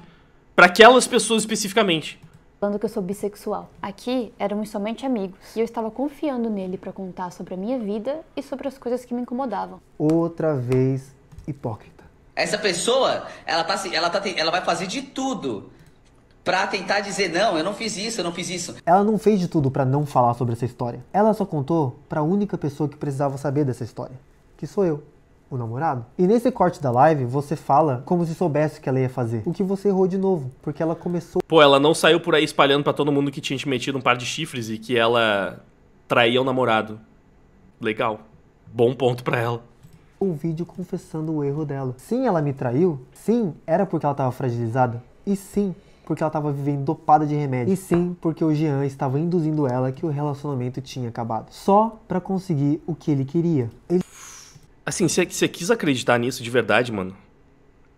Speaker 1: para aquelas pessoas especificamente
Speaker 5: falando que eu sou bissexual. Aqui éramos somente amigos e eu estava confiando nele para contar sobre a minha vida e sobre as coisas que me incomodavam.
Speaker 6: Outra vez hipócrita.
Speaker 4: Essa pessoa, ela tá, assim, ela tá, ela vai fazer de tudo para tentar dizer não, eu não fiz isso, eu não fiz isso.
Speaker 6: Ela não fez de tudo para não falar sobre essa história. Ela só contou para a única pessoa que precisava saber dessa história, que sou eu o namorado. E nesse corte da live, você fala como se soubesse o que ela ia fazer. O que você errou de novo, porque ela começou.
Speaker 1: Pô, ela não saiu por aí espalhando para todo mundo que tinha te metido um par de chifres e que ela traía o namorado. Legal.
Speaker 6: Bom ponto para ela. Um vídeo confessando o erro dela. Sim, ela me traiu. Sim, era porque ela tava fragilizada. E sim, porque ela estava vivendo dopada de remédio. E sim, porque o Jean estava induzindo ela que o relacionamento tinha acabado. Só para conseguir o que ele queria. Ele...
Speaker 1: Assim, você quis acreditar nisso de verdade, mano?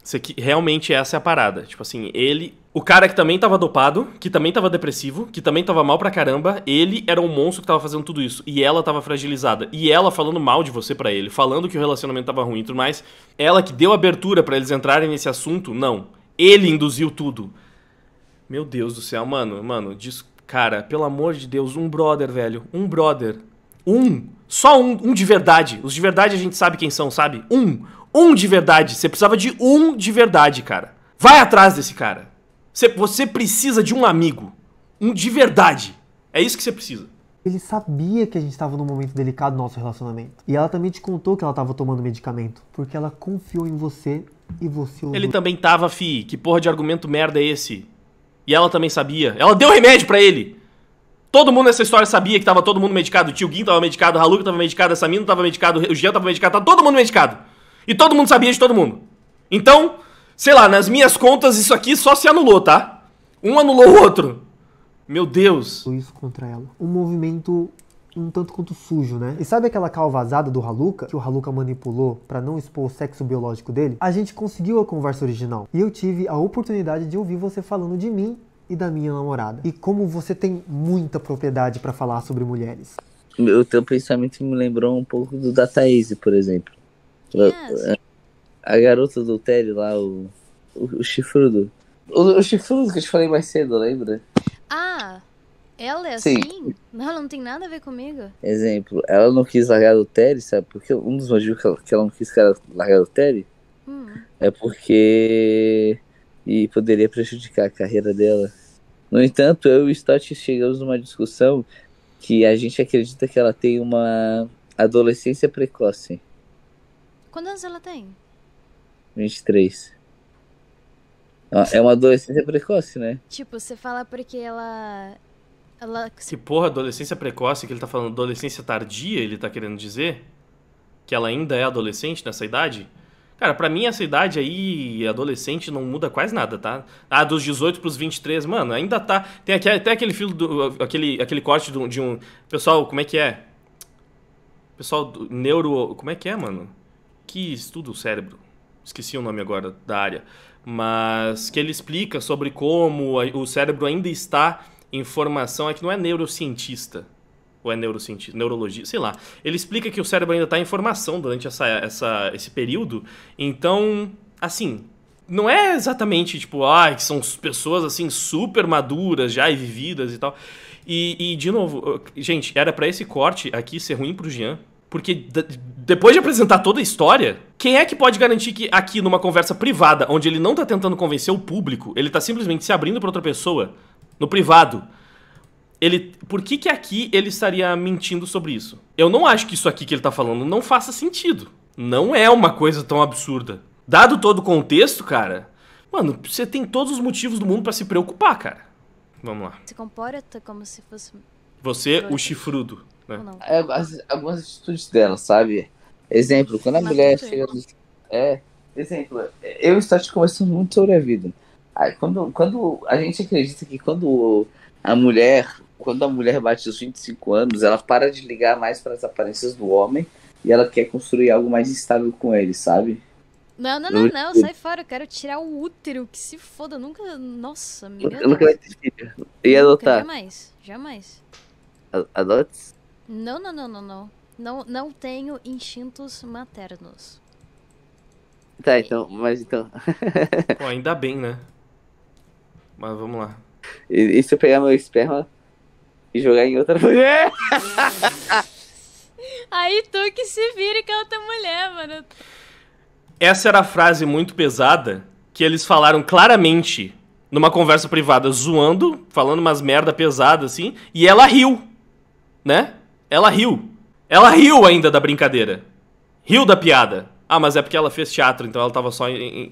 Speaker 1: Você que realmente essa é a parada. Tipo assim, ele. O cara que também tava dopado, que também tava depressivo, que também tava mal pra caramba, ele era um monstro que tava fazendo tudo isso. E ela tava fragilizada. E ela falando mal de você para ele, falando que o relacionamento tava ruim e tudo mais. Ela que deu abertura para eles entrarem nesse assunto, não. Ele induziu tudo. Meu Deus do céu, mano, mano, diz, cara, pelo amor de Deus, um brother, velho, um brother. Um, só um, um de verdade. Os de verdade a gente sabe quem são, sabe? Um, um de verdade. Você precisava de um de verdade, cara. Vai atrás desse cara. Você, você precisa de um amigo, um de verdade. É isso que você precisa.
Speaker 6: Ele sabia que a gente estava num momento delicado no nosso relacionamento. E ela também te contou que ela estava tomando medicamento, porque ela confiou em você e você. Ele
Speaker 1: também tava, fi. Que porra de argumento merda é esse? E ela também sabia. Ela deu remédio para ele. Todo mundo nessa história sabia que tava todo mundo medicado. O tio Guim tava medicado, o Haluca tava medicado, a Samino tava medicado, o Jean tava medicado, tava tá todo mundo medicado. E todo mundo sabia de todo mundo. Então, sei lá, nas minhas contas isso aqui só se anulou, tá?
Speaker 6: Um anulou o outro. Meu Deus. Isso contra ela. Um movimento um tanto quanto sujo, né? E sabe aquela cal vazada do Haluca, que o Haluca manipulou para não expor o sexo biológico dele? A gente conseguiu a conversa original e eu tive a oportunidade de ouvir você falando de mim e da minha namorada. E como você tem muita propriedade para falar sobre mulheres.
Speaker 4: O teu pensamento me lembrou um pouco do da Thaís, por exemplo. Yes. É, a, garota do Tério lá, o, o, o chifrudo. O, o chifrudo que eu te falei mais cedo, lembra?
Speaker 3: Ah! Ela é assim? Não, ela não tem nada a ver comigo.
Speaker 4: Exemplo, ela não quis largar o Terry, sabe? Porque um dos motivos que ela, que ela não quis largar o Terry hum. é porque. e poderia prejudicar a carreira dela. No entanto, eu e o Stott chegamos numa discussão que a gente acredita que ela tem uma adolescência precoce. Quantos anos ela tem? 23. É uma adolescência precoce, né? Tipo, você fala porque ela ela... Que
Speaker 1: porra, adolescência precoce que ele tá falando, adolescência tardia, ele tá querendo dizer? Que ela ainda é adolescente nessa idade? Cara, pra mim essa idade aí, adolescente, não muda quase nada, tá? Ah, dos 18 pros 23, mano, ainda tá. Tem aqui, até aquele filho do. aquele, aquele corte do, de um. Pessoal, como é que é? Pessoal, do, neuro. Como é que é, mano? Que estuda o cérebro. Esqueci o nome agora da área. Mas que ele explica sobre como o cérebro ainda está informação é que não é neurocientista. Ou é neurocientista, neurologista, sei lá. Ele explica que o cérebro ainda está em formação durante essa, essa, esse período. Então, assim, não é exatamente tipo, ah, que são pessoas assim super maduras já e vividas e tal. E, e de novo, gente, era para esse corte aqui ser ruim pro Jean. Porque depois de apresentar toda a história, quem é que pode garantir que aqui numa conversa privada, onde ele não tá tentando convencer o público, ele tá simplesmente se abrindo para outra pessoa, no privado. Ele, por que que aqui ele estaria mentindo sobre isso? Eu não acho que isso aqui que ele tá falando não faça sentido. Não é uma coisa tão absurda. Dado todo o contexto, cara, mano, você tem todos os motivos do mundo para se preocupar, cara. Vamos lá.
Speaker 7: Se comporta como se fosse
Speaker 1: você, o chifrudo, né?
Speaker 4: É, algumas atitudes dela, sabe? Exemplo, quando a Mas mulher chega... É, exemplo, eu estou te conversando muito sobre a vida quando, quando a gente acredita que quando a mulher, quando a mulher bate os 25 anos, ela para de ligar mais para as aparências do homem e ela quer construir algo mais estável com ele, sabe?
Speaker 7: Não, não, não, não, sai fora, eu quero tirar o útero, que se foda, nunca. Nossa, meu Deus. Eu nunca vai ter filho. E adotar? Jamais, jamais. Adotes? Não, não, não, não, não. Não, não tenho instintos maternos.
Speaker 4: Tá, então, mas então. Pô, ainda bem, né? Mas vamos lá. E, e se eu pegar meu esperma e jogar em outra mulher?
Speaker 3: Aí tu que se vire com a outra mulher, mano.
Speaker 1: Essa era a frase muito pesada que eles falaram claramente numa conversa privada, zoando, falando umas merda pesada assim, e ela riu, né? Ela riu. Ela riu ainda da brincadeira. Riu da piada. Ah, mas é porque ela fez teatro, então ela tava só,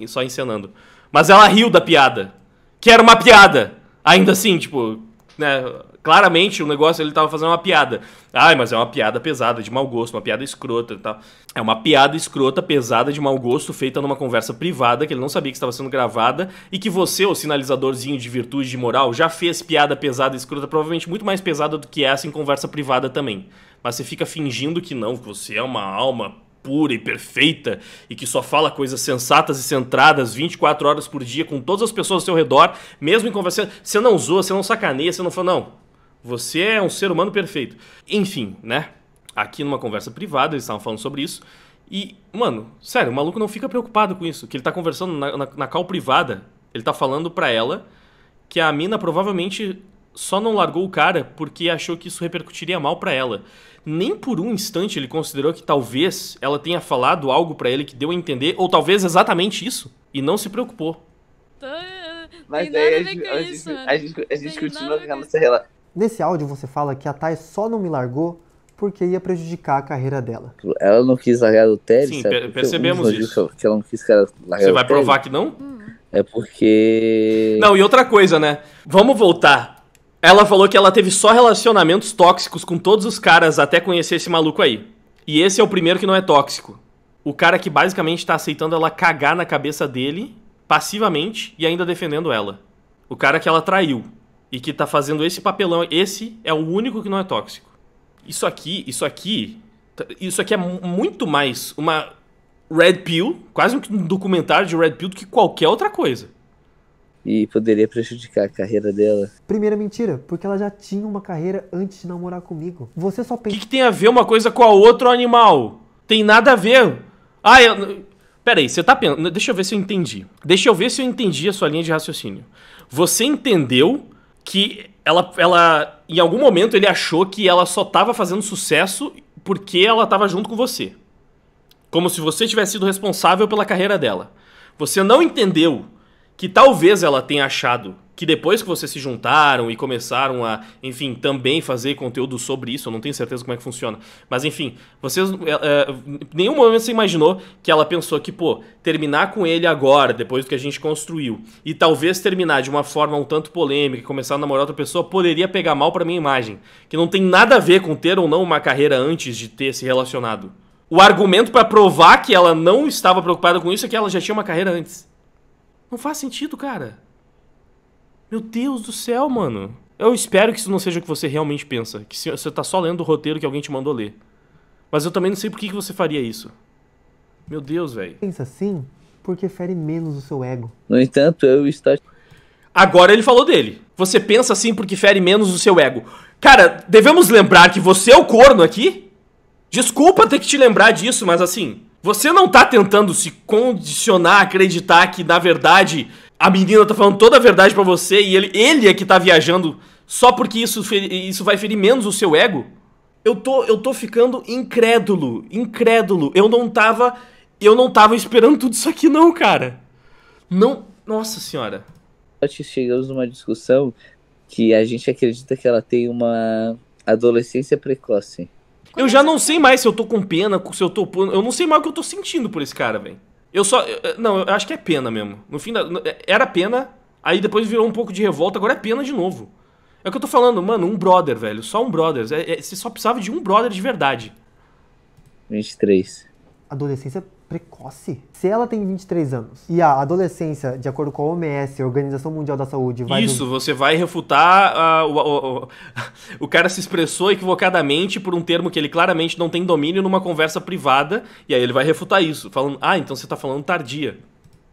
Speaker 1: só encenando. Mas ela riu da piada que era uma piada. Ainda assim, tipo, né? Claramente o negócio ele tava fazendo uma piada. Ai, mas é uma piada pesada, de mau gosto, uma piada escrota e tal. É uma piada escrota, pesada, de mau gosto, feita numa conversa privada, que ele não sabia que estava sendo gravada, e que você, o sinalizadorzinho de virtude de moral, já fez piada pesada escrota, provavelmente muito mais pesada do que essa em conversa privada também. Mas você fica fingindo que não, que você é uma alma pura e perfeita e que só fala coisas sensatas e centradas 24 horas por dia com todas as pessoas ao seu redor, mesmo em conversando, você não zoa, você não sacaneia, você não fala, não, você é um ser humano perfeito. Enfim, né? Aqui numa conversa privada, eles estavam falando sobre isso. E, mano, sério, o maluco não fica preocupado com isso. Que ele tá conversando na, na, na call privada, ele tá falando pra ela que a mina provavelmente só não largou o cara porque achou que isso repercutiria mal para ela. Nem por um instante ele considerou que talvez ela tenha falado algo para ele que deu a entender, ou talvez exatamente isso, e não se preocupou. Tá,
Speaker 4: é, Mas daí a gente, continua com a nossa relação.
Speaker 6: Nesse áudio você fala que a Thay só não me largou porque ia prejudicar a carreira dela.
Speaker 4: Ela não quis largar o Terry. Sim, percebemos isso. Que ela não quis largar Você vai provar que não? É porque... Não,
Speaker 1: e outra coisa, né? Vamos voltar ela falou que ela teve só relacionamentos tóxicos com todos os caras até conhecer esse maluco aí. E esse é o primeiro que não é tóxico. O cara que basicamente tá aceitando ela cagar na cabeça dele, passivamente, e ainda defendendo ela. O cara que ela traiu. E que tá fazendo esse papelão. Esse é o único que não é tóxico. Isso aqui, isso aqui. Isso aqui é muito mais uma Red Pill, quase um documentário de Red Pill do que qualquer outra coisa
Speaker 4: e poderia prejudicar a carreira dela. Primeira mentira,
Speaker 6: porque ela já tinha uma carreira antes de namorar comigo. Você só pensa. O que, que,
Speaker 1: tem a ver uma coisa com a outra, animal? Tem nada a ver. Ah, eu. aí, você tá pensando. Deixa eu ver se eu entendi. Deixa eu ver se eu entendi a sua linha de raciocínio. Você entendeu que ela. ela em algum momento ele achou que ela só tava fazendo sucesso porque ela tava junto com você. Como se você tivesse sido responsável pela carreira dela. Você não entendeu que talvez ela tenha achado que depois que vocês se juntaram e começaram a, enfim, também fazer conteúdo sobre isso, eu não tenho certeza como é que funciona. Mas enfim, vocês. É, é nenhum momento você imaginou que ela pensou que, pô, terminar com ele agora, depois do que a gente construiu, e talvez terminar de uma forma um tanto polêmica e começar a namorar outra pessoa, poderia pegar mal pra minha imagem. Que não tem nada a ver com ter ou não uma carreira antes de ter se relacionado. O argumento para provar que ela não estava preocupada com isso é que ela já tinha uma carreira antes. Não faz sentido, cara. Meu Deus do céu, mano. Eu espero que isso não seja o que você realmente pensa. Que você tá só lendo o roteiro que alguém te mandou ler. Mas eu também não sei por que, que você faria isso.
Speaker 6: Meu Deus, velho. Pensa assim porque fere menos o seu ego. No
Speaker 4: entanto, eu estou...
Speaker 1: Agora ele falou dele. Você pensa assim porque fere menos o seu ego. Cara, devemos lembrar que você é o corno aqui? Desculpa ter que te lembrar disso, mas assim, você não tá tentando se condicionar a acreditar que, na verdade, a menina tá falando toda a verdade para você e ele, ele é que tá viajando só porque isso, isso vai ferir menos o seu ego? Eu tô, eu tô ficando incrédulo, incrédulo. Eu não tava, eu não tava esperando tudo isso aqui não, cara.
Speaker 4: Não, nossa senhora. Acho que chegamos numa discussão que a gente acredita que ela tem uma adolescência precoce.
Speaker 1: Eu já não sei mais se eu tô com pena, se eu tô. Eu não sei mais o que eu tô sentindo por esse cara, velho. Eu só. Eu, não, eu acho que é pena mesmo. No fim da. É, era pena, aí depois virou um pouco de revolta, agora é pena de novo. É o que eu tô falando, mano, um brother, velho. Só um brother. É, é, você só precisava de um brother de verdade.
Speaker 4: 23.
Speaker 6: Adolescência precoce. Se ela tem 23 anos e a adolescência, de acordo com a OMS, a Organização Mundial da Saúde, vai. Isso,
Speaker 1: do... você vai refutar. Uh, o, o, o, o, cara se expressou equivocadamente por um termo que ele claramente não tem domínio numa conversa privada, e aí ele vai refutar isso, falando: ah, então você tá falando tardia.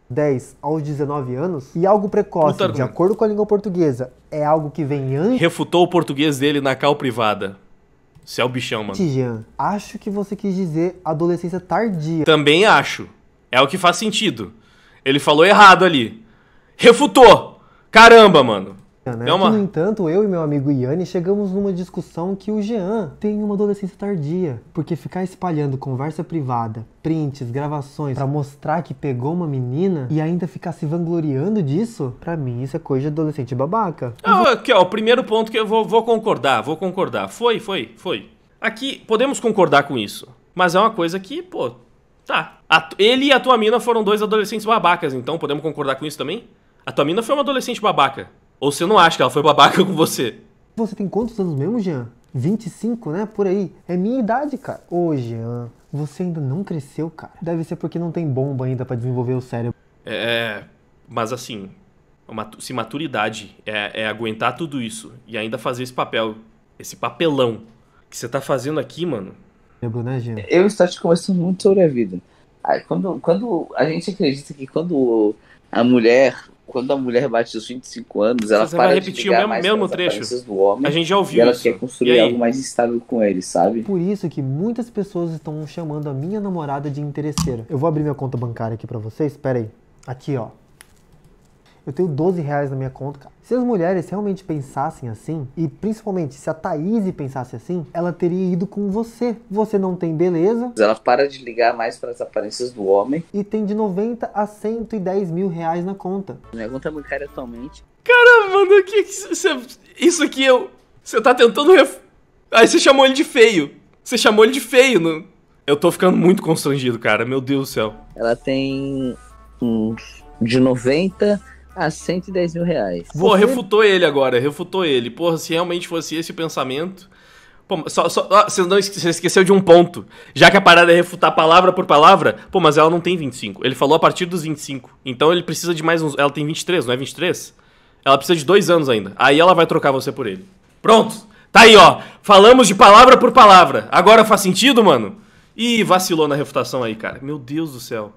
Speaker 6: 10 aos 19 anos e algo precoce, de acordo com a língua portuguesa, é algo que vem antes.
Speaker 1: Refutou o português dele na cal privada. Você é o bichão, mano. Tijan,
Speaker 6: acho que você quis dizer adolescência tardia.
Speaker 1: Também acho. É o que faz sentido. Ele falou errado ali. Refutou. Caramba, mano né? É no
Speaker 6: entanto, eu e meu amigo Yanni chegamos numa discussão que o Jean tem uma adolescência tardia. Porque ficar espalhando conversa privada, prints, gravações, para mostrar que pegou uma menina e ainda ficar se vangloriando disso, para mim isso é coisa de adolescente babaca. Ah,
Speaker 1: aqui, ó, o primeiro ponto que eu vou, vou concordar, vou concordar. Foi, foi, foi. Aqui, podemos concordar com isso. Mas é uma coisa que, pô, Tá. A, ele e a tua mina foram dois adolescentes babacas, então podemos concordar com isso também? A tua mina foi uma adolescente babaca. Ou você não acha que ela foi babaca com você?
Speaker 6: Você tem quantos anos mesmo, Jean? 25, né? Por aí. É minha idade, cara. Ô, Jean, você ainda não cresceu, cara. Deve ser porque não tem bomba ainda para desenvolver o cérebro.
Speaker 1: É, é mas assim, se maturidade é, é, aguentar tudo isso e ainda fazer esse papel, esse
Speaker 4: papelão que você tá fazendo aqui, mano. Lembro, né, Jean? Eu estou te conversando muito sobre a vida. Quando, quando a gente acredita que quando a mulher quando a mulher bate os 25 anos, ela para vai repetir de o mesmo, mesmo trecho. Do homem, a gente já ouviu e ela isso. quer construir algo mais estável com ele, sabe? Por
Speaker 6: isso que muitas pessoas estão chamando a minha namorada de interesseira. Eu vou abrir minha conta bancária aqui para vocês. Peraí, aí. Aqui, ó. Eu tenho 12 reais na minha conta, cara. Se as mulheres realmente pensassem assim, e principalmente se a Thaís pensasse assim, ela teria ido com você. Você não tem beleza.
Speaker 4: Ela para de ligar mais para as aparências do homem.
Speaker 6: E tem de 90 a 110 mil reais na conta. Minha conta bancária atualmente.
Speaker 1: Cara, mano, que, que isso aqui eu. É você tá tentando. Ref...
Speaker 4: Aí você chamou ele de feio. Você chamou ele de feio. Não...
Speaker 1: Eu tô ficando muito constrangido, cara. Meu Deus do céu.
Speaker 4: Ela tem uns de 90 a 110 mil reais. Pô, Você...
Speaker 1: refutou ele agora, refutou ele. Porra, se realmente fosse esse o pensamento. Pô, só, só, ó, você, não, você esqueceu de um ponto. Já que a parada é refutar palavra por palavra, pô, mas ela não tem 25. Ele falou a partir dos 25. Então ele precisa de mais uns. Ela tem 23, não é 23? Ela precisa de dois anos ainda. Aí ela vai trocar você por ele. Pronto! Tá aí, ó. Falamos de palavra por palavra. Agora faz sentido, mano? Ih, vacilou na refutação aí, cara. Meu Deus do céu.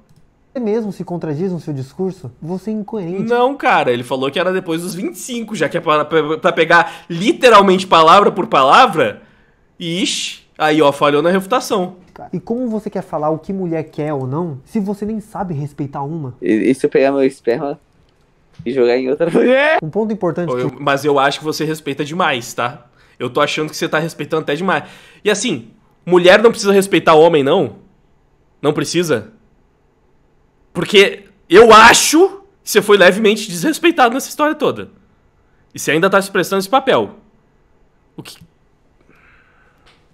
Speaker 6: Você mesmo se contradiz no seu discurso? Você é incoerente.
Speaker 1: Não, cara, ele falou que era depois dos 25, já que é pra, pra, pra pegar literalmente palavra por palavra. Ixi, aí ó, falhou na refutação.
Speaker 6: E como você quer falar o que mulher quer ou não, se você nem sabe respeitar uma?
Speaker 1: E, e se eu pegar meu esperma e jogar em outra mulher?
Speaker 6: Um ponto importante. Eu,
Speaker 1: Mas eu acho que você respeita demais, tá? Eu tô achando que você tá respeitando até demais. E assim, mulher não precisa respeitar homem, não? Não precisa? Porque eu acho que você foi levemente desrespeitado nessa história toda. E você ainda tá se prestando esse papel. O que.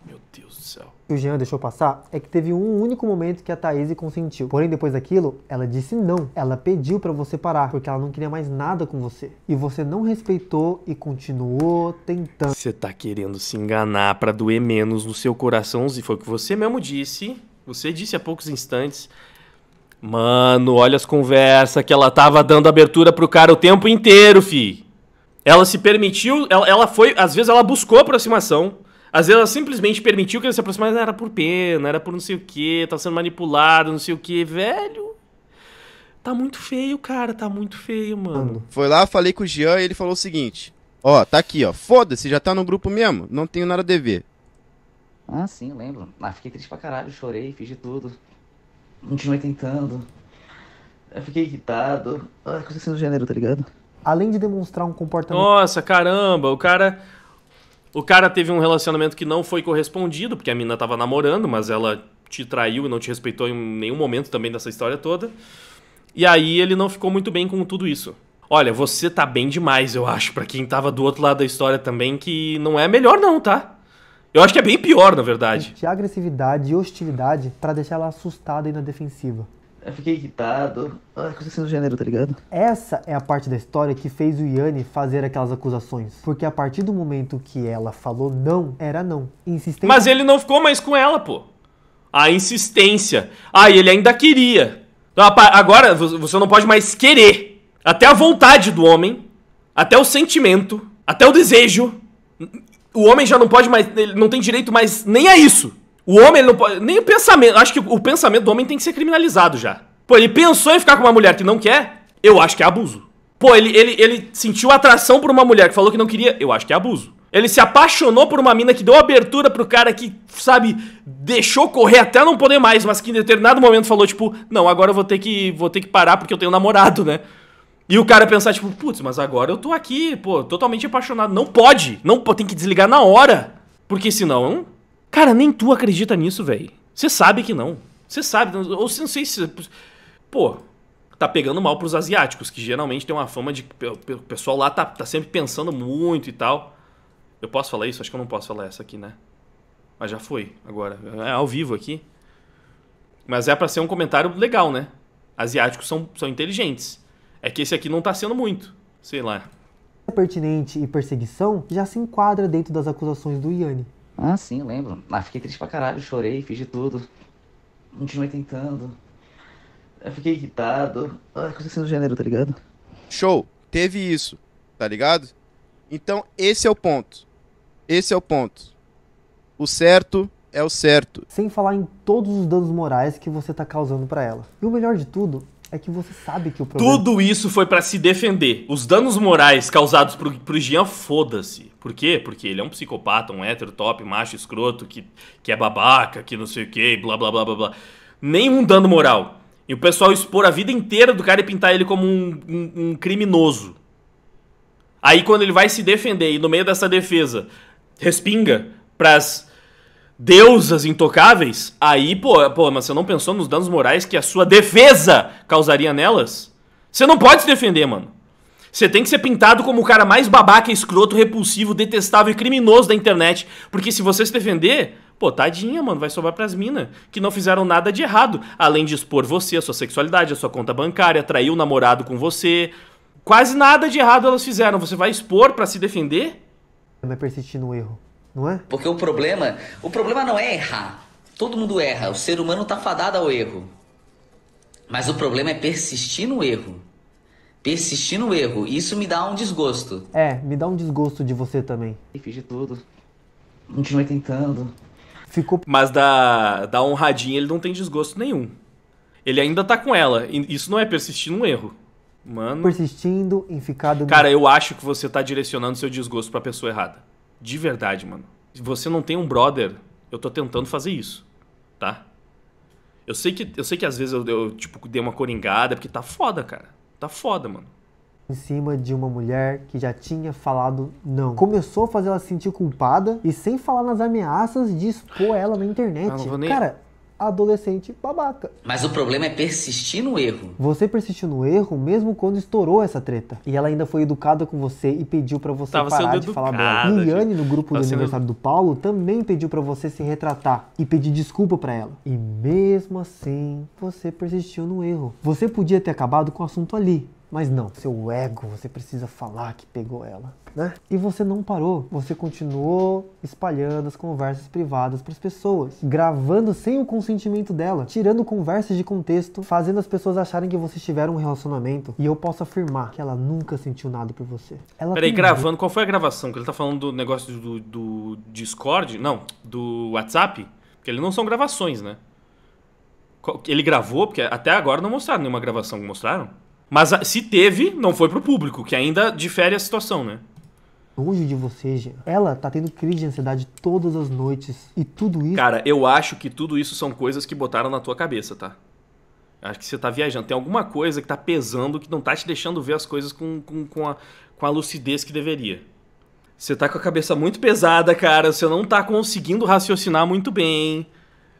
Speaker 6: Meu Deus do céu. O que o Jean deixou passar é que teve um único momento que a Thaís consentiu. Porém, depois daquilo, ela disse não. Ela pediu para você parar, porque ela não queria mais nada com você. E você não respeitou e continuou tentando. Você tá querendo se
Speaker 1: enganar para doer menos no seu coração, e foi o que você mesmo disse. Você disse há poucos instantes Mano, olha as conversas que ela tava dando abertura pro cara o tempo inteiro, fi. Ela se permitiu, ela, ela foi, às vezes ela buscou aproximação. Às vezes ela simplesmente permitiu que ele se aproximasse, ah, era por pena, era por não sei o que, tá sendo manipulado,
Speaker 3: não sei o que, velho.
Speaker 1: Tá muito feio, cara, tá muito feio, mano.
Speaker 3: Foi lá, falei com o Jean e ele falou o seguinte: Ó, tá aqui, ó, foda-se, já tá no grupo mesmo, não tenho nada a
Speaker 4: dever. Ah, sim, lembro. Ah, fiquei triste pra caralho, chorei, fiz de tudo continuei tentando. Eu fiquei irritado. Ah, é coisa assim do gênero, tá ligado?
Speaker 6: Além de demonstrar um comportamento.
Speaker 1: Nossa, caramba, o cara. O cara teve um relacionamento que não foi correspondido, porque a mina tava namorando, mas ela te traiu e não te respeitou em nenhum momento também dessa história toda. E aí ele não ficou muito bem com tudo isso. Olha, você tá bem demais, eu acho, para quem tava do outro lado da história também, que não é melhor não, tá? Eu acho que é bem pior, na verdade.
Speaker 6: De agressividade e hostilidade para deixar ela assustada e na defensiva.
Speaker 4: Eu fiquei irritado.
Speaker 6: Ah, aconteceu é no gênero, tá ligado? Essa é a parte da história que fez o Yanni fazer aquelas acusações. Porque a partir do momento que ela falou não, era não. Insistência.
Speaker 1: Mas ele não ficou mais com ela, pô. A insistência. Ah, e ele ainda queria. Então, agora você não pode mais querer. Até a vontade do homem, até o sentimento, até o desejo o homem já não pode mais, ele não tem direito mais nem a isso. O homem não pode, nem o pensamento, acho que o pensamento do homem tem que ser criminalizado já. Pô, ele pensou em ficar com uma mulher que não quer? Eu acho que é abuso. Pô, ele, ele, ele sentiu atração por uma mulher que falou que não queria? Eu acho que é abuso. Ele se apaixonou por uma mina que deu abertura pro cara que, sabe, deixou correr até não poder mais, mas que em determinado momento falou, tipo, não, agora eu vou ter que, vou ter que parar porque eu tenho um namorado, né? E o cara pensar, tipo, putz, mas agora eu tô aqui, pô, totalmente apaixonado. Não pode! Não pode, tem que desligar na hora. Porque senão. Cara, nem tu acredita nisso, velho. Você sabe que não. Você sabe. Ou não sei se. Pô, tá pegando mal pros asiáticos, que geralmente tem uma fama de. O pessoal lá tá, tá sempre pensando muito e tal. Eu posso falar isso? Acho que eu não posso falar essa aqui, né? Mas já foi, agora. É ao vivo aqui. Mas é para ser um comentário legal, né? Asiáticos são, são inteligentes. É que esse aqui não tá sendo muito,
Speaker 4: sei lá.
Speaker 6: É pertinente e perseguição já se enquadra dentro das acusações do Yanni.
Speaker 4: Ah, sim, lembro. Ah, fiquei triste pra caralho, chorei, fiz de tudo. Continuei tentando. Eu fiquei irritado. Ah, aconteceu no assim gênero, tá ligado? Show,
Speaker 3: teve isso, tá ligado? Então, esse é o ponto. Esse é o ponto.
Speaker 6: O certo é o certo. Sem falar em todos os danos morais que você tá causando para ela. E o melhor de tudo é que você sabe que o problema... Tudo
Speaker 1: isso foi para se defender. Os danos morais causados pro, pro Jean, foda-se. Por quê? Porque ele é um psicopata, um hétero top, macho, escroto, que, que é babaca, que não sei o quê, blá, blá, blá, blá, blá. Nenhum dano moral. E o pessoal expor a vida inteira do cara e pintar ele como um, um, um criminoso. Aí quando ele vai se defender e no meio dessa defesa respinga pras deusas intocáveis, aí, pô, pô, mas você não pensou nos danos morais que a sua defesa causaria nelas? Você não pode se defender, mano. Você tem que ser pintado como o cara mais babaca, escroto, repulsivo, detestável e criminoso da internet. Porque se você se defender, pô, tadinha, mano, vai sobrar pras minas que não fizeram nada de errado. Além de expor você, a sua sexualidade, a sua conta bancária, trair o namorado com você. Quase nada
Speaker 4: de errado elas fizeram. Você vai expor para se defender?
Speaker 6: Vai persistir no erro não é?
Speaker 4: Porque o problema, o problema não é errar. Todo mundo erra, o ser humano tá fadado ao erro. Mas o problema é persistir no erro. Persistir no erro, isso me dá um desgosto.
Speaker 6: É, me dá um desgosto de você também. E fiz de tudo. Continuei tentando.
Speaker 1: Ficou... Mas da, da honradinha ele não tem desgosto nenhum. Ele ainda tá com ela. Isso não é persistir num erro. Mano.
Speaker 6: Persistindo em ficar. Cara,
Speaker 1: eu acho que você tá direcionando seu desgosto pra pessoa errada de verdade, mano, você não tem um brother, eu tô tentando fazer isso, tá? Eu sei que, eu sei que às vezes eu, eu tipo, dei uma coringada, porque tá foda, cara. Tá foda, mano
Speaker 6: em cima de uma mulher que já tinha falado não. Começou a fazer ela se sentir culpada e sem falar nas ameaças de expor ela na internet. Ah, nem... Cara, adolescente babaca.
Speaker 4: Mas o problema é persistir no erro.
Speaker 6: Você persistiu no erro mesmo quando estourou essa treta. E ela ainda foi educada com você e pediu para você Tava parar de educada, falar E Liane, no grupo do aniversário sendo... do Paulo, também pediu para você se retratar e pedir desculpa para ela. E mesmo assim, você persistiu no erro. Você podia ter acabado com o assunto ali, mas não, seu ego, você precisa falar que pegou ela, né? E você não parou, você continuou espalhando as conversas privadas para as pessoas, gravando sem o consentimento dela, tirando conversas de contexto, fazendo as pessoas acharem que vocês tiveram um relacionamento. E eu posso afirmar que ela nunca sentiu nada por você. Ela Peraí, gravando,
Speaker 1: medo. qual foi a gravação? Que ele tá falando do negócio do, do Discord? Não, do WhatsApp? Porque ele não são gravações, né? Ele gravou, porque até agora não mostraram nenhuma gravação. Mostraram? Mas ah, se teve, não foi pro público, que ainda difere a situação, né?
Speaker 6: nojo de você, Jean. Ela tá tendo crise de ansiedade todas as noites. E tudo isso.
Speaker 1: Cara, eu acho que tudo isso são coisas que botaram na tua cabeça, tá? Acho que você tá viajando. Tem alguma coisa que tá pesando, que não tá te deixando ver as coisas com, com, com, a, com a lucidez que deveria. Você tá com a cabeça muito pesada, cara. Você não tá conseguindo raciocinar muito bem.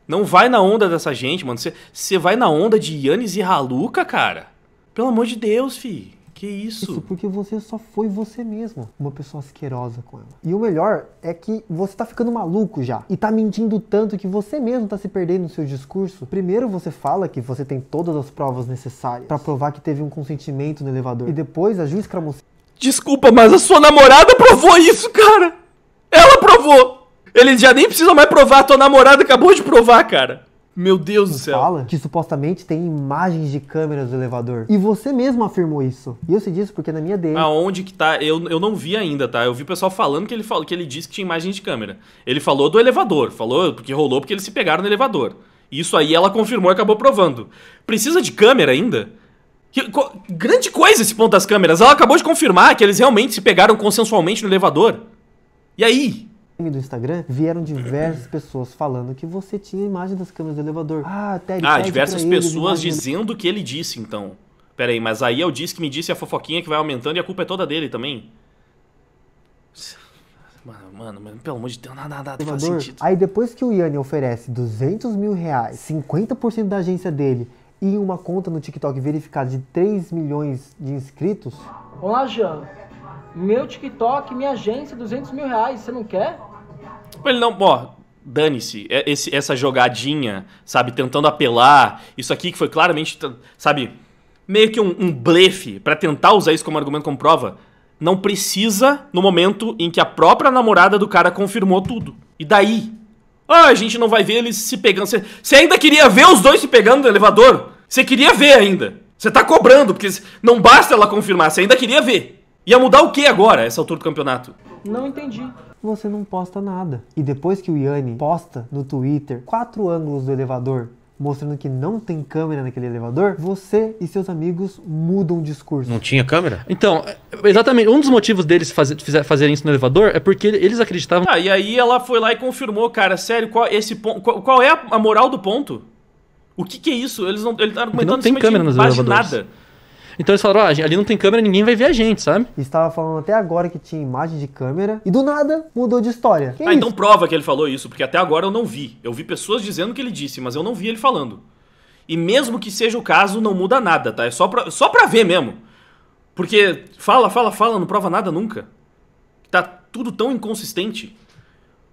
Speaker 1: Não vai na onda dessa gente, mano. Você, você vai na onda de Yannis e Haluca, cara.
Speaker 6: Pelo amor de Deus, fi. Que isso? Isso, porque você só foi você mesmo, uma pessoa asquerosa com ela. E o melhor é que você tá ficando maluco já. E tá mentindo tanto que você mesmo tá se perdendo no seu discurso. Primeiro você fala que você tem todas as provas necessárias para provar que teve um consentimento no elevador. E depois a juiz Cramocinho... Desculpa, mas a sua namorada provou isso, cara! Ela provou!
Speaker 1: Ele já nem precisa mais provar, a tua namorada acabou de provar, cara.
Speaker 6: Meu Deus do céu. Fala que supostamente tem imagens de câmeras do elevador. E você mesmo afirmou isso. E eu se disse porque na minha DM.
Speaker 1: Aonde que tá? Eu, eu não vi ainda, tá? Eu vi o pessoal falando que ele, falou, que ele disse que tinha imagens de câmera. Ele falou do elevador. Falou porque rolou porque eles se pegaram no elevador. Isso aí ela confirmou e acabou provando. Precisa de câmera ainda? Que, co grande coisa esse ponto das câmeras. Ela acabou de confirmar que eles realmente se pegaram consensualmente no elevador.
Speaker 6: E aí? do Instagram, vieram diversas pessoas falando que você tinha imagem das câmeras do elevador. Ah, até Ah, ah diversas pessoas
Speaker 1: dizendo que ele disse, então. Pera aí, mas aí eu é disse que me disse a fofoquinha que vai aumentando e a culpa é toda dele também. Mano, mano, pelo amor de Deus, nada, nada
Speaker 6: faz sentido. Aí depois que o Yanni oferece 200 mil reais, 50% da agência dele e uma conta no TikTok verificada de 3 milhões de inscritos...
Speaker 2: Olá, Jean. Meu TikTok, minha agência, 200 mil reais, você não quer?
Speaker 1: Tipo, ele não, ó, dane-se, é essa jogadinha, sabe, tentando apelar, isso aqui que foi claramente, sabe, meio que um, um blefe para tentar usar isso como argumento como prova, não precisa no momento em que a própria namorada do cara confirmou tudo. E daí? Ah, a gente não vai ver eles se pegando. Você ainda queria ver os dois se pegando no elevador? Você queria ver ainda. Você tá cobrando, porque não basta ela confirmar, você ainda queria ver. Ia mudar o que agora, essa altura do campeonato?
Speaker 6: Não entendi. Você não posta nada. E depois que o Yanni posta no Twitter quatro ângulos do elevador mostrando que não tem câmera naquele elevador, você e seus amigos mudam o discurso. Não tinha câmera? Então, é,
Speaker 1: exatamente. Um dos motivos deles fazer, fazerem isso no elevador é porque eles acreditavam. Ah, e aí ela foi lá e confirmou, cara, sério, qual, esse qual, qual é a moral do ponto? O que, que é isso? Eles não, eles não tá argumentando não tem câmera nos elevadores. nada. Então eles falaram, ah, ali não
Speaker 6: tem câmera, ninguém vai ver a gente, sabe? Estava falando até agora que tinha imagem de câmera e do nada mudou de história. Que ah, é então
Speaker 1: prova que ele falou isso, porque até agora eu não vi. Eu vi pessoas dizendo que ele disse, mas eu não vi ele falando. E mesmo que seja o caso, não muda nada, tá? É só pra, só pra ver mesmo. Porque fala, fala, fala, não prova nada nunca. Tá tudo tão inconsistente.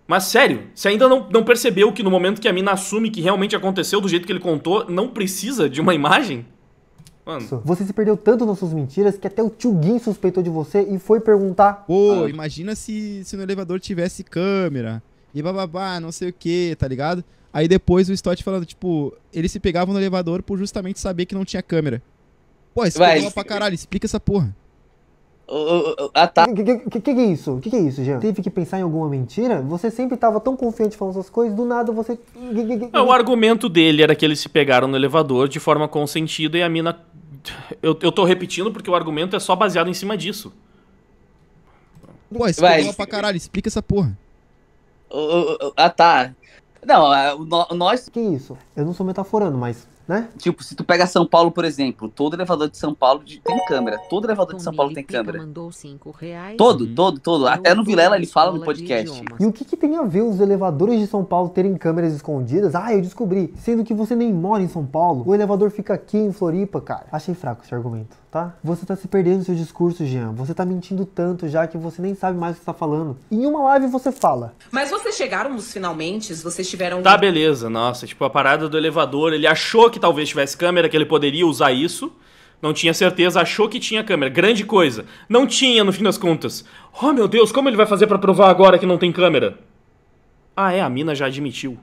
Speaker 1: Mas sério, se ainda não, não percebeu que no momento que a mina assume que realmente aconteceu do jeito que ele contou, não precisa de uma imagem,
Speaker 6: Mano. Você se perdeu tanto nas suas mentiras que até o tio Gui suspeitou de você e foi perguntar. Pô,
Speaker 3: ah, imagina se, se no elevador tivesse câmera e bababá, não sei o que, tá ligado? Aí depois o Stott falando, tipo, eles se pegavam no elevador por justamente saber que não tinha câmera. Pô, isso é pra caralho, explica essa porra. Uh,
Speaker 6: uh, uh, ah, tá. Que que, que, que, é isso? Que que é isso, Jean? Teve que pensar em alguma mentira? Você sempre tava tão confiante falando essas coisas, do nada você. Não, o
Speaker 1: argumento dele era que eles se pegaram no elevador de forma consentida e a mina eu, eu tô repetindo porque o argumento é só baseado em cima disso.
Speaker 6: Ué, Vai, é pra caralho, explica essa porra. Uh, uh,
Speaker 4: uh, ah, tá. Não, é, nós. Que isso? Eu não sou metaforando, mas né? Tipo, se tu pega São Paulo, por exemplo, todo elevador de São Paulo tem câmera. Todo elevador de São Paulo tem câmera. Uhum. Todo, todo, todo. Até no Vilela ele fala no podcast.
Speaker 6: E o que, que, tem a ver os elevadores de São Paulo terem câmeras escondidas? Ah, eu descobri. Sendo que você nem mora em São Paulo. O elevador fica aqui em Floripa, cara. Achei fraco esse argumento, tá? Você tá se perdendo no seu discurso, Jean. Você tá mentindo tanto já que você nem sabe mais o que está falando. Em uma live você fala.
Speaker 4: Mas vocês chegaram nos finalmente, vocês tiveram. Tá,
Speaker 1: beleza, nossa. Tipo, a parada do elevador, ele achou que talvez tivesse câmera, que ele poderia usar isso. Não tinha certeza, achou que tinha câmera. Grande coisa. Não tinha, no fim das contas. Oh, meu Deus, como ele vai fazer para provar agora que não tem câmera? Ah, é, a mina já admitiu.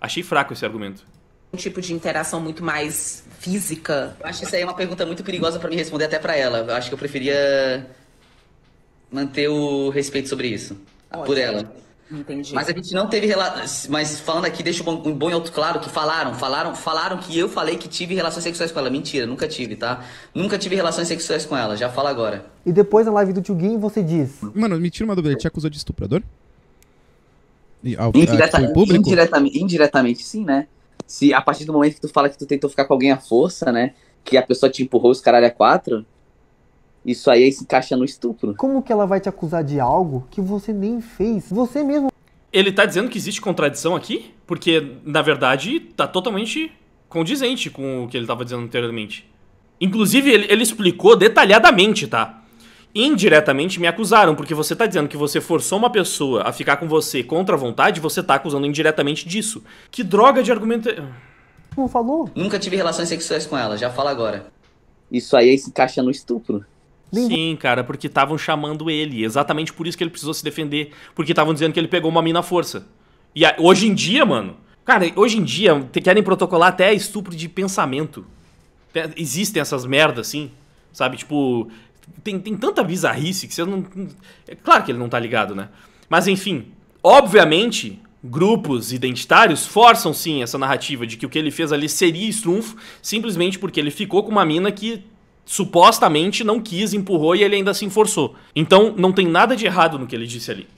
Speaker 1: Achei fraco esse argumento.
Speaker 4: Um tipo de interação muito mais física. Eu acho que isso aí é uma pergunta muito perigosa para mim responder até para ela. Eu acho que eu preferia manter o respeito sobre isso. Por ela. Entendi. Mas a gente não teve relação. Mas falando aqui, deixa um bom e outro claro que falaram, falaram, falaram que eu falei que tive relações sexuais com ela. Mentira, nunca tive, tá? Nunca tive relações sexuais com ela, já fala agora.
Speaker 3: E depois na live do Tio você diz. Mano, me tira uma dúvida, ele te acusou de estuprador?
Speaker 4: E, ao, público? Indiretamente, indiretamente, sim, né? Se a partir do momento que tu fala que tu tentou ficar com alguém à força, né? Que a pessoa te empurrou os caralho a é quatro, isso aí se encaixa no estupro.
Speaker 6: Como que ela vai te acusar de algo que você nem fez? Você mesmo.
Speaker 1: Ele tá dizendo que existe contradição aqui? Porque, na verdade, tá totalmente condizente com o que ele tava dizendo anteriormente. Inclusive, ele, ele explicou detalhadamente, tá? indiretamente me acusaram, porque você tá dizendo que você forçou uma pessoa a ficar com você contra a vontade, você tá acusando indiretamente disso. Que droga de argumento. É-
Speaker 6: Não falou? Nunca
Speaker 1: tive relações sexuais com ela, já fala agora. Isso aí se encaixa no estupro. Sim, cara, porque estavam chamando ele. Exatamente por isso que ele precisou se defender. Porque estavam dizendo que ele pegou uma mina à força. E a... hoje em dia, mano. Cara, hoje em dia, querem protocolar até estupro de pensamento. Existem essas merdas, assim. Sabe? Tipo. Tem, tem tanta bizarrice que você não. É claro que ele não tá ligado, né? Mas enfim. Obviamente, grupos identitários forçam sim essa narrativa de que o que ele fez ali seria estrunfo, simplesmente porque ele ficou com uma mina que supostamente não quis, empurrou e ele ainda se enforçou. Então não tem nada de errado no que ele disse ali.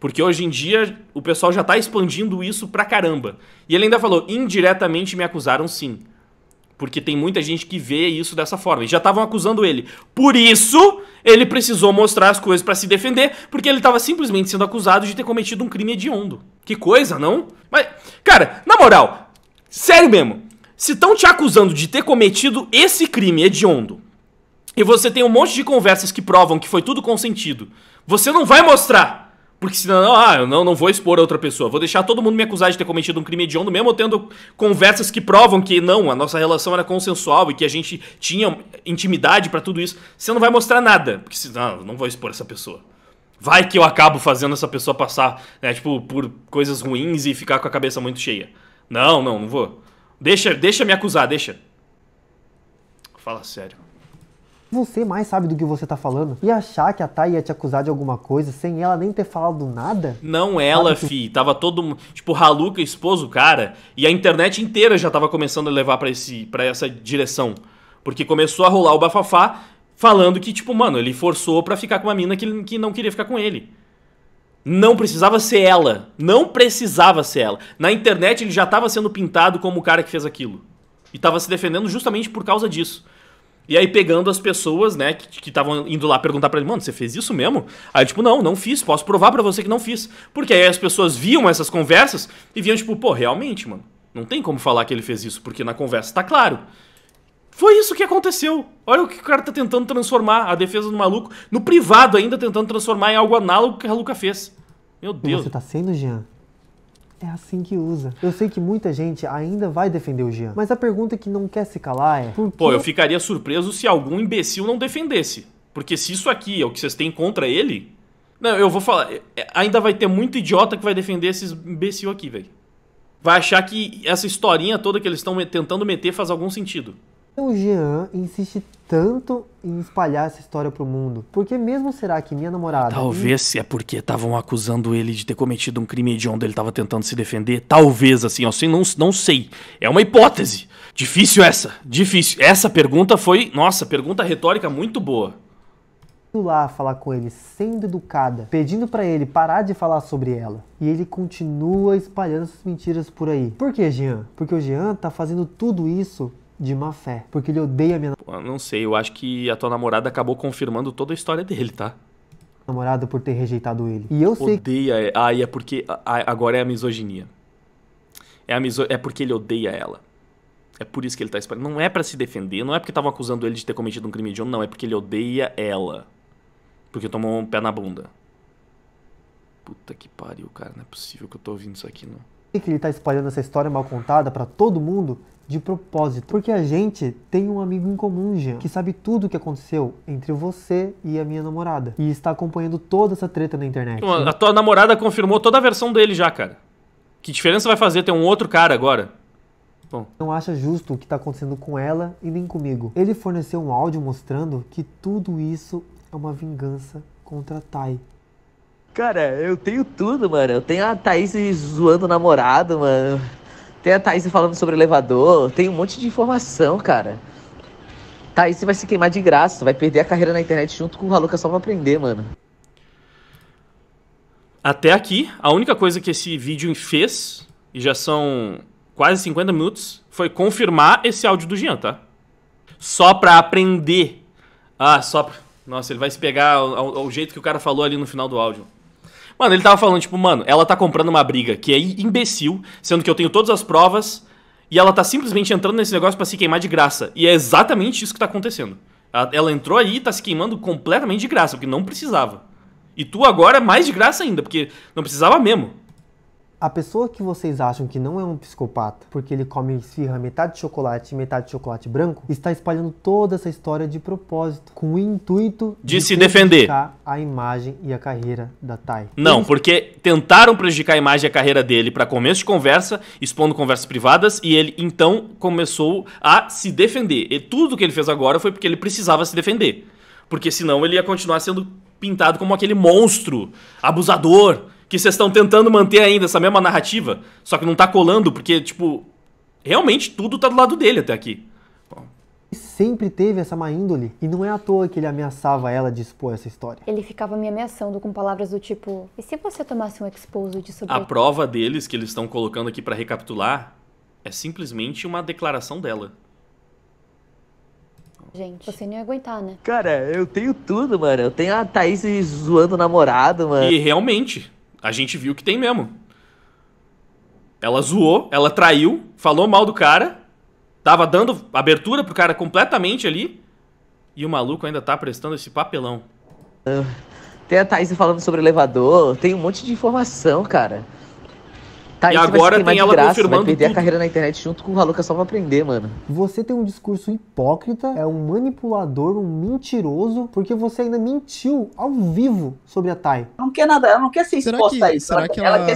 Speaker 1: Porque hoje em dia o pessoal já tá expandindo isso pra caramba. E ele ainda falou: indiretamente me acusaram sim. Porque tem muita gente que vê isso dessa forma. E já estavam acusando ele. Por isso, ele precisou mostrar as coisas para se defender, porque ele estava simplesmente sendo acusado de ter cometido um crime hediondo. Que coisa, não? Mas, cara, na moral, sério mesmo. Se estão te acusando de ter cometido esse crime hediondo, e você tem um monte de conversas que provam que foi tudo consentido, você não vai mostrar. Porque senão, ah, eu não, não vou expor a outra pessoa. Vou deixar todo mundo me acusar de ter cometido um crime hediondo, mesmo tendo conversas que provam que não, a nossa relação era consensual e que a gente tinha intimidade para tudo isso. Você não vai mostrar nada. Porque senão, não vou expor essa pessoa. Vai que eu acabo fazendo essa pessoa passar, né, tipo, por coisas ruins e ficar com a cabeça muito cheia. Não, não, não vou. Deixa, deixa me acusar, deixa.
Speaker 6: Fala sério. Você mais sabe do que você tá falando. E achar que a Thay ia te acusar de alguma coisa sem ela nem ter falado nada?
Speaker 1: Não ela, que... fi. Tava todo mundo. Tipo, Haluca expôs o cara. E a internet inteira já tava começando a levar para esse... Pra essa direção. Porque começou a rolar o bafafá falando que, tipo, mano, ele forçou pra ficar com uma mina que, que não queria ficar com ele. Não precisava ser ela. Não precisava ser ela. Na internet ele já tava sendo pintado como o cara que fez aquilo. E tava se defendendo justamente por causa disso. E aí pegando as pessoas, né, que estavam indo lá perguntar para ele, mano, você fez isso mesmo? Aí tipo, não, não fiz, posso provar para você que não fiz. Porque aí as pessoas viam essas conversas e viam tipo, pô, realmente, mano, não tem como falar que ele fez isso, porque na conversa tá claro. Foi isso que aconteceu. Olha o que o cara tá tentando transformar a defesa do maluco, no privado ainda tentando transformar em algo análogo que a Luca fez. Meu Deus. Você
Speaker 6: tá sendo, Jean? É assim que usa. Eu sei que muita gente ainda vai defender o Jean, mas a pergunta que não quer se calar é: por que... Pô, eu
Speaker 1: ficaria surpreso se algum imbecil não defendesse. Porque se isso aqui é o que vocês têm contra ele. Não, eu vou falar. É, ainda vai ter muito idiota que vai defender esses imbecil aqui, velho. Vai achar que essa historinha toda que eles estão tentando meter faz algum sentido
Speaker 6: o Jean insiste tanto em espalhar essa história pro mundo? Porque mesmo será que minha namorada. Talvez
Speaker 1: é porque estavam acusando ele de ter cometido um crime hediondo, ele estava tentando se defender. Talvez, assim, assim, não, não sei. É uma hipótese. Difícil essa, difícil. Essa pergunta foi, nossa, pergunta retórica muito boa.
Speaker 6: Lá falar com ele, sendo educada, pedindo para ele parar de falar sobre ela. E ele continua espalhando essas mentiras por aí. Por que, Jean? Porque o Jean tá fazendo tudo isso de má fé, porque ele odeia a minha
Speaker 1: Pô, Não sei, eu acho que a tua namorada acabou confirmando toda a história dele, tá?
Speaker 6: namorada por ter rejeitado ele. E eu sei.
Speaker 1: Odeia. É, ah, e é porque. agora é a misoginia. É, a miso... é porque ele odeia ela. É por isso que ele tá esperando. Não é para se defender, não é porque estavam acusando ele de ter cometido um crime de honra, não. É porque ele odeia ela. Porque tomou um pé na bunda. Puta que pariu, cara. Não é possível que eu tô ouvindo isso aqui, não
Speaker 6: que ele está espalhando essa história mal contada para todo mundo de propósito. Porque a gente tem um amigo em comum, Jean, que sabe tudo o que aconteceu entre você e a minha namorada. E está acompanhando toda essa treta na internet. Né?
Speaker 1: A tua namorada confirmou toda a versão dele já, cara. Que diferença vai fazer ter um outro cara agora? Bom.
Speaker 6: Não acha justo o que está acontecendo com ela e nem comigo. Ele forneceu um áudio mostrando que tudo isso é uma vingança contra Tai.
Speaker 4: Cara, eu tenho tudo, mano. Eu tenho a Thaís zoando o namorado, mano. Tem a Thaís falando sobre elevador. Tem um monte de informação, cara. Thaís vai se queimar de graça. Vai perder a carreira na internet junto com o Haluca só pra aprender, mano.
Speaker 1: Até aqui, a única coisa que esse vídeo fez, e já são quase 50 minutos, foi confirmar esse áudio do Jean, tá? Só pra aprender. Ah, só pra... Nossa, ele vai se pegar ao, ao, jeito que o cara falou ali no final do áudio. Mano, ele tava falando, tipo, mano, ela tá comprando uma briga que é imbecil, sendo que eu tenho todas as provas, e ela tá simplesmente entrando nesse negócio para se queimar de graça. E é exatamente isso que tá acontecendo. Ela, ela entrou aí e tá se queimando completamente de graça, porque não precisava. E tu agora é mais de graça ainda, porque não precisava mesmo.
Speaker 6: A pessoa que vocês acham que não é um psicopata, porque ele come esfirra metade de chocolate e metade de chocolate branco, está espalhando toda essa história de propósito, com o intuito de, de se defender a imagem e a carreira da Tai. Não,
Speaker 1: porque tentaram prejudicar a imagem e a carreira dele para começo de conversa, expondo conversas privadas, e ele então começou a se defender. E tudo que ele fez agora foi porque ele precisava se defender. Porque senão ele ia continuar sendo pintado como aquele monstro abusador que vocês estão tentando manter ainda essa mesma narrativa, só que não tá colando, porque, tipo, realmente tudo tá do lado dele até aqui.
Speaker 6: Sempre teve essa má índole, e não é à toa que ele ameaçava ela de expor essa história.
Speaker 5: Ele ficava me ameaçando com palavras do tipo: e se você tomasse um expulso de sobre. A prova
Speaker 1: deles que eles estão colocando aqui para recapitular é simplesmente uma declaração
Speaker 4: dela.
Speaker 5: Gente, você não ia aguentar, né?
Speaker 4: Cara, eu tenho tudo, mano. Eu tenho a Thaís zoando o namorado, mano. E
Speaker 1: realmente, a gente viu que tem mesmo. Ela zoou, ela traiu, falou mal do cara, tava dando abertura pro cara completamente ali, e o maluco ainda tá prestando esse papelão.
Speaker 4: Ah, tem a Thaís falando sobre elevador, tem um monte de informação, cara. Tá, e tipo assim, agora tem ela graça, confirmando vai perder tudo. a carreira na internet junto com o Haluka só pra aprender,
Speaker 6: mano. Você tem um discurso hipócrita, é um manipulador, um mentiroso, porque você ainda mentiu ao vivo sobre a Thay.
Speaker 4: Não quer nada, ela não quer ser exposta a isso. Será ela, que ela...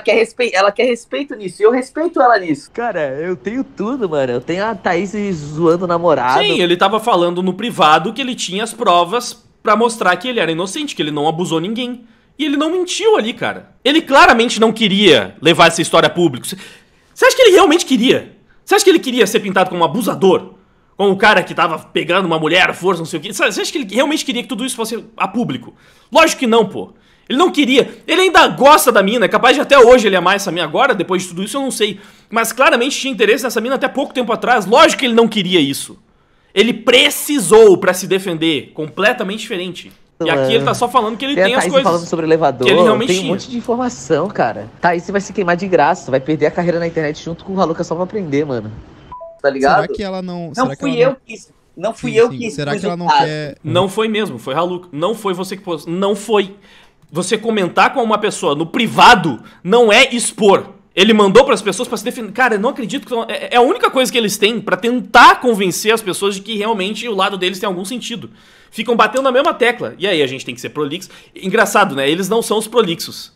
Speaker 4: quer respeito, ela quer respeito nisso, e eu respeito ela nisso. Cara, eu tenho tudo, mano. Eu tenho a Thaís zoando o namorado. Sim,
Speaker 1: ele tava falando no privado que ele tinha as provas para mostrar que ele era inocente, que ele não abusou ninguém. E ele não mentiu ali, cara. Ele claramente não queria levar essa história a público. Você acha que ele realmente queria? Você acha que ele queria ser pintado como um abusador? Como o cara que tava pegando uma mulher à força, não sei o quê? Você acha que ele realmente queria que tudo isso fosse a público? Lógico que não, pô. Ele não queria. Ele ainda gosta da mina, é capaz de até hoje ele amar essa mina agora, depois de tudo isso, eu não sei. Mas claramente tinha interesse nessa mina até pouco tempo atrás. Lógico que ele não queria isso. Ele precisou para se defender, completamente diferente. E aqui ele tá só falando que ele tem, tem as coisas. falando sobre elevador. Que ele realmente tem um monte
Speaker 4: de informação, cara. Tá, aí você vai se queimar de graça, vai perder a carreira na internet junto com o Haluca só pra aprender, mano.
Speaker 1: Tá ligado? Será que ela
Speaker 4: não. Não fui que eu não...
Speaker 3: que. Não fui sim, eu
Speaker 1: sim. que. Será que ela não quer. Não foi mesmo, foi Haluca. Não foi você que postou. Não foi. Você comentar com uma pessoa no privado não é expor. Ele mandou para as pessoas para se defender. Cara, eu não acredito que é, é a única coisa que eles têm para tentar convencer as pessoas de que realmente o lado deles tem algum sentido. Ficam batendo na mesma tecla. E aí a gente tem que ser prolixo. Engraçado, né? Eles não são os prolixos.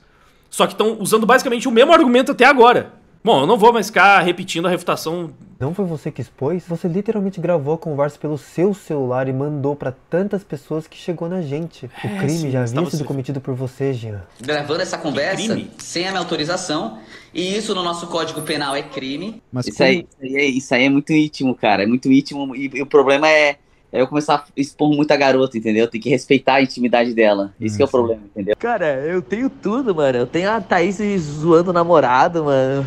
Speaker 1: Só que estão usando basicamente o mesmo argumento até agora. Bom, eu não vou mais ficar repetindo a refutação.
Speaker 6: Não foi você que expôs? Você literalmente gravou a conversa pelo seu celular e mandou para tantas pessoas que chegou na gente. O é, crime sim, já havia sido se... cometido por você, Jean.
Speaker 4: Gravando essa conversa sem a minha autorização, e isso no nosso código penal é crime. Mas isso, aí, isso, aí, é, isso aí é muito íntimo, cara. É muito íntimo. E, e o problema é é eu começar a expor muita garota, entendeu? Tem que respeitar a intimidade dela. Isso que é o problema, entendeu? Cara, eu tenho tudo, mano. Eu tenho a Thaís zoando o namorado, mano.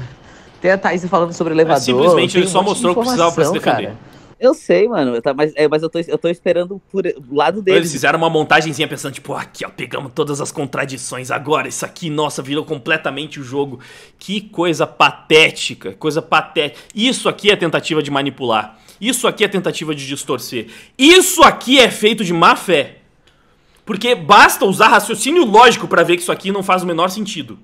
Speaker 4: Tem a Thaís falando sobre elevador. É, simplesmente ele um só mostrou que precisava pra se defender. Cara. Eu sei, mano, tá, mas, é, mas eu, tô, eu tô esperando por lado dele. Eles fizeram
Speaker 1: uma montagenzinha pensando, tipo, aqui, ó, pegamos todas as contradições agora. Isso aqui, nossa, virou completamente o jogo. Que coisa patética, coisa patética. Isso aqui é tentativa de manipular. Isso aqui é tentativa de distorcer. Isso aqui é feito de má fé. Porque basta usar raciocínio lógico para ver que isso aqui não faz o menor sentido.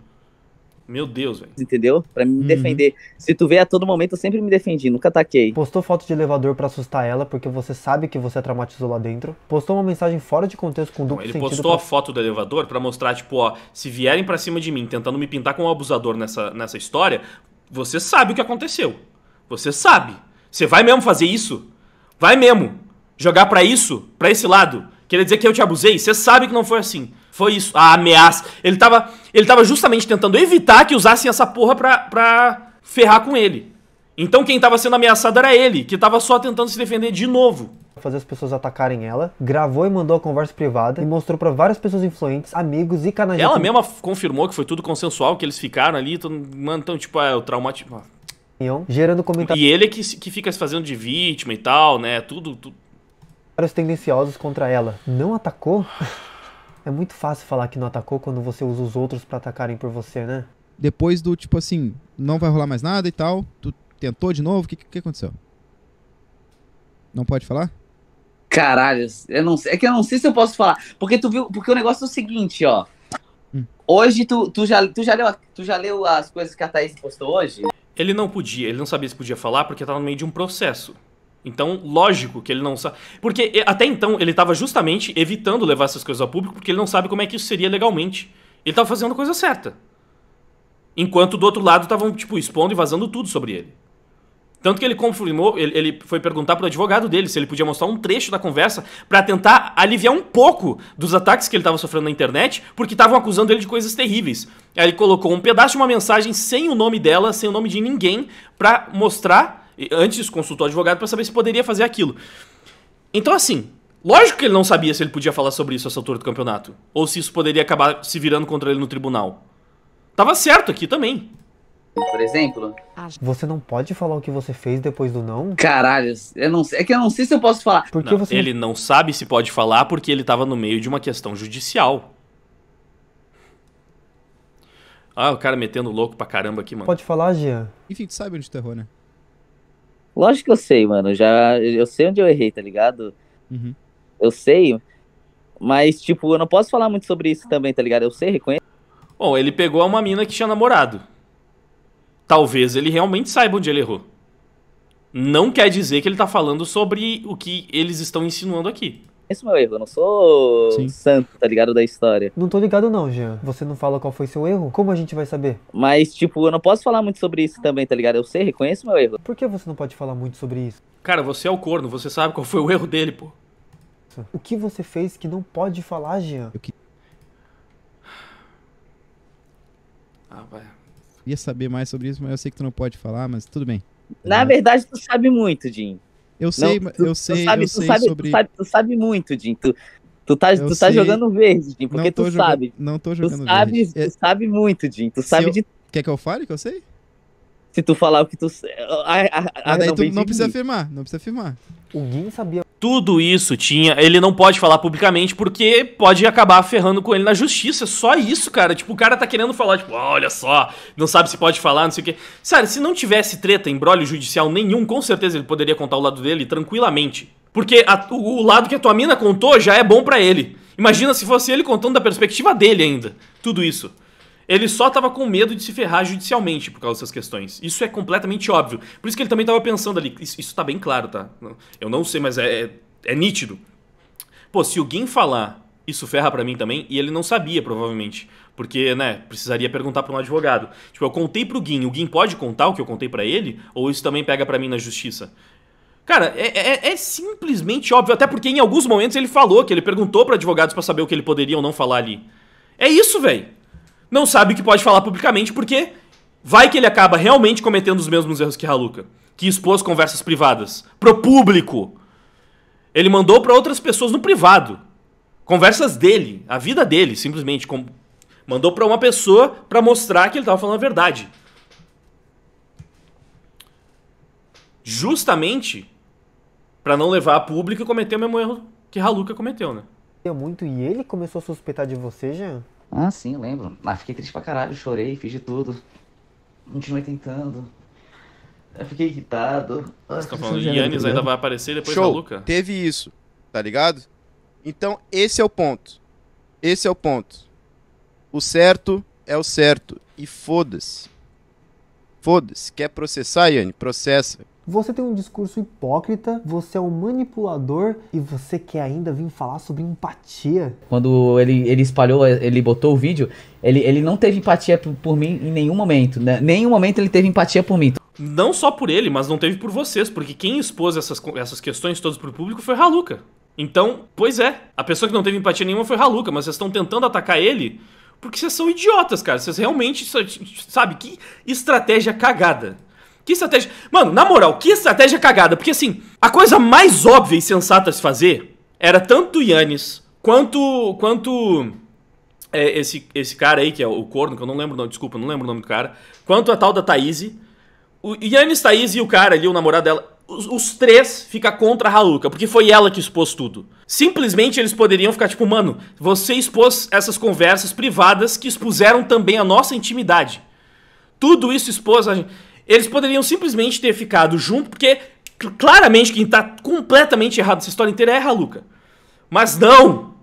Speaker 4: Meu Deus, velho. Entendeu? Pra me uhum. defender. Se tu vê a todo momento, eu sempre me defendi, nunca ataquei.
Speaker 6: Postou foto de elevador para assustar ela, porque você sabe que você a traumatizou lá dentro. Postou uma mensagem fora de contexto com duplo Não, ele sentido. Ele postou pra... a
Speaker 1: foto do elevador para mostrar, tipo, ó, se vierem para cima de mim tentando me pintar como um abusador nessa, nessa história, você sabe o que aconteceu. Você sabe. Você vai mesmo fazer isso? Vai mesmo. Jogar para isso? para esse lado? Queria dizer que eu te abusei? Você sabe que não foi assim. Foi isso. A ameaça. Ele tava, ele tava justamente tentando evitar que usassem essa porra pra, pra ferrar com ele. Então quem tava sendo ameaçado era ele, que tava só tentando se defender de novo
Speaker 6: fazer as pessoas atacarem ela, gravou e mandou a conversa privada e mostrou para várias pessoas influentes, amigos e canais. Ela mesma
Speaker 1: confirmou que foi tudo consensual, que eles ficaram ali, tudo, então, tipo, é o traumatismo.
Speaker 6: Gerando comentários.
Speaker 1: E ele é que, que fica se fazendo de vítima e tal, né? Tudo, tudo
Speaker 6: caras tendenciosos contra ela. Não atacou? É muito fácil falar que não atacou quando você usa os outros para atacarem por você,
Speaker 3: né? Depois do tipo assim, não vai rolar mais nada e tal, tu tentou de novo, o que, que aconteceu? Não pode falar?
Speaker 4: Caralho, eu não sei, é que eu não sei se eu posso falar, porque tu viu, porque o negócio é o seguinte, ó. Hum. Hoje tu, tu, já, tu, já leu, tu já leu as coisas que a Thaís postou hoje?
Speaker 1: Ele não podia, ele não sabia se podia falar porque tava no meio de um processo. Então, lógico que ele não sabe. Porque até então ele estava justamente evitando levar essas coisas ao público porque ele não sabe como é que isso seria legalmente. Ele estava fazendo a coisa certa. Enquanto do outro lado estavam, tipo, expondo e vazando tudo sobre ele. Tanto que ele confirmou, ele, ele foi perguntar pro advogado dele se ele podia mostrar um trecho da conversa para tentar aliviar um pouco dos ataques que ele estava sofrendo na internet, porque estavam acusando ele de coisas terríveis. Aí ele colocou um pedaço de uma mensagem sem o nome dela, sem o nome de ninguém, para mostrar Antes consultou o advogado para saber se poderia fazer aquilo. Então, assim, lógico que ele não sabia se ele podia falar sobre isso essa altura do campeonato. Ou se isso poderia acabar se virando contra ele no tribunal. Tava
Speaker 4: certo aqui também. Por exemplo.
Speaker 6: Você não pode falar o que você fez depois do não?
Speaker 4: Caralho, eu não sei, é que eu não sei se eu posso falar. Porque não, você... Ele
Speaker 1: não sabe se pode falar porque ele tava no meio de uma questão judicial. Ah,
Speaker 4: o cara metendo louco pra caramba aqui, mano.
Speaker 3: Pode falar, Jean. Enfim, tu sabe onde tu errou, né?
Speaker 4: Lógico que eu sei, mano. Já, eu sei onde eu errei, tá ligado? Uhum. Eu sei. Mas, tipo, eu não posso falar muito sobre isso também, tá ligado? Eu sei, reconheço. Bom, ele pegou uma mina
Speaker 1: que tinha namorado. Talvez ele realmente saiba onde ele errou. Não quer dizer que ele tá falando sobre o que eles estão insinuando aqui. Esse é o meu erro, eu não sou
Speaker 4: Sim. santo, tá ligado, da história.
Speaker 6: Não tô ligado não, Jean. Você não fala qual foi seu erro? Como a gente vai
Speaker 4: saber? Mas, tipo, eu não posso falar muito sobre isso também, tá ligado? Eu sei, reconheço meu erro. Por que
Speaker 6: você não pode falar muito sobre isso? Cara, você é o corno, você sabe qual foi o erro dele, pô. O que você fez que não pode falar, Jean? Eu que...
Speaker 1: Ah, vai.
Speaker 3: ia saber mais sobre isso, mas eu sei que tu não pode falar, mas tudo bem. Na né?
Speaker 4: verdade, tu sabe muito, Jim. Eu sei, não, tu, eu sei, sabe, eu sei sabe, sobre... Tu sabe, tu sabe muito, Jim. Tu, tu tá, tu tá sei. tá jogando verde, Jim, porque tu joga... sabe. Não tô jogando tu sabe, verde. Tu é... sabe muito, Jim. Tu
Speaker 3: sabe eu... de... Quer que eu fale que eu sei? Se tu falar o que tu... Ah, ah, ah, daí não, tu não precisa afirmar, não precisa afirmar. O Jim sabia
Speaker 1: tudo isso tinha. Ele não pode falar publicamente porque pode acabar ferrando com ele na justiça. Só isso, cara. Tipo, o cara tá querendo falar, tipo, oh, olha só, não sabe se pode falar, não sei o quê. sério se não tivesse treta, embrolho judicial nenhum, com certeza ele poderia contar o lado dele tranquilamente. Porque a, o, o lado que a tua mina contou já é bom para ele. Imagina se fosse ele contando da perspectiva dele ainda. Tudo isso. Ele só estava com medo de se ferrar judicialmente por causa dessas questões. Isso é completamente óbvio. Por isso que ele também estava pensando ali. Isso, está bem claro, tá? Eu não sei, mas é, é, é nítido. Pô, se o Guin falar isso ferra para mim também, e ele não sabia, provavelmente. Porque, né, precisaria perguntar para um advogado. Tipo, eu contei pro Guin, o Guin pode contar o que eu contei para ele? Ou isso também pega para mim na justiça? Cara, é, é, é, é, simplesmente óbvio, até porque em alguns momentos ele falou que ele perguntou para advogados para saber o que ele poderia ou não falar ali. É isso, velho não sabe o que pode falar publicamente, porque vai que ele acaba realmente cometendo os mesmos erros que Haluca, que expôs conversas privadas pro público. Ele mandou para outras pessoas no privado. Conversas dele, a vida dele, simplesmente. Com... Mandou para uma pessoa para mostrar que ele tava falando a verdade. Justamente para não levar a público
Speaker 6: e cometer o mesmo erro que Haluca cometeu, né? Muito, e ele começou a suspeitar de você, Jean? Ah, sim, lembro. Mas ah, fiquei triste pra caralho,
Speaker 4: chorei, fiz de tudo. Continuei tentando. Eu fiquei irritado. Ah, Você tá falando, Yannis ainda vai aparecer depois Show. da Luca?
Speaker 3: Teve isso, tá ligado? Então, esse é o ponto. Esse é o ponto. O certo é o certo. E foda-se. Foda-se. Quer processar, Yanni? Processa.
Speaker 6: Você tem um discurso hipócrita, você é um manipulador e você quer ainda vir falar sobre empatia.
Speaker 4: Quando ele, ele espalhou, ele botou o vídeo, ele, ele não teve empatia por, por mim em nenhum momento. Né? Nenhum momento ele teve empatia por mim.
Speaker 1: Não só por ele, mas não teve por vocês, porque quem expôs essas, essas questões todas pro público foi Raluca. Então, pois é, a pessoa que não teve empatia nenhuma foi Raluca, mas vocês estão tentando atacar ele porque vocês são idiotas, cara. Vocês realmente, sabe, que estratégia cagada. Que estratégia. Mano, na moral, que estratégia cagada. Porque assim, a coisa mais óbvia e sensata a se fazer era tanto o Yannis quanto. quanto. É, esse, esse cara aí, que é o corno, que eu não lembro, não, desculpa, não lembro o nome do cara. Quanto a tal da Thaís. O Yannis, Thaís e o cara ali, o namorado dela, os, os, três ficam contra a Haluca, porque foi ela que expôs tudo. Simplesmente eles poderiam ficar tipo, mano, você expôs essas conversas privadas que expuseram também a nossa intimidade. Tudo isso expôs a gente. Eles poderiam simplesmente ter ficado junto, porque claramente quem tá completamente errado nessa história inteira é a Luca. Mas não!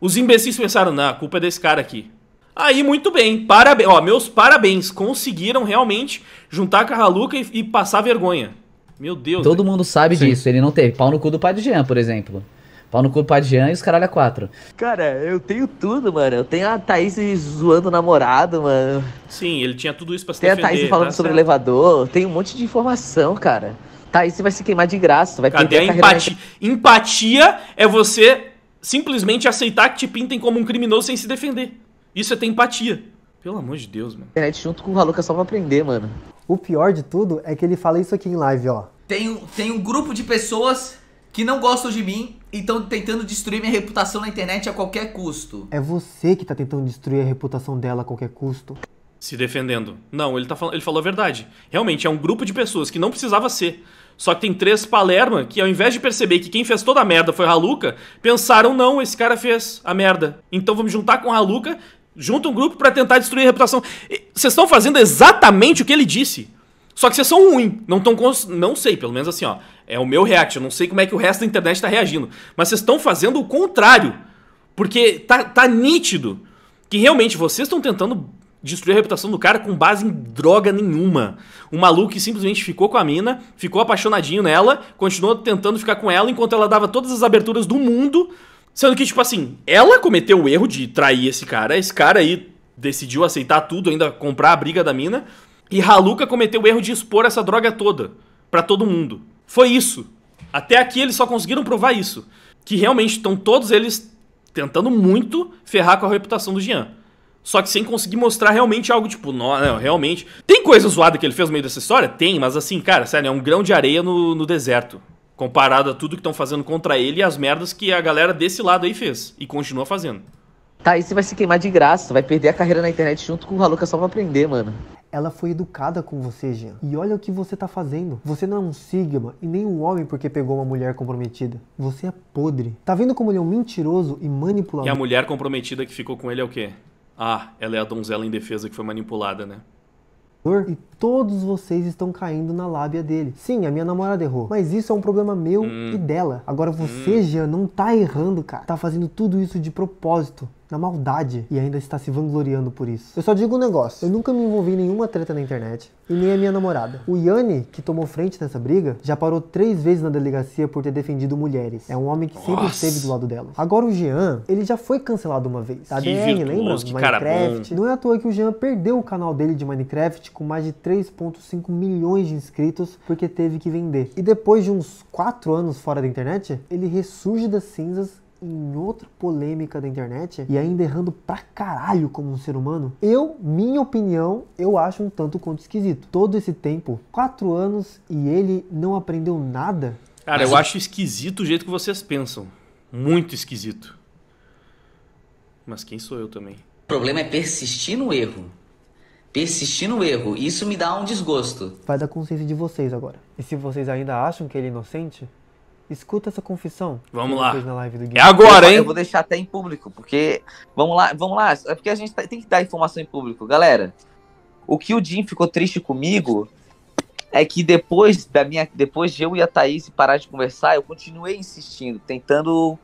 Speaker 1: Os imbecis pensaram, na a culpa é desse cara aqui. Aí, muito bem, parabéns. Ó, meus parabéns, conseguiram realmente juntar com a Haluca e, e passar vergonha. Meu Deus. Todo
Speaker 4: véio. mundo sabe Sim. disso, ele não teve pau no cu do pai do Jean, por exemplo. Pau no de Padian e os caralho a quatro. Cara, eu tenho tudo, mano. Eu tenho a Thaís zoando o namorado, mano. Sim,
Speaker 1: ele tinha tudo isso pra se Tem defender, a Thaís falando tá sobre o
Speaker 4: elevador. Tem um monte de informação, cara. Thaís vai se queimar de graça. Vai Cadê a empatia?
Speaker 1: Empatia é você simplesmente aceitar que te pintem como um criminoso sem se defender. Isso é ter empatia.
Speaker 6: Pelo amor de Deus, mano. Internet junto com o Haluca só pra aprender, mano. O pior de tudo é que ele fala isso aqui em live, ó.
Speaker 4: Tem, tem um grupo de pessoas que não gostam de mim e estão tentando destruir minha reputação na internet a qualquer custo.
Speaker 6: É você que tá tentando destruir a reputação dela a qualquer custo. Se
Speaker 1: defendendo. Não, ele, tá fal ele falou a verdade. Realmente, é um grupo de pessoas que não precisava ser. Só que tem três Palerma que, ao invés de perceber que quem fez toda a merda foi a Haluca, pensaram: não, esse cara fez a merda. Então vamos juntar com a Haluca, junta um grupo para tentar destruir a reputação. Vocês estão fazendo exatamente o que ele disse. Só que vocês são ruins. Não estão. Não sei, pelo menos assim, ó. É o meu react, eu não sei como é que o resto da internet está reagindo. Mas vocês estão fazendo o contrário. Porque tá, tá nítido que realmente vocês estão tentando destruir a reputação do cara com base em droga nenhuma. O maluco que simplesmente ficou com a mina, ficou apaixonadinho nela, continuou tentando ficar com ela enquanto ela dava todas as aberturas do mundo. Sendo que, tipo assim, ela cometeu o erro de trair esse cara, esse cara aí decidiu aceitar tudo, ainda comprar a briga da mina. E Haluka cometeu o erro de expor essa droga toda para todo mundo. Foi isso. Até aqui eles só conseguiram provar isso. Que realmente estão todos eles tentando muito ferrar com a reputação do Jean. Só que sem conseguir mostrar realmente algo tipo, não, não, realmente. Tem coisa zoada que ele fez no meio dessa história? Tem, mas assim, cara, sério, é um grão de areia no, no deserto. Comparado a tudo que estão fazendo contra ele e as merdas que a galera desse lado aí fez. E
Speaker 4: continua fazendo. Tá, aí você vai se queimar de graça, vai perder a carreira na internet junto com o Haluca só pra aprender, mano.
Speaker 6: Ela foi educada com você, Jean. E olha o que você tá fazendo. Você não é um Sigma e nem um homem porque pegou uma mulher comprometida. Você é podre. Tá vendo como ele é um mentiroso e manipulador? E a
Speaker 1: mulher comprometida que ficou com ele é o quê? Ah, ela é a donzela indefesa que foi manipulada, né?
Speaker 6: E todos vocês estão caindo na lábia dele. Sim, a minha namorada errou. Mas isso é um problema meu hum. e dela. Agora você, hum. Jean, não tá errando, cara. Tá fazendo tudo isso de propósito na maldade e ainda está se vangloriando por isso. Eu só digo um negócio: eu nunca me envolvi em nenhuma treta na internet e nem a minha namorada. O Yanni, que tomou frente nessa briga, já parou três vezes na delegacia por ter defendido mulheres. É um homem que sempre Nossa. esteve do lado dela. Agora o Jean, ele já foi cancelado uma vez. Da DN, lembra? Que Minecraft. Não é à toa que o Jean perdeu o canal dele de Minecraft com mais de 3,5 milhões de inscritos porque teve que vender. E depois de uns quatro anos fora da internet, ele ressurge das cinzas em outra polêmica da internet e ainda errando pra caralho como um ser humano, eu, minha opinião, eu acho um tanto quanto esquisito. Todo esse tempo, quatro anos, e ele não aprendeu nada.
Speaker 1: Cara, Mas eu acho esquisito o jeito que vocês pensam. Muito esquisito.
Speaker 4: Mas quem sou eu também? O problema é persistir no erro. Persistir no erro. Isso me dá um desgosto.
Speaker 6: Vai da consciência de vocês agora. E se vocês ainda acham que ele é inocente, Escuta essa confissão. Vamos lá. É agora, hein? Eu vou
Speaker 4: deixar até em público, porque. Vamos lá, vamos lá. É porque a gente tá, tem que dar informação em público. Galera, o que o Jim ficou triste comigo é que depois da minha. Depois de eu e a Thaís parar de conversar, eu continuei insistindo, tentando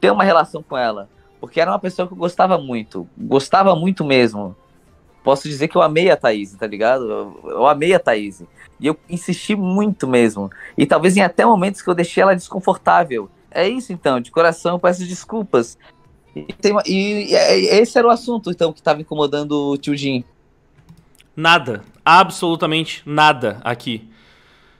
Speaker 4: ter uma relação com ela. Porque era uma pessoa que eu gostava muito. Gostava muito mesmo posso dizer que eu amei a Thaís, tá ligado? Eu, eu amei a Thaís. E eu insisti muito mesmo. E talvez em até momentos que eu deixei ela desconfortável. É isso então, de coração eu peço desculpas. E, tem, e, e esse era o assunto então que estava incomodando o tio Jim.
Speaker 1: Nada, absolutamente nada aqui.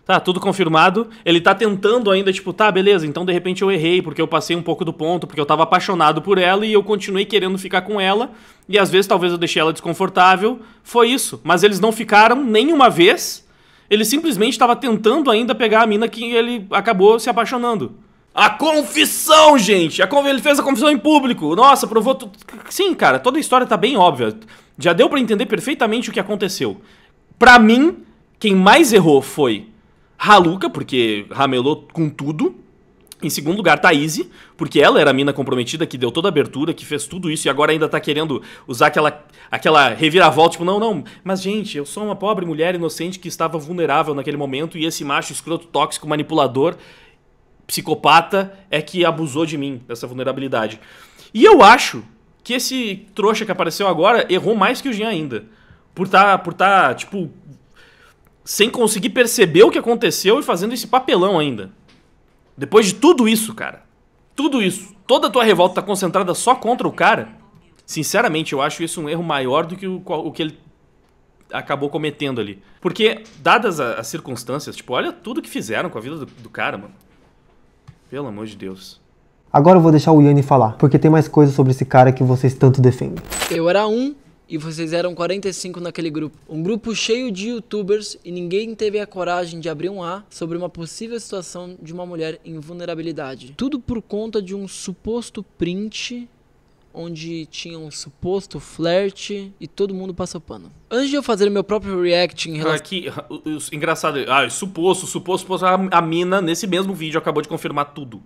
Speaker 1: Tá, tudo confirmado. Ele tá tentando ainda, tipo, tá, beleza, então de repente eu errei, porque eu passei um pouco do ponto, porque eu tava apaixonado por ela e eu continuei querendo ficar com ela. E às vezes talvez eu deixei ela desconfortável. Foi isso. Mas eles não ficaram nenhuma vez. Ele simplesmente estava tentando ainda pegar a mina que ele acabou se apaixonando. A confissão, gente! A Ele fez a confissão em público. Nossa, provou tudo. Sim, cara, toda a história tá bem óbvia. Já deu para entender perfeitamente o que aconteceu. Pra mim, quem mais errou foi Haluka, porque ramelou com tudo. Em segundo lugar, Thaís, porque ela era a mina comprometida que deu toda a abertura, que fez tudo isso e agora ainda tá querendo usar aquela, aquela reviravolta, tipo, não, não, mas gente, eu sou uma pobre mulher inocente que estava vulnerável naquele momento e esse macho escroto, tóxico, manipulador, psicopata é que abusou de mim, dessa vulnerabilidade. E eu acho que esse trouxa que apareceu agora errou mais que o Jean ainda. Por tá, por tá tipo, sem conseguir perceber o que aconteceu e fazendo esse papelão ainda. Depois de tudo isso, cara. Tudo isso. Toda a tua revolta tá concentrada só contra o cara. Sinceramente, eu acho isso um erro maior do que o, o que ele acabou cometendo ali. Porque, dadas as circunstâncias, tipo, olha tudo que fizeram com a vida do, do cara, mano. Pelo amor de Deus.
Speaker 6: Agora eu vou deixar o Yanni falar, porque tem mais coisas sobre esse cara que vocês tanto defendem.
Speaker 2: Eu era um e vocês eram 45 naquele grupo. Um grupo cheio de youtubers e ninguém teve a coragem de abrir um A sobre uma possível situação de uma mulher em vulnerabilidade. Tudo por conta de um suposto print onde tinha um suposto flerte e todo mundo passou pano.
Speaker 1: Antes de eu fazer meu próprio react em ah, relação... Aqui, ah, engraçado, ah, suposto, suposto, suposto, a mina nesse mesmo vídeo acabou de confirmar tudo.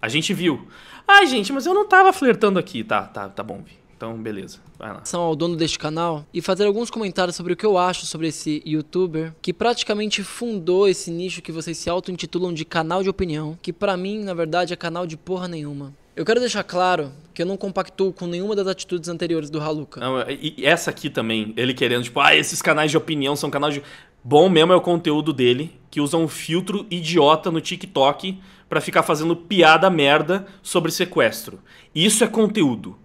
Speaker 1: A gente viu. Ai, gente, mas eu não tava flertando aqui. Tá, tá, tá bom, Vi. Então, beleza, vai lá. São ao dono
Speaker 2: deste canal e fazer alguns comentários sobre o que eu acho sobre esse youtuber que praticamente fundou esse nicho que vocês se auto-intitulam de canal de opinião, que para mim, na verdade, é canal de porra nenhuma. Eu quero deixar claro que eu não compactuo com nenhuma das atitudes anteriores do Haluca.
Speaker 1: Não, e essa aqui também, ele querendo, tipo, ah, esses canais de opinião são canais de. Bom mesmo é o conteúdo dele, que usa um filtro idiota no TikTok para ficar fazendo piada merda sobre sequestro. Isso é conteúdo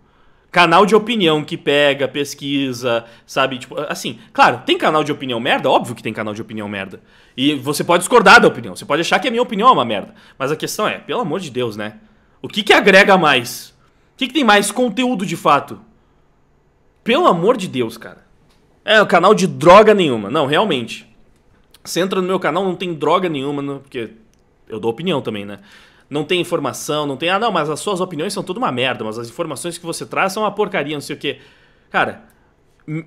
Speaker 1: canal de opinião que pega, pesquisa, sabe? Tipo, assim, claro, tem canal de opinião merda? Óbvio que tem canal de opinião merda. E você pode discordar da opinião, você pode achar que a minha opinião é uma merda. Mas a questão é, pelo amor de Deus, né? O que que agrega mais? O que, que tem mais conteúdo de fato? Pelo amor de Deus, cara. É, o canal de droga nenhuma. Não, realmente. Você entra no meu canal, não tem droga nenhuma, porque eu dou opinião também, né? não tem informação, não tem. Ah, não, mas as suas opiniões são tudo uma merda, mas as informações que você traz são uma porcaria, não sei o quê. Cara,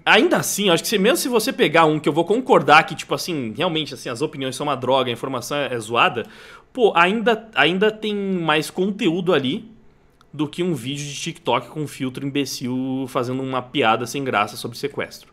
Speaker 1: ainda assim, acho que se, mesmo se você pegar um que eu vou concordar que, tipo assim, realmente assim, as opiniões são uma droga, a informação é, é zoada, pô, ainda, ainda tem mais conteúdo ali do que um vídeo de TikTok com um filtro imbecil fazendo uma piada sem graça sobre sequestro.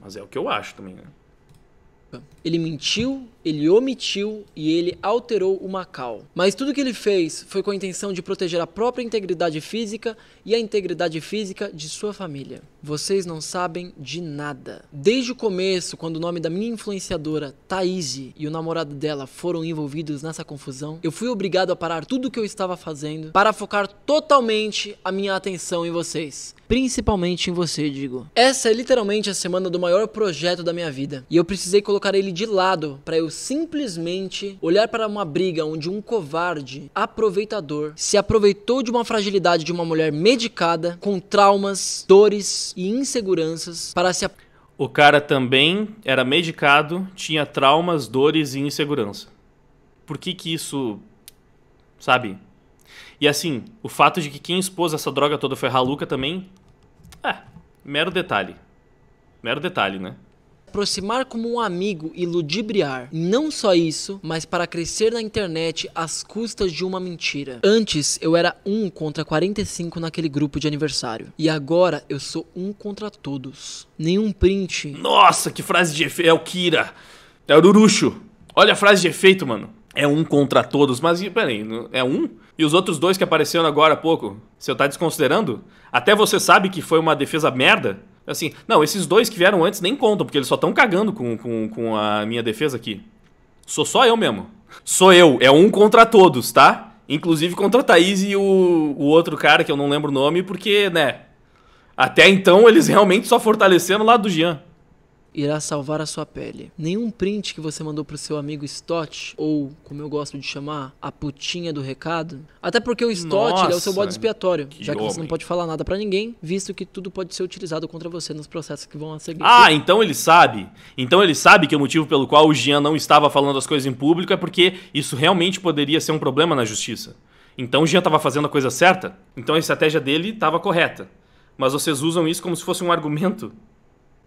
Speaker 1: Mas é o que eu acho também, né?
Speaker 2: Ele mentiu ele omitiu e ele alterou o Macau. Mas tudo que ele fez foi com a intenção de proteger a própria integridade física e a integridade física de sua família. Vocês não sabem de nada. Desde o começo, quando o nome da minha influenciadora, Thaís, e o namorado dela foram envolvidos nessa confusão, eu fui obrigado a parar tudo o que eu estava fazendo para focar totalmente a minha atenção em vocês. Principalmente em você, digo. Essa é literalmente a semana do maior projeto da minha vida. E eu precisei colocar ele de lado para eu simplesmente olhar para uma briga onde um covarde, aproveitador, se aproveitou de uma fragilidade de uma mulher medicada, com traumas, dores, e inseguranças para se
Speaker 1: o cara também era medicado, tinha traumas, dores e insegurança. Por que que isso, sabe? E assim, o fato de que quem expôs essa droga toda foi Haluca também, é, mero detalhe. Mero detalhe, né?
Speaker 2: aproximar como um amigo e ludibriar. Não só isso, mas para crescer na internet às custas de uma mentira. Antes eu era um contra 45 naquele grupo de aniversário. E agora eu sou um contra todos. Nenhum print.
Speaker 1: Nossa, que frase de efeito. É o Kira. É o Uruxo. Olha a frase de efeito, mano. É um contra todos, mas peraí, é um? E os outros dois que apareceram agora há pouco? Você tá desconsiderando? Até você sabe que foi uma defesa merda? Assim, não, esses dois que vieram antes nem contam, porque eles só estão cagando com, com, com a minha defesa aqui. Sou só eu mesmo. Sou eu, é um contra todos, tá? Inclusive contra a Thaís e o, o outro cara, que eu não lembro o nome, porque, né... Até então, eles realmente só fortaleceram o lado do Jean
Speaker 2: irá salvar a sua pele. Nenhum print que você mandou pro seu amigo Stott, ou como eu gosto de chamar, a putinha do recado. Até porque o Stott é o seu bode expiatório, que já que homem. você não pode falar nada para ninguém, visto que tudo pode ser utilizado contra você nos processos que vão a seguir. Ah,
Speaker 1: então ele sabe. Então ele sabe que o motivo pelo qual o Jean não estava falando as coisas em público é porque isso realmente poderia ser um problema na justiça. Então o Jean estava fazendo a coisa certa, então a estratégia dele estava correta. Mas vocês usam isso como se fosse um argumento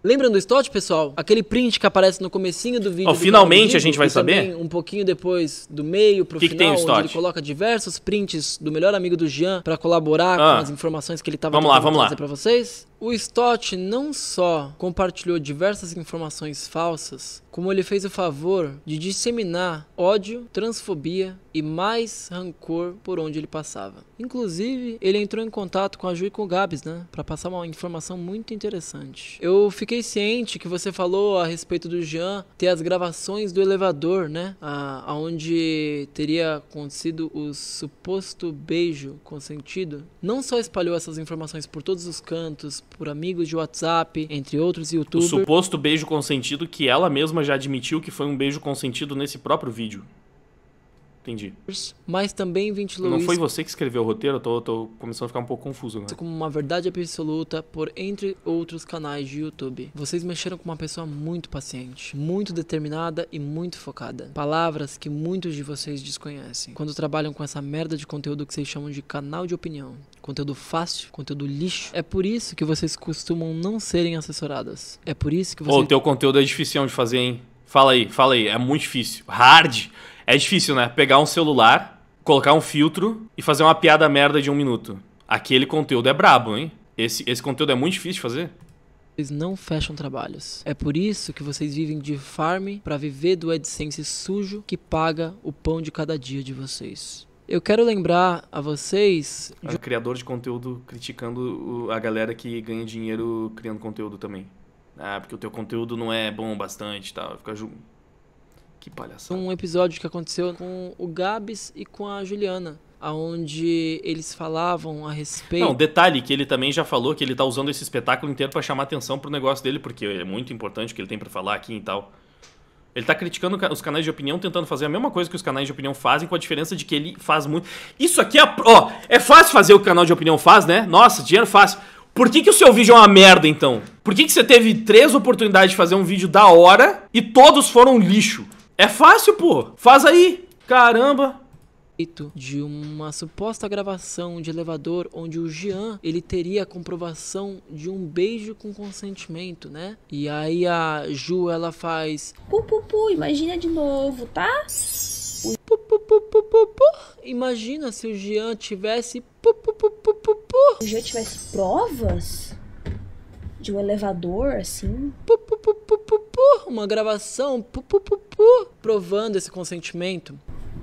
Speaker 1: Lembram do Stott, pessoal? Aquele print que aparece no comecinho do vídeo. Oh, do finalmente a gente vai saber?
Speaker 2: Um pouquinho depois do meio pro que final, que tem o onde ele coloca diversos prints do melhor amigo do Jean para colaborar ah. com as informações que ele tava vamos lá, vamos lá. trazer para vocês. O Stott não só compartilhou diversas informações falsas, como ele fez o favor de disseminar ódio, transfobia e mais rancor por onde ele passava. Inclusive, ele entrou em contato com a Ju e com o Gabs, né, para passar uma informação muito interessante. Eu fiquei ciente que você falou a respeito do Jean ter as gravações do elevador, né, a, aonde teria acontecido o suposto beijo consentido. Não só espalhou essas informações por todos os cantos, por amigos de WhatsApp, entre outros youtubers. O
Speaker 1: suposto beijo consentido que ela mesma já admitiu que foi um beijo consentido nesse próprio vídeo. Entendi.
Speaker 2: Mas também ventilou Não foi
Speaker 1: você que escreveu o roteiro? Eu tô, tô começando a ficar um pouco confuso agora. É como
Speaker 2: uma verdade absoluta por entre outros canais de YouTube. Vocês mexeram com uma pessoa muito paciente, muito determinada e muito focada. Palavras que muitos de vocês desconhecem. Quando trabalham com essa merda de conteúdo que vocês chamam de canal de opinião. Conteúdo fácil, conteúdo lixo. É por isso que vocês costumam não serem assessoradas. É por isso
Speaker 1: que vocês... Pô, o teu conteúdo é difícil de fazer, hein? Fala aí, fala aí. É muito difícil. Hard. É difícil, né? Pegar um celular, colocar um filtro e fazer uma piada merda de um minuto. Aquele conteúdo é brabo, hein? Esse, esse conteúdo é muito difícil de fazer.
Speaker 2: Eles não fecham trabalhos. É por isso que vocês vivem de farm para viver do AdSense sujo que paga o pão de cada dia de vocês. Eu quero lembrar a vocês.
Speaker 1: É de... criador de conteúdo criticando a galera que ganha dinheiro criando conteúdo também. Ah, porque o teu conteúdo não é bom bastante e tá? tal. Fica que palhaçada.
Speaker 2: Um episódio que aconteceu com o Gabs e com a Juliana aonde eles falavam a respeito. Não,
Speaker 1: detalhe que ele também já falou que ele tá usando esse espetáculo inteiro para chamar atenção pro negócio dele, porque é muito importante o que ele tem para falar aqui e tal. Ele tá criticando os canais de opinião, tentando fazer a mesma coisa que os canais de opinião fazem, com a diferença de que ele faz muito. Isso aqui é. Ó, é fácil fazer o que o canal de opinião faz, né? Nossa, dinheiro fácil. Por que, que o seu vídeo é uma merda, então? Por que, que você teve três oportunidades de fazer um vídeo da hora e todos foram lixo? É fácil, pô. Faz aí.
Speaker 2: Caramba de uma suposta gravação de elevador onde o Jean ele teria a comprovação de um beijo com consentimento, né? E aí a Ju ela faz pupupu, pu, pu, imagina de novo, tá? Pu, pu, pu, pu, pu, pu. Imagina se o Jean tivesse pu, pu, pu,
Speaker 7: pu, pu, pu. Se o Jean tivesse provas de um elevador assim. Pu, pu, pu,
Speaker 2: pu, pu, pu, uma gravação pu, pu, pu, pu, provando esse consentimento.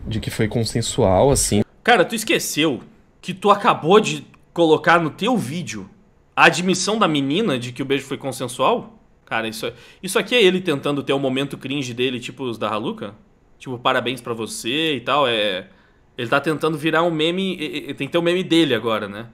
Speaker 1: De que foi consensual, assim. Cara, tu esqueceu que tu acabou de colocar no teu vídeo a admissão da menina de que o beijo foi consensual? Cara, isso, isso aqui é ele tentando ter o um momento cringe dele, tipo os da Haluca? Tipo, parabéns para você e tal, é... Ele tá tentando virar um meme, tem que ter o um meme dele agora, né?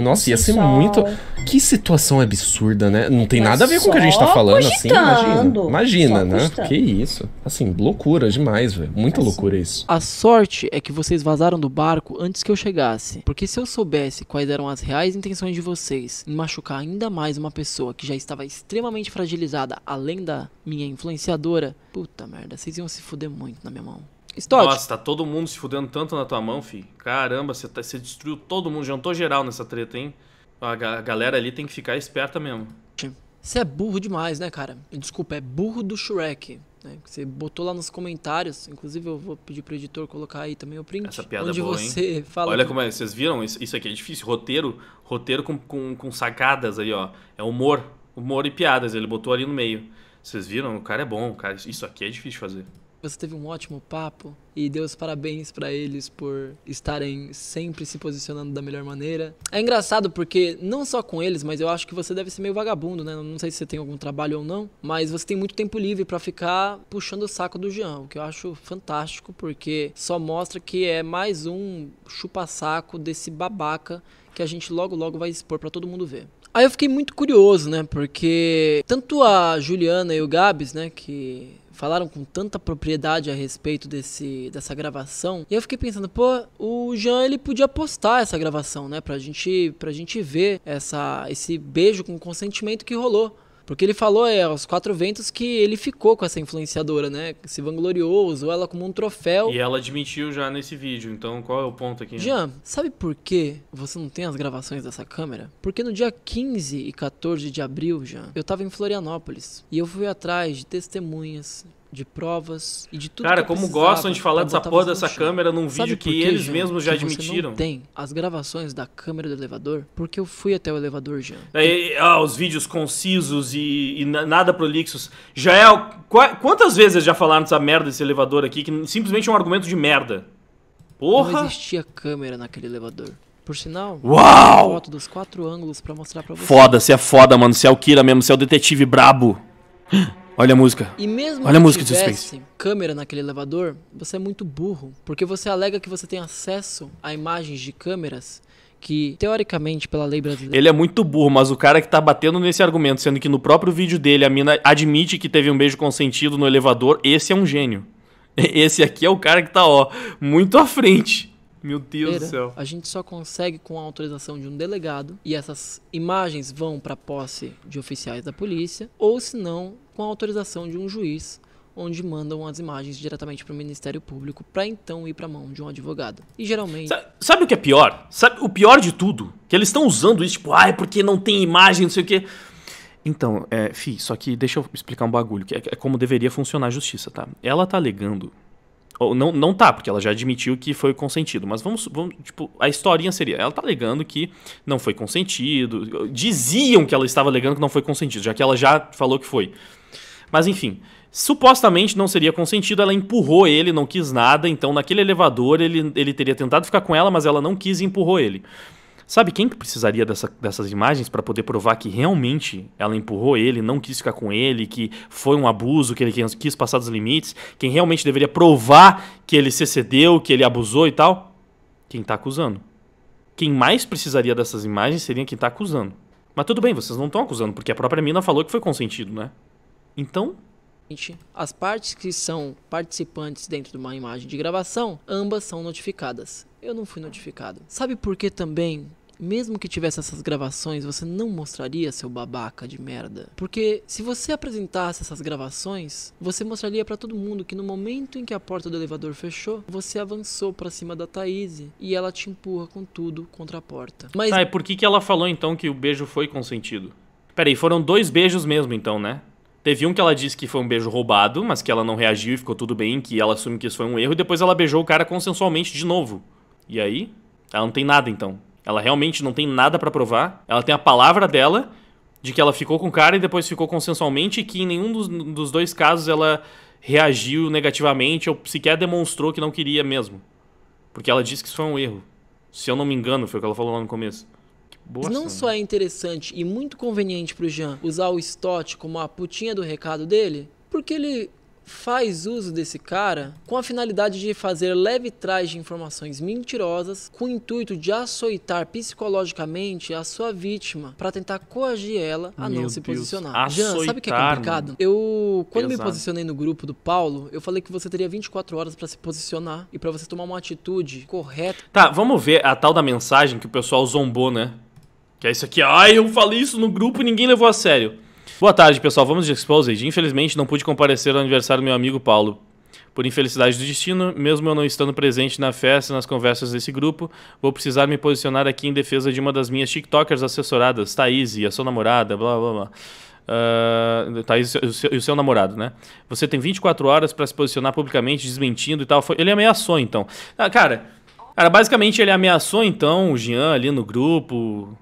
Speaker 1: Nossa, ia ser muito. Que situação absurda, né? Não tem nada a ver com o que a gente tá falando, assim. Imagina. Imagina, né? Que isso. Assim, loucura demais, velho. Muita assim, loucura isso.
Speaker 2: A sorte é que vocês vazaram do barco antes que eu chegasse. Porque se eu soubesse quais eram as reais intenções de vocês em machucar ainda mais uma pessoa que já estava extremamente fragilizada, além da minha influenciadora, puta merda, vocês iam se fuder muito na minha mão.
Speaker 1: Stott. Nossa, tá todo mundo se fudendo tanto na tua mão, fi. Caramba, você, tá, destruiu todo mundo, jantou geral nessa treta, hein? A, ga a galera ali tem que ficar esperta mesmo.
Speaker 2: Você é burro demais, né, cara? Desculpa, é burro do Shrek. Né? Você botou lá nos comentários, inclusive eu vou pedir pro editor colocar aí também o print. Essa piada é onde boa, você hein? fala. Olha como
Speaker 1: é, vocês viram? Isso, isso aqui é difícil. Roteiro, roteiro com, com, com sacadas aí, ó. É humor, humor e piadas. Ele botou ali no meio. Vocês viram? O cara é bom, cara. Isso aqui é difícil fazer.
Speaker 2: Você teve um ótimo papo e deu os parabéns para eles por estarem sempre se posicionando da melhor maneira. É engraçado porque não só com eles, mas eu acho que você deve ser meio vagabundo, né? Não sei se você tem algum trabalho ou não, mas você tem muito tempo livre para ficar puxando o saco do Jean, o que eu acho fantástico porque só mostra que é mais um chupa-saco desse babaca que a gente logo logo vai expor para todo mundo ver. Aí eu fiquei muito curioso, né? Porque tanto a Juliana e o Gabs, né, que falaram com tanta propriedade a respeito desse, dessa gravação. E eu fiquei pensando, pô, o Jean ele podia postar essa gravação, né? Pra gente, pra gente ver essa, esse beijo com consentimento que rolou. Porque ele falou é, aos quatro ventos que ele ficou com essa influenciadora, né? Se vangloriou, usou ela como um troféu.
Speaker 1: E ela admitiu já nesse vídeo, então qual é o ponto aqui? Né? Jean,
Speaker 2: sabe por que você não tem as gravações dessa câmera? Porque no dia 15 e 14 de abril, Jean, eu tava em Florianópolis e eu fui atrás de testemunhas, de provas e de tudo Cara, como gostam de falar dessa porra dessa câmera num Sabe vídeo que quê, eles Jean? mesmos já admitiram. tem as gravações da câmera do elevador porque eu fui até o elevador, Jean.
Speaker 1: É, ah, os vídeos concisos e, e nada prolixos. Já é. quantas vezes já falaram dessa merda desse elevador aqui que simplesmente é um argumento de merda? Porra! Não
Speaker 2: existia câmera naquele elevador. Por sinal, Uau! foto dos quatro ângulos para mostrar pra você. Foda,
Speaker 1: se é foda, mano. Se é o Kira mesmo, se é o detetive brabo. Olha a música. E
Speaker 2: mesmo Olha a música tivesse de suspense. câmera naquele elevador, você é muito burro, porque você alega que você tem acesso a imagens de câmeras que teoricamente pela lei brasileira.
Speaker 1: Ele é muito burro, mas o cara que tá batendo nesse argumento, sendo que no próprio vídeo dele a mina admite que teve um beijo consentido no elevador, esse é um gênio. Esse aqui é o cara que tá, ó, muito à frente. Meu Deus Pera, do céu. A
Speaker 2: gente só consegue com a autorização de um delegado e essas imagens vão para posse de oficiais da polícia ou se não com a autorização de um juiz, onde mandam as imagens diretamente para o Ministério Público para então ir para a mão de um advogado. E geralmente. Sabe,
Speaker 1: sabe, o que é pior? Sabe o pior de tudo? Que eles estão usando isso, tipo, ah, é porque não tem imagem, não sei o quê. Então, é, Fi, só que deixa eu explicar um bagulho, que é, é como deveria funcionar a justiça, tá? Ela tá alegando ou não, não tá, porque ela já admitiu que foi consentido. Mas vamos, vamos. Tipo, a historinha seria: ela tá alegando que não foi consentido. Diziam que ela estava alegando que não foi consentido, já que ela já falou que foi. Mas enfim, supostamente não seria consentido, ela empurrou ele, não quis nada, então naquele elevador ele, ele teria tentado ficar com ela, mas ela não quis e empurrou ele. Sabe quem precisaria dessa, dessas imagens para poder provar que realmente ela empurrou ele, não quis ficar com ele, que foi um abuso, que ele quis passar dos limites? Quem realmente deveria provar que ele se cedeu, que ele abusou e tal? Quem está acusando. Quem mais precisaria dessas imagens seria quem está acusando. Mas tudo bem, vocês não estão acusando, porque a própria mina falou que foi consentido, né? Então,
Speaker 2: as partes que são participantes dentro de uma imagem de gravação, ambas são notificadas. Eu não fui notificado. Sabe por que também mesmo que tivesse essas gravações, você não mostraria seu babaca de merda. Porque se você apresentasse essas gravações, você mostraria para todo mundo que no momento em que a porta do elevador fechou, você avançou para cima da Thaís e ela te empurra com tudo contra a porta.
Speaker 6: Mas. Tá, e
Speaker 1: por que, que ela falou então que o beijo foi consentido? Peraí, foram dois beijos mesmo então, né? Teve um que ela disse que foi um beijo roubado, mas que ela não reagiu e ficou tudo bem, que ela assume que isso foi um erro, e depois ela beijou o cara consensualmente de novo. E aí? Ela não tem nada então. Ela realmente não tem nada para provar. Ela tem a palavra dela de que ela ficou com o cara e depois ficou consensualmente e que em nenhum dos, dos dois casos ela reagiu negativamente ou sequer demonstrou que não queria mesmo. Porque ela disse que isso foi um erro. Se eu não me engano, foi o que ela falou lá no começo. Boa não só
Speaker 2: né? é interessante e muito conveniente para o Jean usar o Stott como a putinha do recado dele, porque ele faz uso desse cara com a finalidade de fazer leve trás de informações mentirosas com o intuito de açoitar psicologicamente a sua vítima para tentar coagir ela a Meu não se Deus. posicionar. Açoitar, Jean, sabe o que é complicado? Mano. Eu, quando me posicionei no grupo do Paulo, eu falei que você teria 24 horas para se posicionar e para você tomar uma atitude correta.
Speaker 1: Tá, vamos ver a tal da mensagem que o pessoal zombou, né? Que é isso aqui, ai, eu falei isso no grupo e ninguém levou a sério. Boa tarde, pessoal. Vamos de Exposed. Infelizmente, não pude comparecer ao aniversário do meu amigo Paulo. Por infelicidade do destino, mesmo eu não estando presente na festa e nas conversas desse grupo, vou precisar me posicionar aqui em defesa de uma das minhas TikTokers assessoradas, Thaís, a sua namorada, blá blá blá. Uh, Thaís e o, seu, e o seu namorado, né? Você tem 24 horas para se posicionar publicamente, desmentindo e tal. Foi, ele ameaçou, então. Ah, cara, cara, basicamente ele ameaçou, então, o Jean ali no grupo,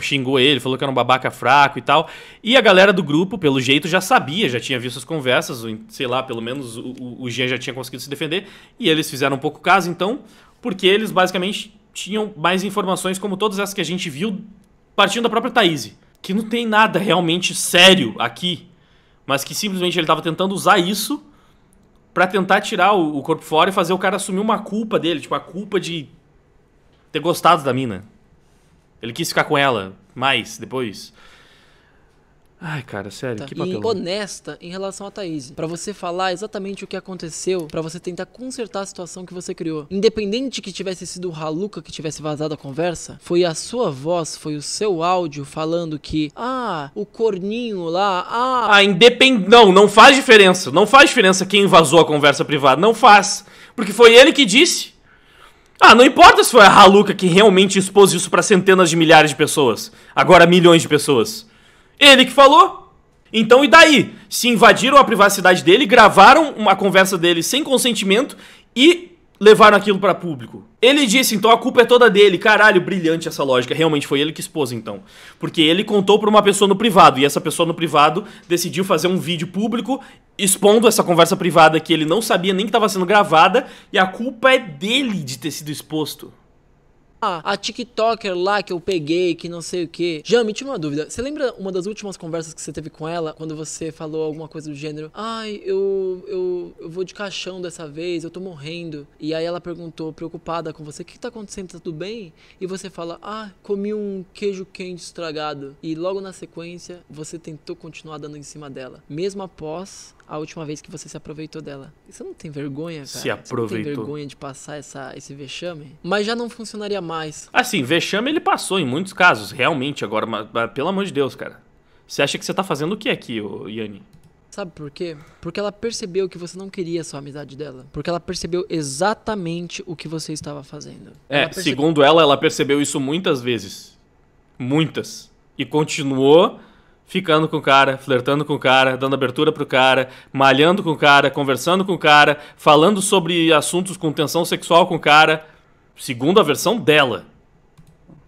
Speaker 1: xingou ele, falou que era um babaca fraco e tal. E a galera do grupo, pelo jeito, já sabia, já tinha visto as conversas, sei lá, pelo menos o, o Jean já tinha conseguido se defender, e eles fizeram um pouco caso, então, porque eles basicamente tinham mais informações como todas essas que a gente viu partindo da própria Thaís, que não tem nada realmente sério aqui, mas que simplesmente ele estava tentando usar isso para tentar tirar o, o corpo fora e fazer o cara assumir uma culpa dele, tipo, a culpa de ter gostado da mina. Ele quis ficar com ela mais depois. Ai, cara, sério, tá. que papelão. E
Speaker 2: honesta em relação a Thaís. para você falar exatamente o que aconteceu, para você tentar consertar a situação que você criou. Independente que tivesse sido o Haluca que tivesse vazado a conversa, foi a sua voz, foi o seu áudio falando que, ah, o corninho lá,
Speaker 1: ah... Ah, independ... Não, não faz diferença. Não faz diferença quem vazou a conversa privada. Não faz. Porque foi ele que disse. Ah, não importa se foi a Haluca que realmente expôs isso para centenas de milhares de pessoas. Agora milhões de pessoas. Ele que falou. Então e daí? Se invadiram a privacidade dele, gravaram uma conversa dele sem consentimento e levaram aquilo para público. Ele disse, então a culpa é toda dele. Caralho, brilhante essa lógica. Realmente foi ele que expôs, então. Porque ele contou pra uma pessoa no privado. E essa pessoa no privado decidiu fazer um vídeo público expondo essa conversa privada que ele não sabia nem que estava sendo gravada. E a culpa é dele de ter sido exposto.
Speaker 2: Ah, a TikToker lá que eu peguei, que não sei o que. Jami, tinha uma dúvida. Você lembra uma das últimas conversas que você teve com ela, quando você falou alguma coisa do gênero? Ai, eu, eu, eu vou de caixão dessa vez, eu tô morrendo. E aí ela perguntou, preocupada com você, o que, que tá acontecendo? Tá tudo bem? E você fala, ah, comi um queijo quente estragado. E logo na sequência, você tentou continuar dando em cima dela. Mesmo após a última vez que você se aproveitou dela. Você não tem vergonha, cara? Se aproveitou. Você não tem vergonha de passar essa, esse vexame? Mas já não funcionaria mais.
Speaker 1: Assim, vexame ele passou em muitos casos, realmente, agora. Mas, mas, pelo amor de Deus, cara. Você acha que você tá fazendo o que aqui, Yanni?
Speaker 2: Sabe por quê? Porque ela percebeu que você não queria só a amizade dela. Porque ela percebeu exatamente o que você estava fazendo. É, ela percebe... segundo
Speaker 1: ela, ela percebeu isso muitas vezes. Muitas. E continuou ficando com o cara, flertando com o cara, dando abertura pro cara, malhando com o cara, conversando com o cara, falando sobre assuntos com tensão sexual com o cara, segundo a versão dela.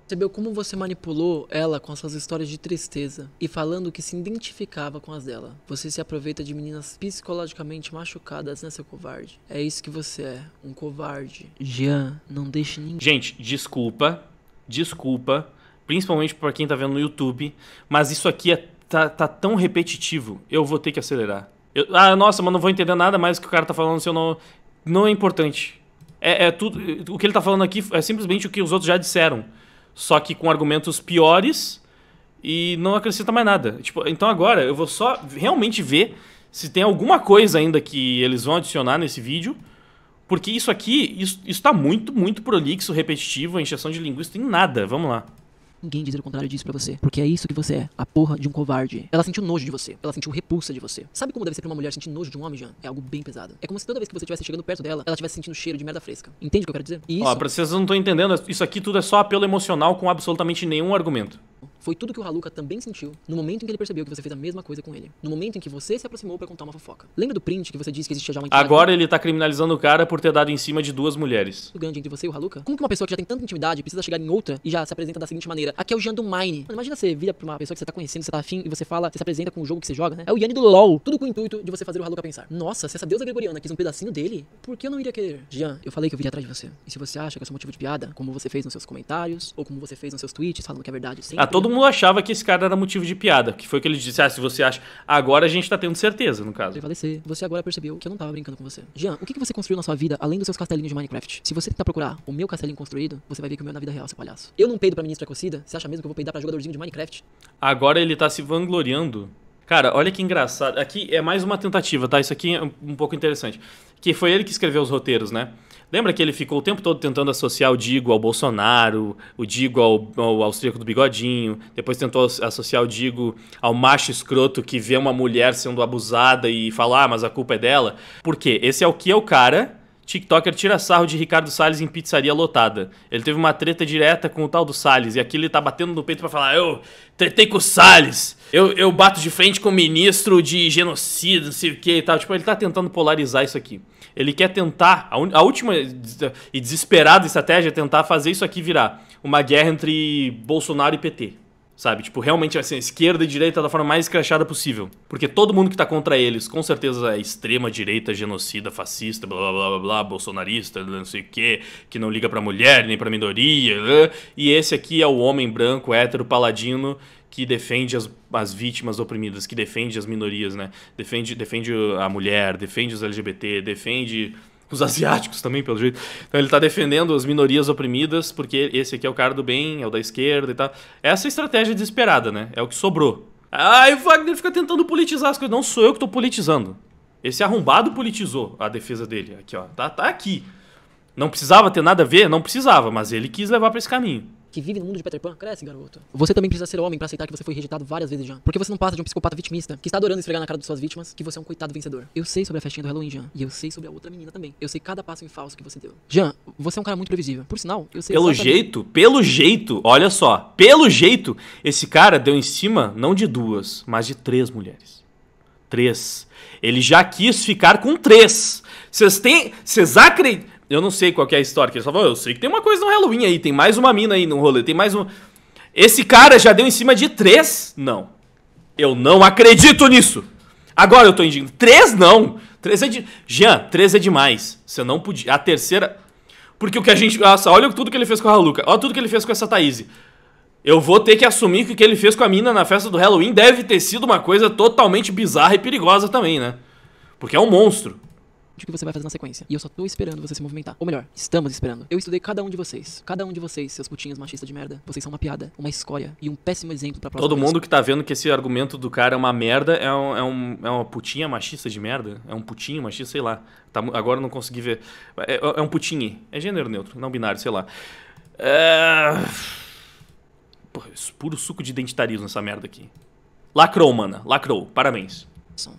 Speaker 2: Percebeu como você manipulou ela com suas histórias de tristeza e falando que se identificava com as dela. Você se aproveita de meninas psicologicamente machucadas, né, seu covarde? É isso que você é, um covarde.
Speaker 1: Jean, não deixe ninguém. Gente, desculpa, desculpa, principalmente para quem está vendo no YouTube, mas isso aqui é, tá, tá tão repetitivo, eu vou ter que acelerar. Eu, ah, nossa, mas não vou entender nada mais do que o cara está falando se eu não. Não é importante. É, é, tudo, o que ele está falando aqui é simplesmente o que os outros já disseram, só que com argumentos piores e não acrescenta mais nada. Tipo, então agora eu vou só realmente ver se tem alguma coisa ainda que eles vão adicionar nesse vídeo. Porque isso aqui, isso, tá muito, muito prolixo, repetitivo, a injeção de linguiça tem nada. Vamos lá
Speaker 2: ninguém dizer o contrário disso para você. Porque é isso que você é, a porra de um covarde. Ela sentiu nojo de você, ela sentiu
Speaker 1: repulsa de você.
Speaker 2: Sabe como deve ser pra uma mulher sentir nojo de um homem, Jean? É algo bem pesado. É como se toda vez que você estivesse chegando perto dela, ela estivesse sentindo cheiro de merda fresca. Entende o que eu quero dizer? Isso... Ó, pra vocês não
Speaker 1: estão entendendo, isso aqui tudo é só apelo emocional com absolutamente nenhum argumento.
Speaker 2: Foi tudo que o Haluka também sentiu no momento em que ele percebeu que você fez a mesma coisa com ele. No momento em que você se aproximou para contar uma fofoca. Lembra do print que você disse que existia já uma Agora
Speaker 1: ele tá criminalizando o cara por ter dado em cima de duas mulheres.
Speaker 2: grande entre você e o Haluka? Como que uma pessoa que já tem tanta intimidade precisa chegar em outra e já se apresenta da seguinte maneira? Aqui é o Jean do Mine. Mano, imagina você vira pra uma pessoa que você tá conhecendo, você tá afim e você fala, você se apresenta com o jogo que você joga, né? É o Yanni do LOL. Tudo com o intuito de você fazer o Haluka pensar. Nossa, se essa deusa gregoriana quis um pedacinho dele, por que eu não iria querer? Jean, eu falei que eu viria atrás de você. E se você acha que eu sou motivo de piada, como você fez nos seus comentários, ou como você fez nos seus tweets falando que é verdade, sem. todo
Speaker 1: mundo mundo achava que esse cara era motivo de piada, que foi o que ele disse, ah, se você acha, agora a gente tá tendo certeza, no caso.
Speaker 2: Prevalecer, você agora percebeu que eu não tava brincando com você. Jean, o que, você construiu na sua vida, além dos seus castelinhos de Minecraft? Se você tentar procurar o meu castelinho construído, você vai ver que o meu é na vida real, seu palhaço. Eu não peido pra ministra cocida, você acha mesmo que eu vou peidar pra jogadorzinho de Minecraft?
Speaker 1: Agora ele tá se vangloriando Cara, olha que engraçado. Aqui é mais uma tentativa, tá? Isso aqui é um pouco interessante. Que foi ele que escreveu os roteiros, né? Lembra que ele ficou o tempo todo tentando associar o Digo ao Bolsonaro, o Digo ao, ao austríaco do bigodinho, depois tentou associar o Digo ao macho escroto que vê uma mulher sendo abusada e fala, ah, mas a culpa é dela. Por quê? Esse é o que é o cara TikToker tira sarro de Ricardo Salles em pizzaria lotada. Ele teve uma treta direta com o tal do Salles e aqui ele tá batendo no peito para falar: eu tretei com o Salles, eu, eu bato de frente com o ministro de genocídio, não sei o que e tal. Tipo, ele tá tentando polarizar isso aqui. Ele quer tentar, a, un, a última e desesperada estratégia é tentar fazer isso aqui virar uma guerra entre Bolsonaro e PT sabe? Tipo, realmente assim, esquerda e direita é da forma mais escrachada possível. Porque todo mundo que tá contra eles, com certeza é extrema direita, genocida, fascista, blá blá blá blá, blá bolsonarista, não sei o quê, que não liga pra mulher, nem pra minoria. E esse aqui é o homem branco, hétero, paladino, que defende as, as vítimas oprimidas, que defende as minorias, né? Defende, defende a mulher, defende os LGBT, defende os asiáticos também, pelo jeito. Então ele está defendendo as minorias oprimidas, porque esse aqui é o cara do bem, é o da esquerda e tal. Essa é estratégia desesperada, né? É o que sobrou. Aí o Wagner fica tentando politizar as coisas. Não sou eu que estou politizando. Esse arrombado politizou a defesa dele. Aqui, ó. Tá, tá aqui. Não precisava ter nada a ver? Não precisava, mas ele quis levar para esse caminho que vive no mundo de Peter Pan,
Speaker 2: cresce, garoto. Você também precisa ser homem para aceitar que você foi rejeitado várias vezes já. Porque você não passa de um psicopata vitimista que está adorando esfregar na cara de suas vítimas que você é um coitado vencedor. Eu sei sobre a festinha do Halloween, Jean. E eu sei sobre a outra menina também. Eu sei cada passo em falso que você deu. Jean, você é um cara muito previsível. Por sinal, eu sei Pelo exatamente... jeito,
Speaker 1: pelo jeito, olha só. Pelo jeito, esse cara deu em cima não de duas, mas de três mulheres. Três. Ele já quis ficar com três. Vocês têm. Vocês acreditam. Eu não sei qual é a história que ele falou. Oh, eu sei que tem uma coisa no Halloween aí, tem mais uma mina aí no rolê, tem mais um. Esse cara já deu em cima de três? Não. Eu não acredito nisso. Agora eu tô indignado. Três não. Três é de. Jean, três é demais. Você não podia. A terceira. Porque o que a gente. Nossa, olha tudo que ele fez com a Haluca. Olha tudo que ele fez com essa Thaís. Eu vou ter que assumir que o que ele fez com a mina na festa do Halloween deve ter sido uma coisa totalmente bizarra e perigosa também, né? Porque é um monstro
Speaker 2: de o que você vai fazer na sequência. E eu só tô esperando você se movimentar. Ou melhor, estamos esperando. Eu estudei cada um de vocês. Cada um de vocês, seus putinhos machistas de merda. Vocês são uma piada, uma escória e um péssimo exemplo pra próxima Todo mundo que
Speaker 1: tá vendo que esse argumento do cara é uma merda é, um, é, um, é uma putinha machista de merda. É um putinho machista, sei lá. Tá, agora não consegui ver. É, é, é um putinho. É gênero neutro, não binário, sei lá. É... Porra, é puro suco de identitarismo essa merda aqui. Lacrou, mana. Lacrou. Parabéns.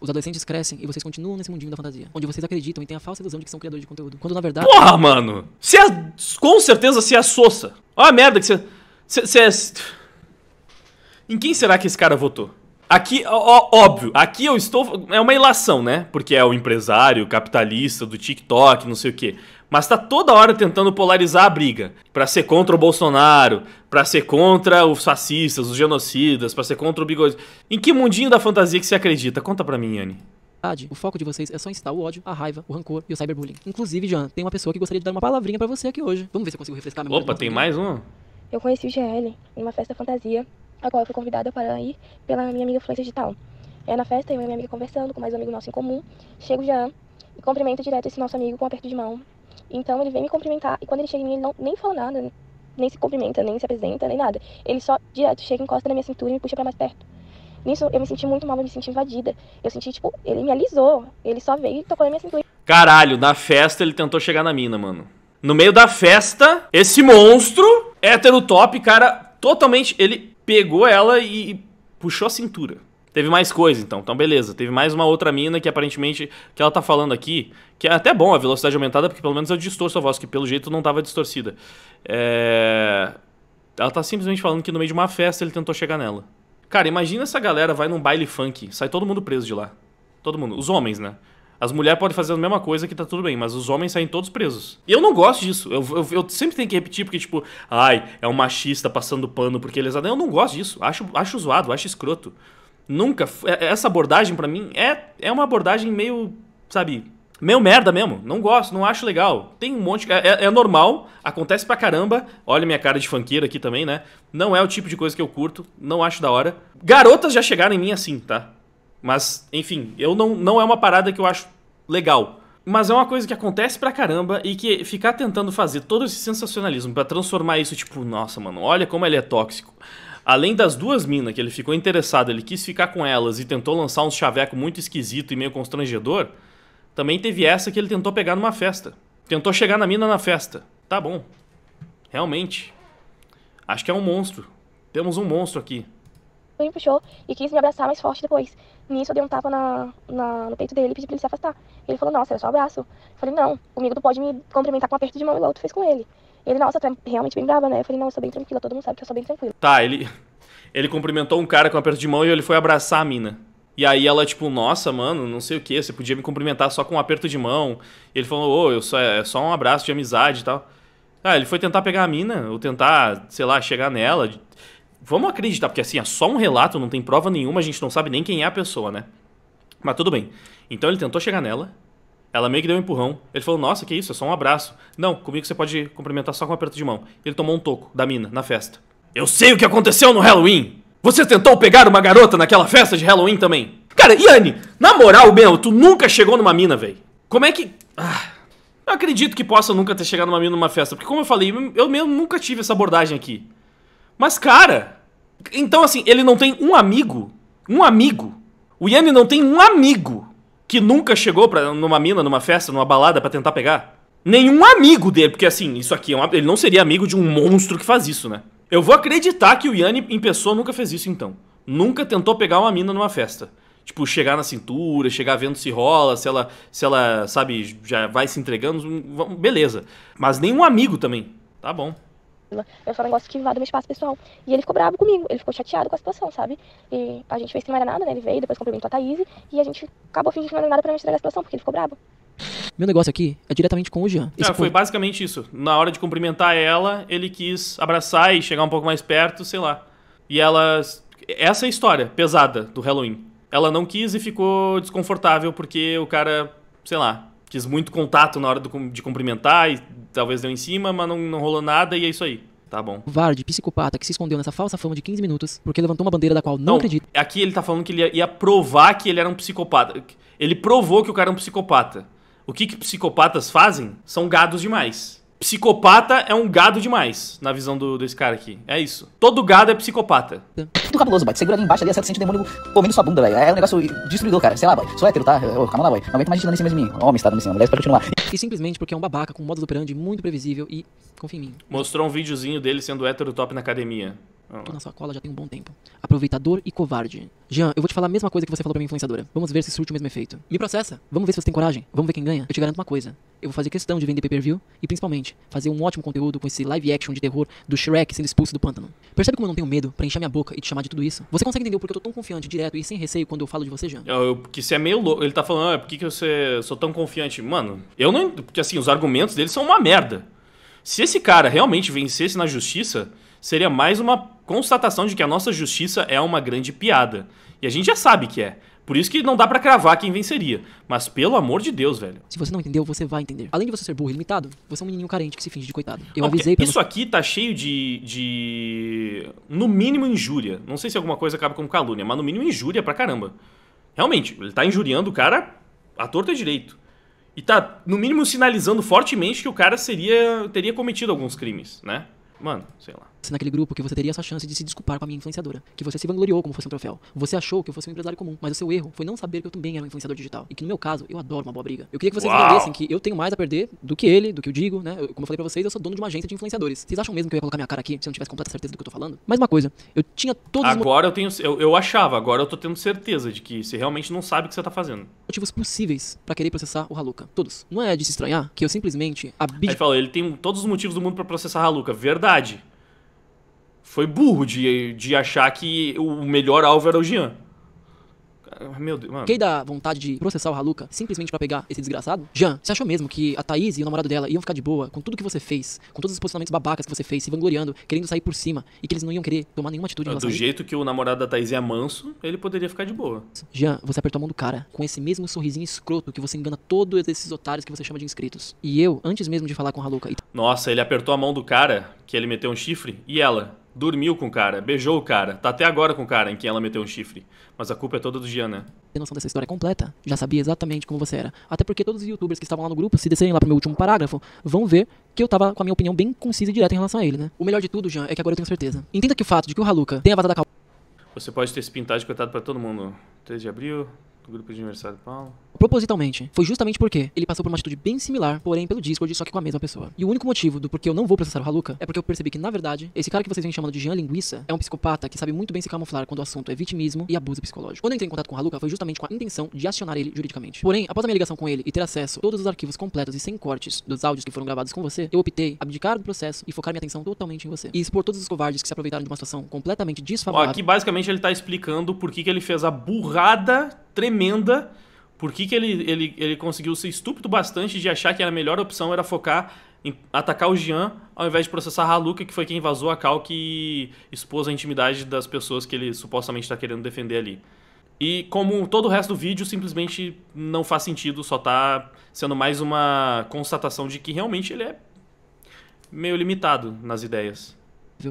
Speaker 2: Os adolescentes crescem e vocês continuam nesse mundinho da fantasia, onde vocês acreditam e têm a falsa ilusão de que são criadores de conteúdo, quando na verdade... Porra,
Speaker 1: mano! Cê é... Com certeza você é soça. Olha a merda que você... Você é... Em quem será que esse cara votou? Aqui, ó, óbvio, aqui eu estou... É uma ilação, né? Porque é o empresário, capitalista do TikTok, não sei o quê mas está toda hora tentando polarizar a briga para ser contra o Bolsonaro, para ser contra os fascistas, os genocidas, para ser contra o bigode. Em que mundinho da fantasia que você acredita? Conta para mim, Anne.
Speaker 2: O foco de vocês é só instalar o ódio, a raiva, o rancor e o cyberbullying. Inclusive, Jean, tem uma pessoa que gostaria de dar uma palavrinha para você aqui hoje. Vamos ver se eu consigo refrescar a memória. Opa, tem
Speaker 1: mais um?
Speaker 7: Eu conheci o GL em uma festa fantasia, a qual eu fui convidada para ir pela minha amiga influência digital. É na festa, eu e minha amiga conversando com mais um amigo nosso em comum. Chega o Jean e cumprimento direto esse nosso amigo com um aperto de mão então ele vem me cumprimentar e quando ele chega em mim, ele não, nem fala nada, nem se cumprimenta, nem se apresenta, nem nada. Ele só direto chega, encosta na minha cintura e me puxa para mais perto. Nisso eu me senti muito mal, eu me senti invadida. Eu senti, tipo, ele me alisou. Ele só veio e tocou na minha cintura.
Speaker 1: Caralho, na festa ele tentou chegar na mina, mano. No meio da festa, esse monstro, hétero top, cara, totalmente. Ele pegou ela e puxou a cintura. Teve mais coisa, então. Então, beleza. Teve mais uma outra mina que aparentemente que ela tá falando aqui, que é até bom a velocidade aumentada, porque pelo menos eu distorço a voz, que pelo jeito não tava distorcida. É... Ela tá simplesmente falando que no meio de uma festa ele tentou chegar nela. Cara, imagina essa galera vai num baile funk, sai todo mundo preso de lá. Todo mundo. Os homens, né? As mulheres podem fazer a mesma coisa que tá tudo bem, mas os homens saem todos presos. E eu não gosto disso. Eu, eu, eu sempre tenho que repetir, porque, tipo, ai, é um machista passando pano porque eles. É eu não gosto disso. Acho, acho zoado, acho escroto. Nunca. É, é, essa abordagem para mim é, é uma abordagem meio, sabe, meio merda mesmo. Não gosto, não acho legal. Tem um monte. É, é, é normal, acontece pra caramba. Olha minha cara de fanqueira aqui também, né? Não é o tipo de coisa que eu curto, não acho da hora. Garotas já chegaram em mim assim, tá? Mas, enfim, eu não, não é uma parada que eu acho legal. Mas é uma coisa que acontece pra caramba e que ficar tentando fazer todo esse sensacionalismo para transformar isso, tipo, nossa, mano, olha como ele é tóxico. Além das duas minas que ele ficou interessado, ele quis ficar com elas e tentou lançar um chaveco muito esquisito e meio constrangedor, também teve essa que ele tentou pegar numa festa. Tentou chegar na mina na festa. Tá bom. Realmente. Acho que é um monstro. Temos um monstro aqui.
Speaker 7: Ele me puxou e quis me abraçar mais forte depois. Nisso eu dei um tapa na, na, no peito dele e pedi pra ele se afastar. Ele falou, nossa, era só abraço. Eu falei, não, comigo tu pode me cumprimentar com um aperto de mão igual tu fez com ele. Ele, nossa, tu é realmente bem brava, né? Eu falei, não, eu sou bem tranquila, todo mundo sabe que eu sou bem tranquila.
Speaker 1: Tá, ele. Ele cumprimentou um cara com um aperto de mão e ele foi abraçar a mina. E aí ela, tipo, nossa, mano, não sei o que, você podia me cumprimentar só com um aperto de mão. E ele falou, ô, oh, eu só, é só um abraço de amizade e tal. Ah, ele foi tentar pegar a mina, ou tentar, sei lá, chegar nela. Vamos acreditar, porque assim, é só um relato, não tem prova nenhuma, a gente não sabe nem quem é a pessoa, né? Mas tudo bem. Então ele tentou chegar nela, ela meio que deu um empurrão. Ele falou, nossa, que isso, é só um abraço. Não, comigo você pode cumprimentar só com um aperto de mão. Ele tomou um toco da mina, na festa. Eu sei o que aconteceu no Halloween! Você tentou pegar uma garota naquela festa de Halloween também! Cara, Yanni, na moral, meu, tu nunca chegou numa mina, velho. Como é que... Ah. Eu acredito que possa nunca ter chegado numa mina numa festa, porque como eu falei, eu mesmo nunca tive essa abordagem aqui. Mas, cara... Então, assim, ele não tem um amigo. Um amigo. O Yanni não tem um amigo que nunca chegou pra, numa mina, numa festa, numa balada para tentar pegar? Nenhum amigo dele, porque assim, isso aqui, é uma, ele não seria amigo de um monstro que faz isso, né? Eu vou acreditar que o Yanni em pessoa nunca fez isso então. Nunca tentou pegar uma mina numa festa. Tipo, chegar na cintura, chegar vendo se rola, se ela, se ela sabe, já vai se entregando, beleza. Mas nenhum amigo também. Tá bom.
Speaker 7: Eu só um negócio que invada meu espaço pessoal. E ele ficou bravo comigo, ele ficou chateado com a situação, sabe? E a gente fez que não era nada, né? Ele veio, depois cumprimentou a Thaís e a gente acabou fingindo que não era nada pra não estragar a situação, porque ele ficou bravo.
Speaker 2: Meu negócio aqui é diretamente com o Jean. Ah, foi
Speaker 1: basicamente isso. Na hora de cumprimentar ela, ele quis abraçar e chegar um pouco mais perto, sei lá. E ela. Essa é a história pesada do Halloween. Ela não quis e ficou desconfortável porque o cara, sei lá, Fiz muito contato na hora do, de cumprimentar e talvez deu em cima, mas não, não rolou nada e é isso aí. Tá bom.
Speaker 2: Vard, psicopata, que se escondeu nessa falsa fama de 15 minutos porque levantou uma bandeira da qual não, não
Speaker 1: Aqui ele tá falando que ele ia, ia provar que ele era um psicopata. Ele provou que o cara é um psicopata. O que, que psicopatas fazem? São gados demais. Psicopata é um gado demais, na visão do, desse cara aqui. É isso. Todo gado é psicopata.
Speaker 4: Tudo cabuloso, boy. Segura ali embaixo, ali, sente o demônio comendo sua bunda, velho. É um negócio destruidor, cara. Sei lá, boy. Sou hétero, tá? Ô, calma lá, boy. Não aguento mais gente dando em cima de mim. Homem está dando em cima. Mulheres, continuar. E simplesmente porque é um babaca com um modo
Speaker 2: operandi muito previsível e... Confia em mim.
Speaker 1: Mostrou um videozinho dele sendo hétero top na academia. Olá. Tô na
Speaker 2: sacola já tem um bom tempo. Aproveitador e covarde. Jean, eu vou te falar a mesma coisa que você falou pra minha influenciadora. Vamos ver se surte o mesmo efeito. Me processa. Vamos ver se você tem coragem. Vamos ver quem ganha. Eu te garanto uma coisa. Eu vou fazer questão de vender pay-per-view e, principalmente, fazer um ótimo conteúdo com esse live action de terror do Shrek sendo expulso do pântano. Percebe como eu não tenho medo pra encher minha boca e te chamar de tudo isso? Você consegue entender porque eu tô tão confiante, direto e sem receio quando eu falo de você, Jean?
Speaker 1: Eu, que você é meio louco. Ele tá falando, ah, por que, que você sou tão confiante? Mano, eu não. Porque assim, os argumentos dele são uma merda. Se esse cara realmente vencesse na justiça, seria mais uma constatação de que a nossa justiça é uma grande piada. E a gente já sabe que é. Por isso que não dá para cravar quem venceria. Mas pelo amor de Deus, velho.
Speaker 2: Se você não entendeu, você vai entender. Além de você ser burro e limitado, você é um menininho carente que se finge de coitado. Eu okay. avisei pra Isso
Speaker 1: aqui tá cheio de, de. No mínimo injúria. Não sei se alguma coisa acaba com calúnia, mas no mínimo injúria pra caramba. Realmente, ele tá injuriando o cara à torta direito. E tá, no mínimo, sinalizando fortemente que o cara seria teria cometido alguns crimes, né? Mano, sei lá
Speaker 2: naquele grupo que você teria essa chance de se desculpar com a minha influenciadora, que você se vangloriou como fosse um troféu. Você achou que eu fosse um empresário comum, mas o seu erro foi não saber que eu também era um influenciador digital. E que no meu caso, eu adoro uma boa briga. Eu queria que vocês Uau. entendessem que eu tenho mais a perder do que ele, do que eu digo, né? Eu, como eu falei pra vocês, eu sou dono de uma agência de influenciadores. Vocês acham mesmo que eu ia colocar minha cara aqui se eu não tivesse completa certeza do que eu tô falando?
Speaker 1: mais uma coisa, eu tinha todos Agora os... eu tenho. Eu, eu achava, agora eu tô tendo certeza de que você realmente não sabe o que você tá fazendo.
Speaker 2: Motivos possíveis para querer processar o Haluca. Todos. Não é de se estranhar que eu simplesmente
Speaker 1: abri. Aí falou ele tem todos os motivos do mundo para processar a Haluca. Verdade foi burro de, de achar que o melhor alvo era o Jean. Meu Deus, mano. Quem dá
Speaker 2: vontade de processar o Haluka simplesmente para pegar esse desgraçado? Jean, você achou mesmo que a Thaís e o namorado dela iam ficar de boa com tudo que você fez, com todos os posicionamentos babacas que você fez, se vangloriando, querendo sair por cima, e que eles não iam querer tomar nenhuma atitude em ah, Do
Speaker 1: jeito que o namorado da Thaís é manso, ele poderia ficar de boa.
Speaker 2: Jean, você apertou a mão do cara com esse mesmo sorrisinho escroto que você engana todos esses otários que você chama de inscritos. E eu, antes mesmo de falar com o Haluka. E...
Speaker 1: Nossa, ele apertou a mão do cara, que ele meteu um chifre, e ela? Dormiu com o cara, beijou o cara, tá até agora com o cara em quem ela meteu um chifre. Mas a culpa é toda do Gian, né?
Speaker 2: Ter noção dessa história é completa, já sabia exatamente como você era. Até porque todos os youtubers que estavam lá no grupo, se descerem lá pro meu último parágrafo, vão ver que eu tava com a minha opinião bem concisa e direta em relação a ele, né? O melhor de tudo, Jean, é que agora eu tenho certeza. Entenda que o fato de que o Haluka tenha vazado a cal
Speaker 1: Você pode ter se pintado de coitado pra todo mundo. 3 de abril, Grupo de aniversário do Paulo?
Speaker 2: Propositalmente. Foi justamente porque ele passou por uma atitude bem similar, porém pelo Discord, só que com a mesma pessoa. E o único motivo do porquê eu não vou processar o Haluka é porque eu percebi que, na verdade, esse cara que vocês vêm chamando de Jean Linguiça é um psicopata que sabe muito bem se camuflar quando o assunto é vitimismo e abuso psicológico. Quando eu entrei em contato com o Haluka, foi justamente com a intenção de acionar ele juridicamente. Porém, após a minha ligação com ele e ter acesso a todos os arquivos completos e sem cortes dos áudios que foram gravados com você, eu optei abdicar do processo e focar minha atenção totalmente em você. E expor todos os covardes que se aproveitaram de uma situação completamente desfavorável. aqui
Speaker 1: basicamente ele tá explicando por que, que ele fez a burrada tremenda. Por que, que ele, ele, ele conseguiu ser estúpido bastante de achar que a melhor opção era focar em atacar o Jean ao invés de processar a Haluka, que foi quem vazou a cal que expôs a intimidade das pessoas que ele supostamente está querendo defender ali. E como todo o resto do vídeo simplesmente não faz sentido, só tá sendo mais uma constatação de que realmente ele é meio limitado nas ideias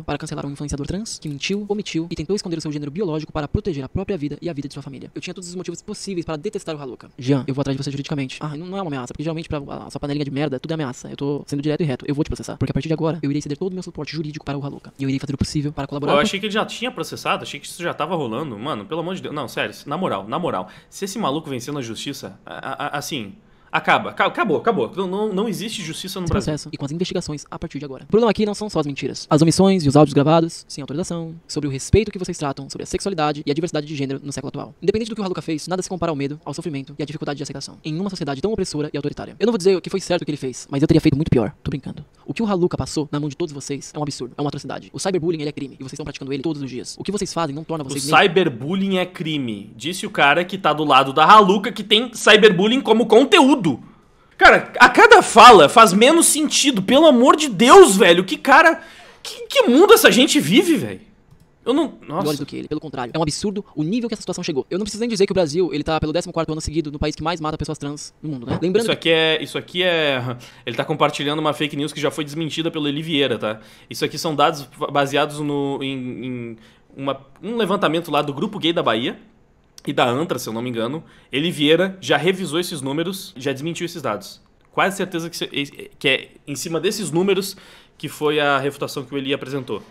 Speaker 2: para cancelar um influenciador trans que mentiu, omitiu e tentou esconder o seu gênero biológico para proteger a própria vida e a vida de sua família. Eu tinha todos os motivos possíveis para detestar o Haluka. Jean, eu vou atrás de você juridicamente. Ah, não, é uma ameaça, porque geralmente pra sua panelinha de merda tudo é ameaça. Eu tô sendo direto e reto. Eu vou te processar, porque a partir de agora eu irei ceder todo o meu suporte jurídico para o Haluka. E eu irei fazer o possível para colaborar. Eu achei que ele
Speaker 1: já tinha processado, achei que isso já tava rolando. Mano, pelo amor de Deus. Não, sério, na moral, na moral. Se esse maluco vencer na justiça, a, a, assim, Acaba, acabou, acabou. Não, não, não existe justiça no Sem Brasil. Processo, e com as investigações a partir de agora. O problema aqui não são só as mentiras.
Speaker 6: As omissões e os áudios gravados,
Speaker 2: sem autorização, sobre o respeito que vocês tratam, sobre a sexualidade e a diversidade de gênero no século atual. Independente do que o Haluka fez, nada se compara ao medo, ao sofrimento e à dificuldade de aceitação. Em uma sociedade tão opressora e autoritária. Eu não vou dizer que foi certo o que ele fez, mas eu teria feito muito pior. Tô brincando. O que o Haluka passou na mão de todos vocês é um absurdo, é uma atrocidade. O cyberbullying é crime e vocês estão praticando ele todos
Speaker 1: os dias. O que vocês fazem não torna vocês. O nem... cyberbullying é crime, disse o cara que tá do lado da Haluka que tem cyberbullying como conteúdo tudo. Cara, a cada fala faz menos sentido, pelo amor de Deus, velho. Que cara. Que, que mundo essa gente vive, velho?
Speaker 2: Eu não. Nossa. do que ele. Pelo contrário, é um absurdo o nível que essa situação chegou. Eu não preciso nem dizer que o Brasil, ele tá pelo 14 ano seguido no país que mais mata pessoas trans no mundo, né? Lembrando. Isso aqui
Speaker 1: é. Isso aqui é. Ele tá compartilhando uma fake news que já foi desmentida pelo Eli Vieira, tá? Isso aqui são dados baseados no, em, em uma, um levantamento lá do Grupo Gay da Bahia, e da Antra, se eu não me engano, ele Vieira já revisou esses números, já desmentiu esses dados. Quase certeza que, que é em cima desses números que foi a refutação que o Eli apresentou.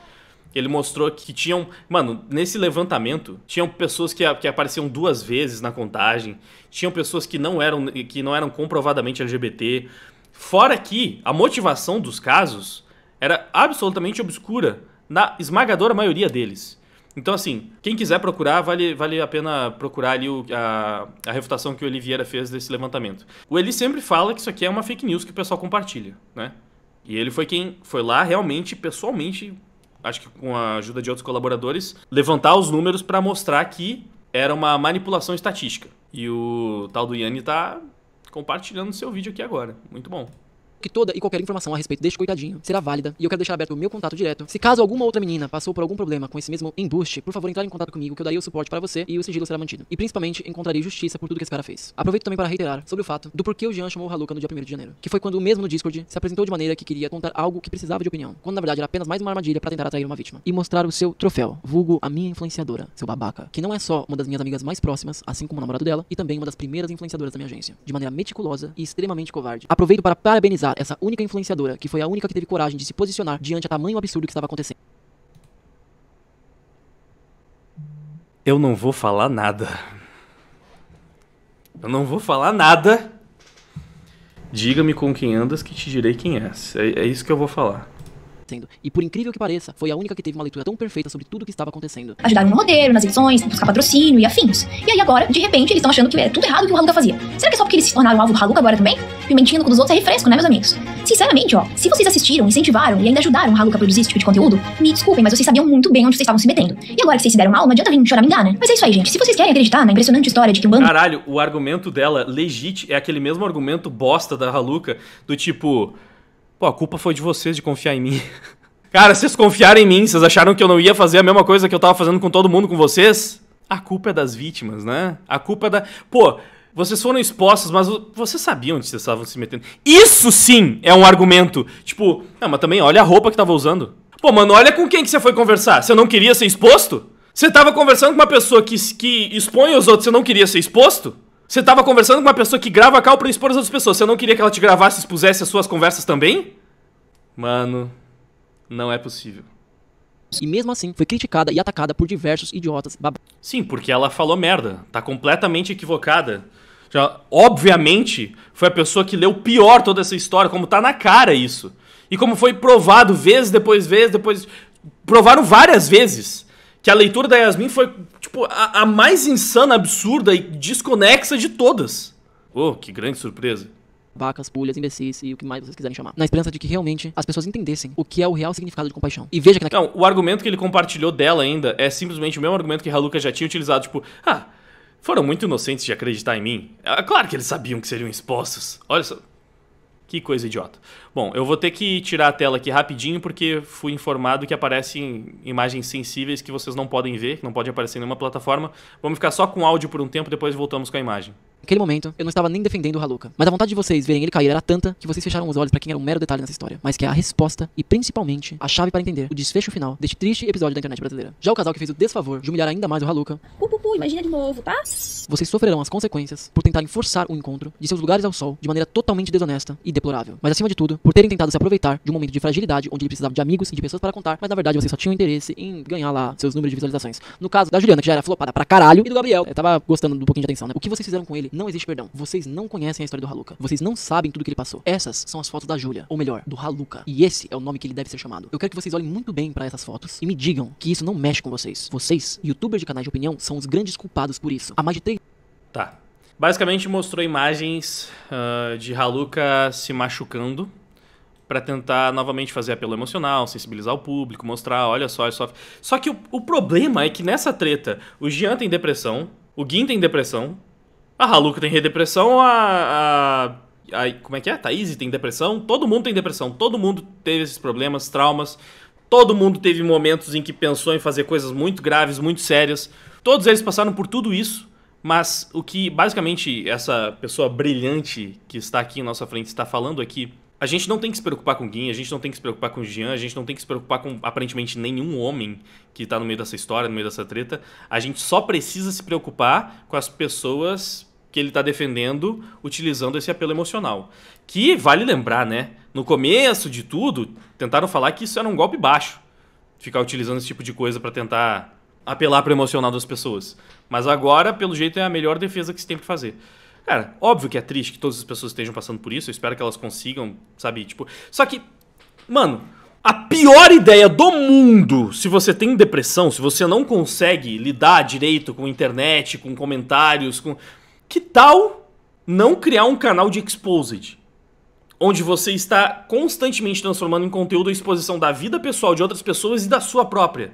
Speaker 1: Ele mostrou que tinham. Mano, nesse levantamento, tinham pessoas que, que apareciam duas vezes na contagem, tinham pessoas que não eram, que não eram comprovadamente LGBT. Fora que a motivação dos casos era absolutamente obscura na esmagadora maioria deles. Então, assim, quem quiser procurar, vale, vale a pena procurar ali o, a, a refutação que o Eli Vieira fez desse levantamento. O Eli sempre fala que isso aqui é uma fake news que o pessoal compartilha, né? E ele foi quem foi lá realmente, pessoalmente, acho que com a ajuda de outros colaboradores, levantar os números para mostrar que era uma manipulação estatística. E o tal do Yanni tá compartilhando seu vídeo aqui agora. Muito bom que toda e qualquer informação
Speaker 2: a respeito deste coitadinho será válida e eu quero deixar aberto o meu contato direto. Se caso alguma outra menina passou por algum problema com esse mesmo embuste, por favor, entrar em contato comigo que eu darei o suporte para você e o sigilo será mantido. E principalmente encontrarei justiça por tudo que esse cara fez. Aproveito também para reiterar sobre o fato do porquê o Jean chamou o Haluka no dia 1 de janeiro, que foi quando o mesmo no Discord se apresentou de maneira que queria contar algo que precisava de opinião, quando na verdade era apenas mais uma armadilha para tentar atrair uma vítima e mostrar o seu troféu, vulgo a minha influenciadora, seu babaca, que não é só uma das minhas amigas mais próximas, assim como o namorado dela e também uma das primeiras influenciadoras da minha agência, de maneira meticulosa e extremamente covarde. Aproveito para parabenizar essa única influenciadora, que foi a única que teve coragem de se posicionar diante a tamanho absurdo que estava acontecendo.
Speaker 1: Eu não vou falar nada. Eu não vou falar nada. Diga-me com quem andas que te direi quem és. É, é isso que eu vou falar acontecendo. E por incrível que pareça, foi a única que teve uma leitura tão perfeita sobre tudo o que estava
Speaker 7: acontecendo. Ajudaram no roteiro, nas edições, buscar patrocínio e afins. E aí agora, de repente, eles estão achando que é tudo errado que o Haluka fazia. Será que é só porque eles se tornaram alvo do Haluka agora também? Pimentinha com os outros é refresco, né, meus amigos? Sinceramente, ó, se vocês assistiram, incentivaram e ainda ajudaram o Haluka a produzir esse tipo de conteúdo, me desculpem, mas vocês sabiam muito bem onde vocês estavam se metendo. E agora que vocês se deram mal, não adianta vir choramingar, né? Mas é isso aí, gente. Se vocês querem acreditar na impressionante história de que um bando...
Speaker 1: Caralho, o argumento dela, legit, é aquele mesmo argumento bosta da Haluka, do tipo... Pô, a culpa foi de vocês de confiar em mim. Cara, vocês confiaram em mim, vocês acharam que eu não ia fazer a mesma coisa que eu tava fazendo com todo mundo, com vocês? A culpa é das vítimas, né? A culpa é da. Pô, vocês foram expostos, mas vocês sabiam onde vocês estavam se metendo. Isso sim é um argumento. Tipo, ah, mas também olha a roupa que tava usando. Pô, mano, olha com quem que você foi conversar. Você não queria ser exposto? Você tava conversando com uma pessoa que, que expõe os outros, você não queria ser exposto? Você tava conversando com uma pessoa que grava cal pra expor as outras pessoas. Você não queria que ela te gravasse e expusesse as suas conversas também? Mano, não é possível. E mesmo assim, foi criticada e atacada por diversos idiotas. Bab... Sim, porque ela falou merda. Tá completamente equivocada. Já, obviamente, foi a pessoa que leu pior toda essa história, como tá na cara isso. E como foi provado vez depois vez, depois provaram várias vezes que a leitura da Yasmin foi, tipo, a, a mais insana, absurda e desconexa de todas. Oh, que grande surpresa vacas, pulhas, imbecis e o que mais vocês quiserem chamar. Na esperança de
Speaker 2: que realmente as pessoas entendessem o que é o real significado de compaixão. E veja que
Speaker 1: naquela... Não, o argumento que ele compartilhou dela ainda é simplesmente o mesmo argumento que Haluka já tinha utilizado, tipo, ah, foram muito inocentes de acreditar em mim. É claro que eles sabiam que seriam expostos. Olha só, que coisa idiota. Bom, eu vou ter que tirar a tela aqui rapidinho porque fui informado que aparecem imagens sensíveis que vocês não podem ver, que não pode aparecer em nenhuma plataforma. Vamos ficar só com áudio por um tempo, depois voltamos com a imagem.
Speaker 2: Naquele momento, eu não estava nem defendendo o Haluka, mas a vontade de vocês verem ele cair era tanta que vocês fecharam os olhos para quem era um mero detalhe nessa história, mas que é a resposta e principalmente a chave para entender o desfecho final deste triste episódio da internet brasileira. Já o casal que fez o desfavor de humilhar ainda mais o Haluka.
Speaker 7: Tipo, imagina de novo, tá?
Speaker 2: Vocês sofrerão as consequências por tentarem forçar o encontro de seus lugares ao sol de maneira totalmente desonesta e deplorável. Mas acima de tudo, por terem tentado se aproveitar de um momento de fragilidade onde ele precisava de amigos e de pessoas para contar, mas na verdade vocês só tinham interesse em ganhar lá seus números de visualizações. No caso da Juliana, que já era flopada pra caralho, e do Gabriel, eu tava gostando do pouquinho de atenção, né? O que vocês fizeram com ele não existe perdão. Vocês não conhecem a história do Haluca. Vocês não sabem tudo que ele passou. Essas são as fotos da Júlia, ou melhor, do Haluca. E esse é o nome que ele deve ser chamado. Eu quero que vocês olhem muito bem para essas fotos e me digam que isso não mexe com vocês. Vocês, youtubers de canais de opinião, são os grandes culpados por isso. Há mais de três.
Speaker 1: Tá. Basicamente mostrou imagens uh, de Haluka se machucando para tentar novamente fazer apelo emocional, sensibilizar o público, mostrar, olha só, só. Só que o, o problema é que nessa treta, o Jean tem depressão, o Gin tem depressão, a Haluka tem redepressão, a, a, a, Como é que é? A Thaís tem depressão, todo mundo tem depressão, todo mundo teve esses problemas, traumas, todo mundo teve momentos em que pensou em fazer coisas muito graves, muito sérias. Todos eles passaram por tudo isso, mas o que basicamente essa pessoa brilhante que está aqui em nossa frente está falando é que a gente não tem que se preocupar com Guin, a gente não tem que se preocupar com Jean, a gente não tem que se preocupar com aparentemente nenhum homem que está no meio dessa história, no meio dessa treta. A gente só precisa se preocupar com as pessoas que ele está defendendo utilizando esse apelo emocional. Que vale lembrar, né? No começo de tudo, tentaram falar que isso era um golpe baixo. Ficar utilizando esse tipo de coisa para tentar apelar para emocional das pessoas. Mas agora, pelo jeito, é a melhor defesa que se tem que fazer. Cara, óbvio que é triste que todas as pessoas estejam passando por isso. Eu espero que elas consigam, sabe? Tipo. Só que, mano, a pior ideia do mundo, se você tem depressão, se você não consegue lidar direito com internet, com comentários, com. Que tal não criar um canal de Exposed? Onde você está constantemente transformando em conteúdo a exposição da vida pessoal de outras pessoas e da sua própria.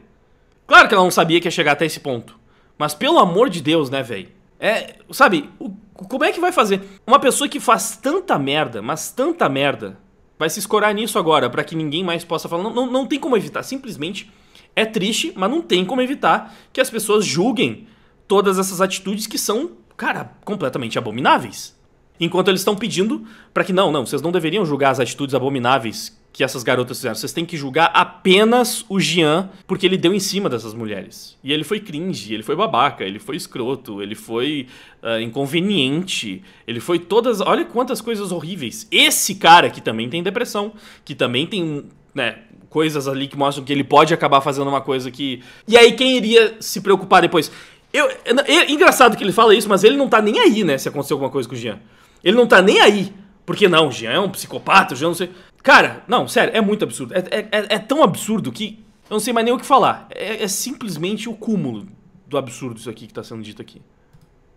Speaker 1: Claro que ela não sabia que ia chegar até esse ponto. Mas pelo amor de Deus, né, velho? É, sabe, o, como é que vai fazer? Uma pessoa que faz tanta merda, mas tanta merda, vai se escorar nisso agora para que ninguém mais possa falar. Não, não, não tem como evitar, simplesmente é triste, mas não tem como evitar que as pessoas julguem todas essas atitudes que são, cara, completamente abomináveis. Enquanto eles estão pedindo para que não, não, vocês não deveriam julgar as atitudes abomináveis que essas garotas fizeram. Vocês têm que julgar apenas o Jean porque ele deu em cima dessas mulheres. E ele foi cringe, ele foi babaca, ele foi escroto, ele foi uh, inconveniente, ele foi todas. Olha quantas coisas horríveis. Esse cara que também tem depressão, que também tem. Né, coisas ali que mostram que ele pode acabar fazendo uma coisa que. E aí, quem iria se preocupar depois? Eu, é engraçado que ele fala isso, mas ele não tá nem aí, né? Se aconteceu alguma coisa com o Jean. Ele não tá nem aí. Porque não, o Jean é um psicopata, o Jean não sei. Cara, não, sério, é muito absurdo. É, é, é tão absurdo que eu não sei mais nem o que falar. É, é simplesmente o cúmulo do absurdo isso aqui que está sendo dito aqui.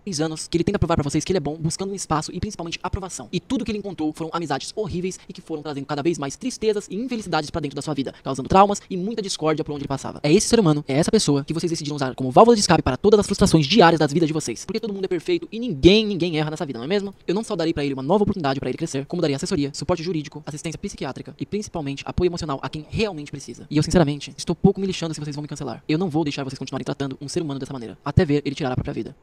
Speaker 1: 3 anos que ele tenta provar para vocês que ele é bom,
Speaker 2: buscando um espaço e principalmente aprovação. E tudo que ele encontrou foram amizades horríveis e que foram trazendo cada vez mais tristezas e infelicidades para dentro da sua vida, causando traumas e muita discórdia por onde ele passava. É esse ser humano, é essa pessoa que vocês decidiram usar como válvula de escape para todas as frustrações diárias das vidas de vocês, porque todo mundo é perfeito e ninguém, ninguém erra nessa vida, não é mesmo? Eu não só darei para ele uma nova oportunidade para ele crescer, como daria assessoria, suporte jurídico, assistência psiquiátrica e principalmente apoio emocional a quem realmente precisa. E eu sinceramente estou pouco me lixando se vocês vão me cancelar. Eu não vou deixar vocês continuarem tratando um ser humano dessa maneira, até ver ele tirar a própria vida.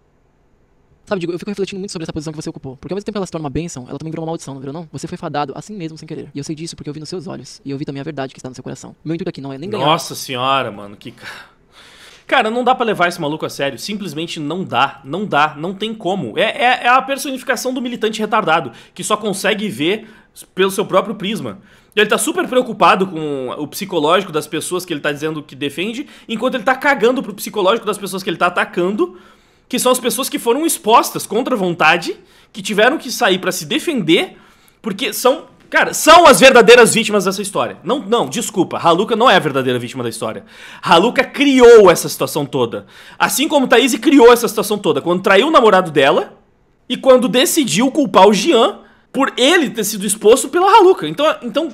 Speaker 2: Sabe, digo, eu fico refletindo muito sobre essa posição que você ocupou. Porque ao mesmo tempo ela se torna uma bênção, ela também virou uma maldição, não virou não? Você foi fadado assim mesmo sem querer. E eu sei disso porque eu vi nos seus olhos. E eu vi também a verdade que está no seu coração. Meu intuito aqui não é
Speaker 1: nem ganhar. Nossa senhora, mano, que Cara, não dá para levar esse maluco a sério. Simplesmente não dá, não dá, não tem como. É, é, é, a personificação do militante retardado, que só consegue ver pelo seu próprio prisma. Ele tá super preocupado com o psicológico das pessoas que ele tá dizendo que defende, enquanto ele tá cagando pro psicológico das pessoas que ele tá atacando que são as pessoas que foram expostas contra a vontade, que tiveram que sair para se defender, porque são Cara, são as verdadeiras vítimas dessa história. Não, não, desculpa. Haluca não é a verdadeira vítima da história. Haluca criou essa situação toda. Assim como Thaís criou essa situação toda. Quando traiu o namorado dela e quando decidiu culpar o Jean por ele ter sido exposto pela Haluca. Então, então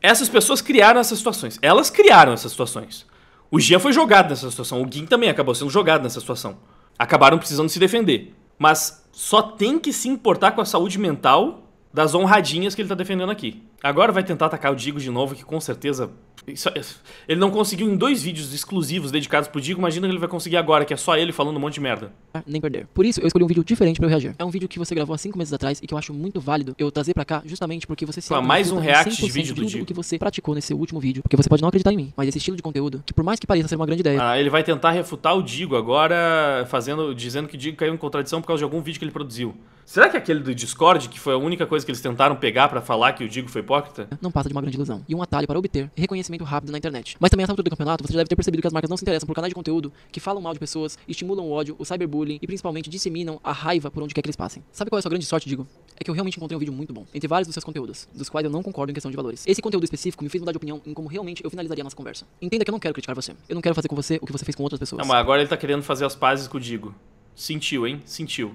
Speaker 1: essas pessoas criaram essas situações. Elas criaram essas situações. O Jean foi jogado nessa situação. O Gin também acabou sendo jogado nessa situação acabaram precisando se defender. Mas só tem que se importar com a saúde mental das honradinhas que ele tá defendendo aqui. Agora vai tentar atacar o Digo de novo, que com certeza isso, é, ele não conseguiu em dois vídeos exclusivos dedicados pro Digo, imagina que ele vai conseguir agora, que é só ele falando um monte de merda. Ah, nem perder.
Speaker 2: Por isso, eu escolhi um vídeo diferente para eu reagir. É um vídeo que você gravou há cinco meses atrás e que eu acho muito válido eu trazer para cá, justamente porque você se ah, mais um react de vídeo Digo. que você praticou nesse último vídeo, porque você pode não acreditar em mim, mas esse estilo de conteúdo, que por mais que pareça ser uma grande ideia.
Speaker 1: Ah, ele vai tentar refutar o Digo agora, fazendo, dizendo que o Digo caiu em contradição por causa de algum vídeo que ele produziu. Será que aquele do Discord, que foi a única coisa que eles tentaram pegar para falar que o Digo foi hipócrita?
Speaker 2: Não passa de uma grande ilusão. E um atalho para obter reconhecimento crescimento rápido na internet. Mas também essa altura do campeonato, você já deve ter percebido que as marcas não se interessam por canais de conteúdo que falam mal de pessoas, estimulam o ódio, o cyberbullying e principalmente disseminam a raiva por onde quer que eles passem. Sabe qual é a sua grande sorte, digo? É que eu realmente encontrei um vídeo muito bom, entre vários dos seus conteúdos, dos quais eu não concordo em questão de valores. Esse conteúdo específico me fez mudar de opinião em como realmente eu finalizaria a nossa conversa. Entenda que eu não quero criticar você. Eu não quero fazer com você o que você fez com outras pessoas. Não, mas
Speaker 1: agora ele tá querendo fazer as pazes com o Digo. Sentiu, hein? Sentiu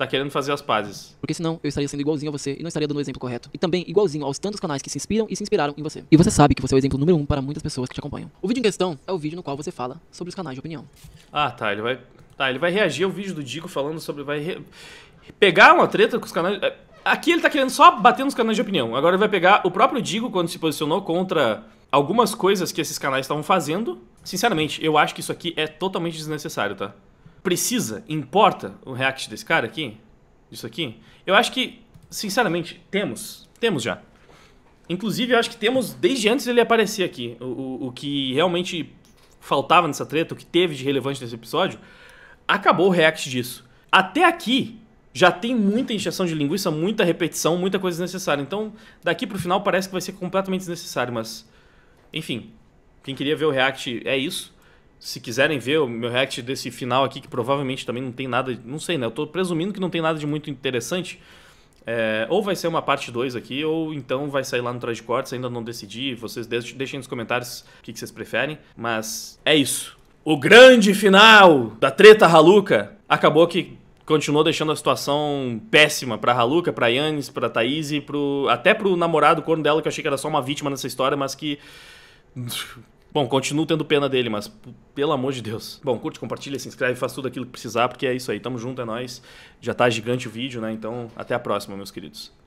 Speaker 1: tá querendo fazer as pazes.
Speaker 2: Porque senão eu estaria sendo igualzinho a você e não estaria dando o exemplo correto. E também igualzinho aos tantos canais que se inspiram e se inspiraram em você. E você sabe que você é o exemplo número um para muitas pessoas que te acompanham. O vídeo em questão é o vídeo no qual você fala sobre os canais de
Speaker 1: opinião. Ah, tá. Ele vai. Tá, ele vai reagir ao vídeo do Dico falando sobre. Vai re... pegar uma treta com os canais. É, aqui ele tá querendo só bater nos canais de opinião. Agora ele vai pegar o próprio Digo quando se posicionou contra algumas coisas que esses canais estavam fazendo. Sinceramente, eu acho que isso aqui é totalmente desnecessário, tá? precisa, importa o React desse cara aqui? Isso aqui? Eu acho que, sinceramente, temos. Temos já. Inclusive, eu acho que temos desde antes dele aparecer aqui. O, o, o que realmente faltava nessa treta, o que teve de relevante nesse episódio, acabou o React disso. Até aqui, já tem muita injeção de linguiça, muita repetição, muita coisa desnecessária. Então, daqui pro final parece que vai ser completamente desnecessário, mas... Enfim, quem queria ver o React é isso se quiserem ver o meu react desse final aqui, que provavelmente também não tem nada. Não sei, né? Eu tô presumindo que não tem nada de muito interessante. É, ou vai ser uma parte 2 aqui, ou então vai sair lá no Traje Cortes, ainda não decidi. Vocês deixem nos comentários o que, vocês preferem. Mas é isso. O grande final da treta Haluca acabou que continuou deixando a situação péssima pra Haluca, pra Yannis, pra Thaís e pro, até pro namorado corno dela, que eu achei que era só uma vítima nessa história, mas que Bom, continuo tendo pena dele, mas pelo amor de Deus. Bom, curte, compartilha, se inscreve, faz tudo aquilo que precisar, porque é isso aí. Tamo junto, é nóis. Já tá gigante o vídeo, né?
Speaker 6: Então, até a próxima, meus queridos.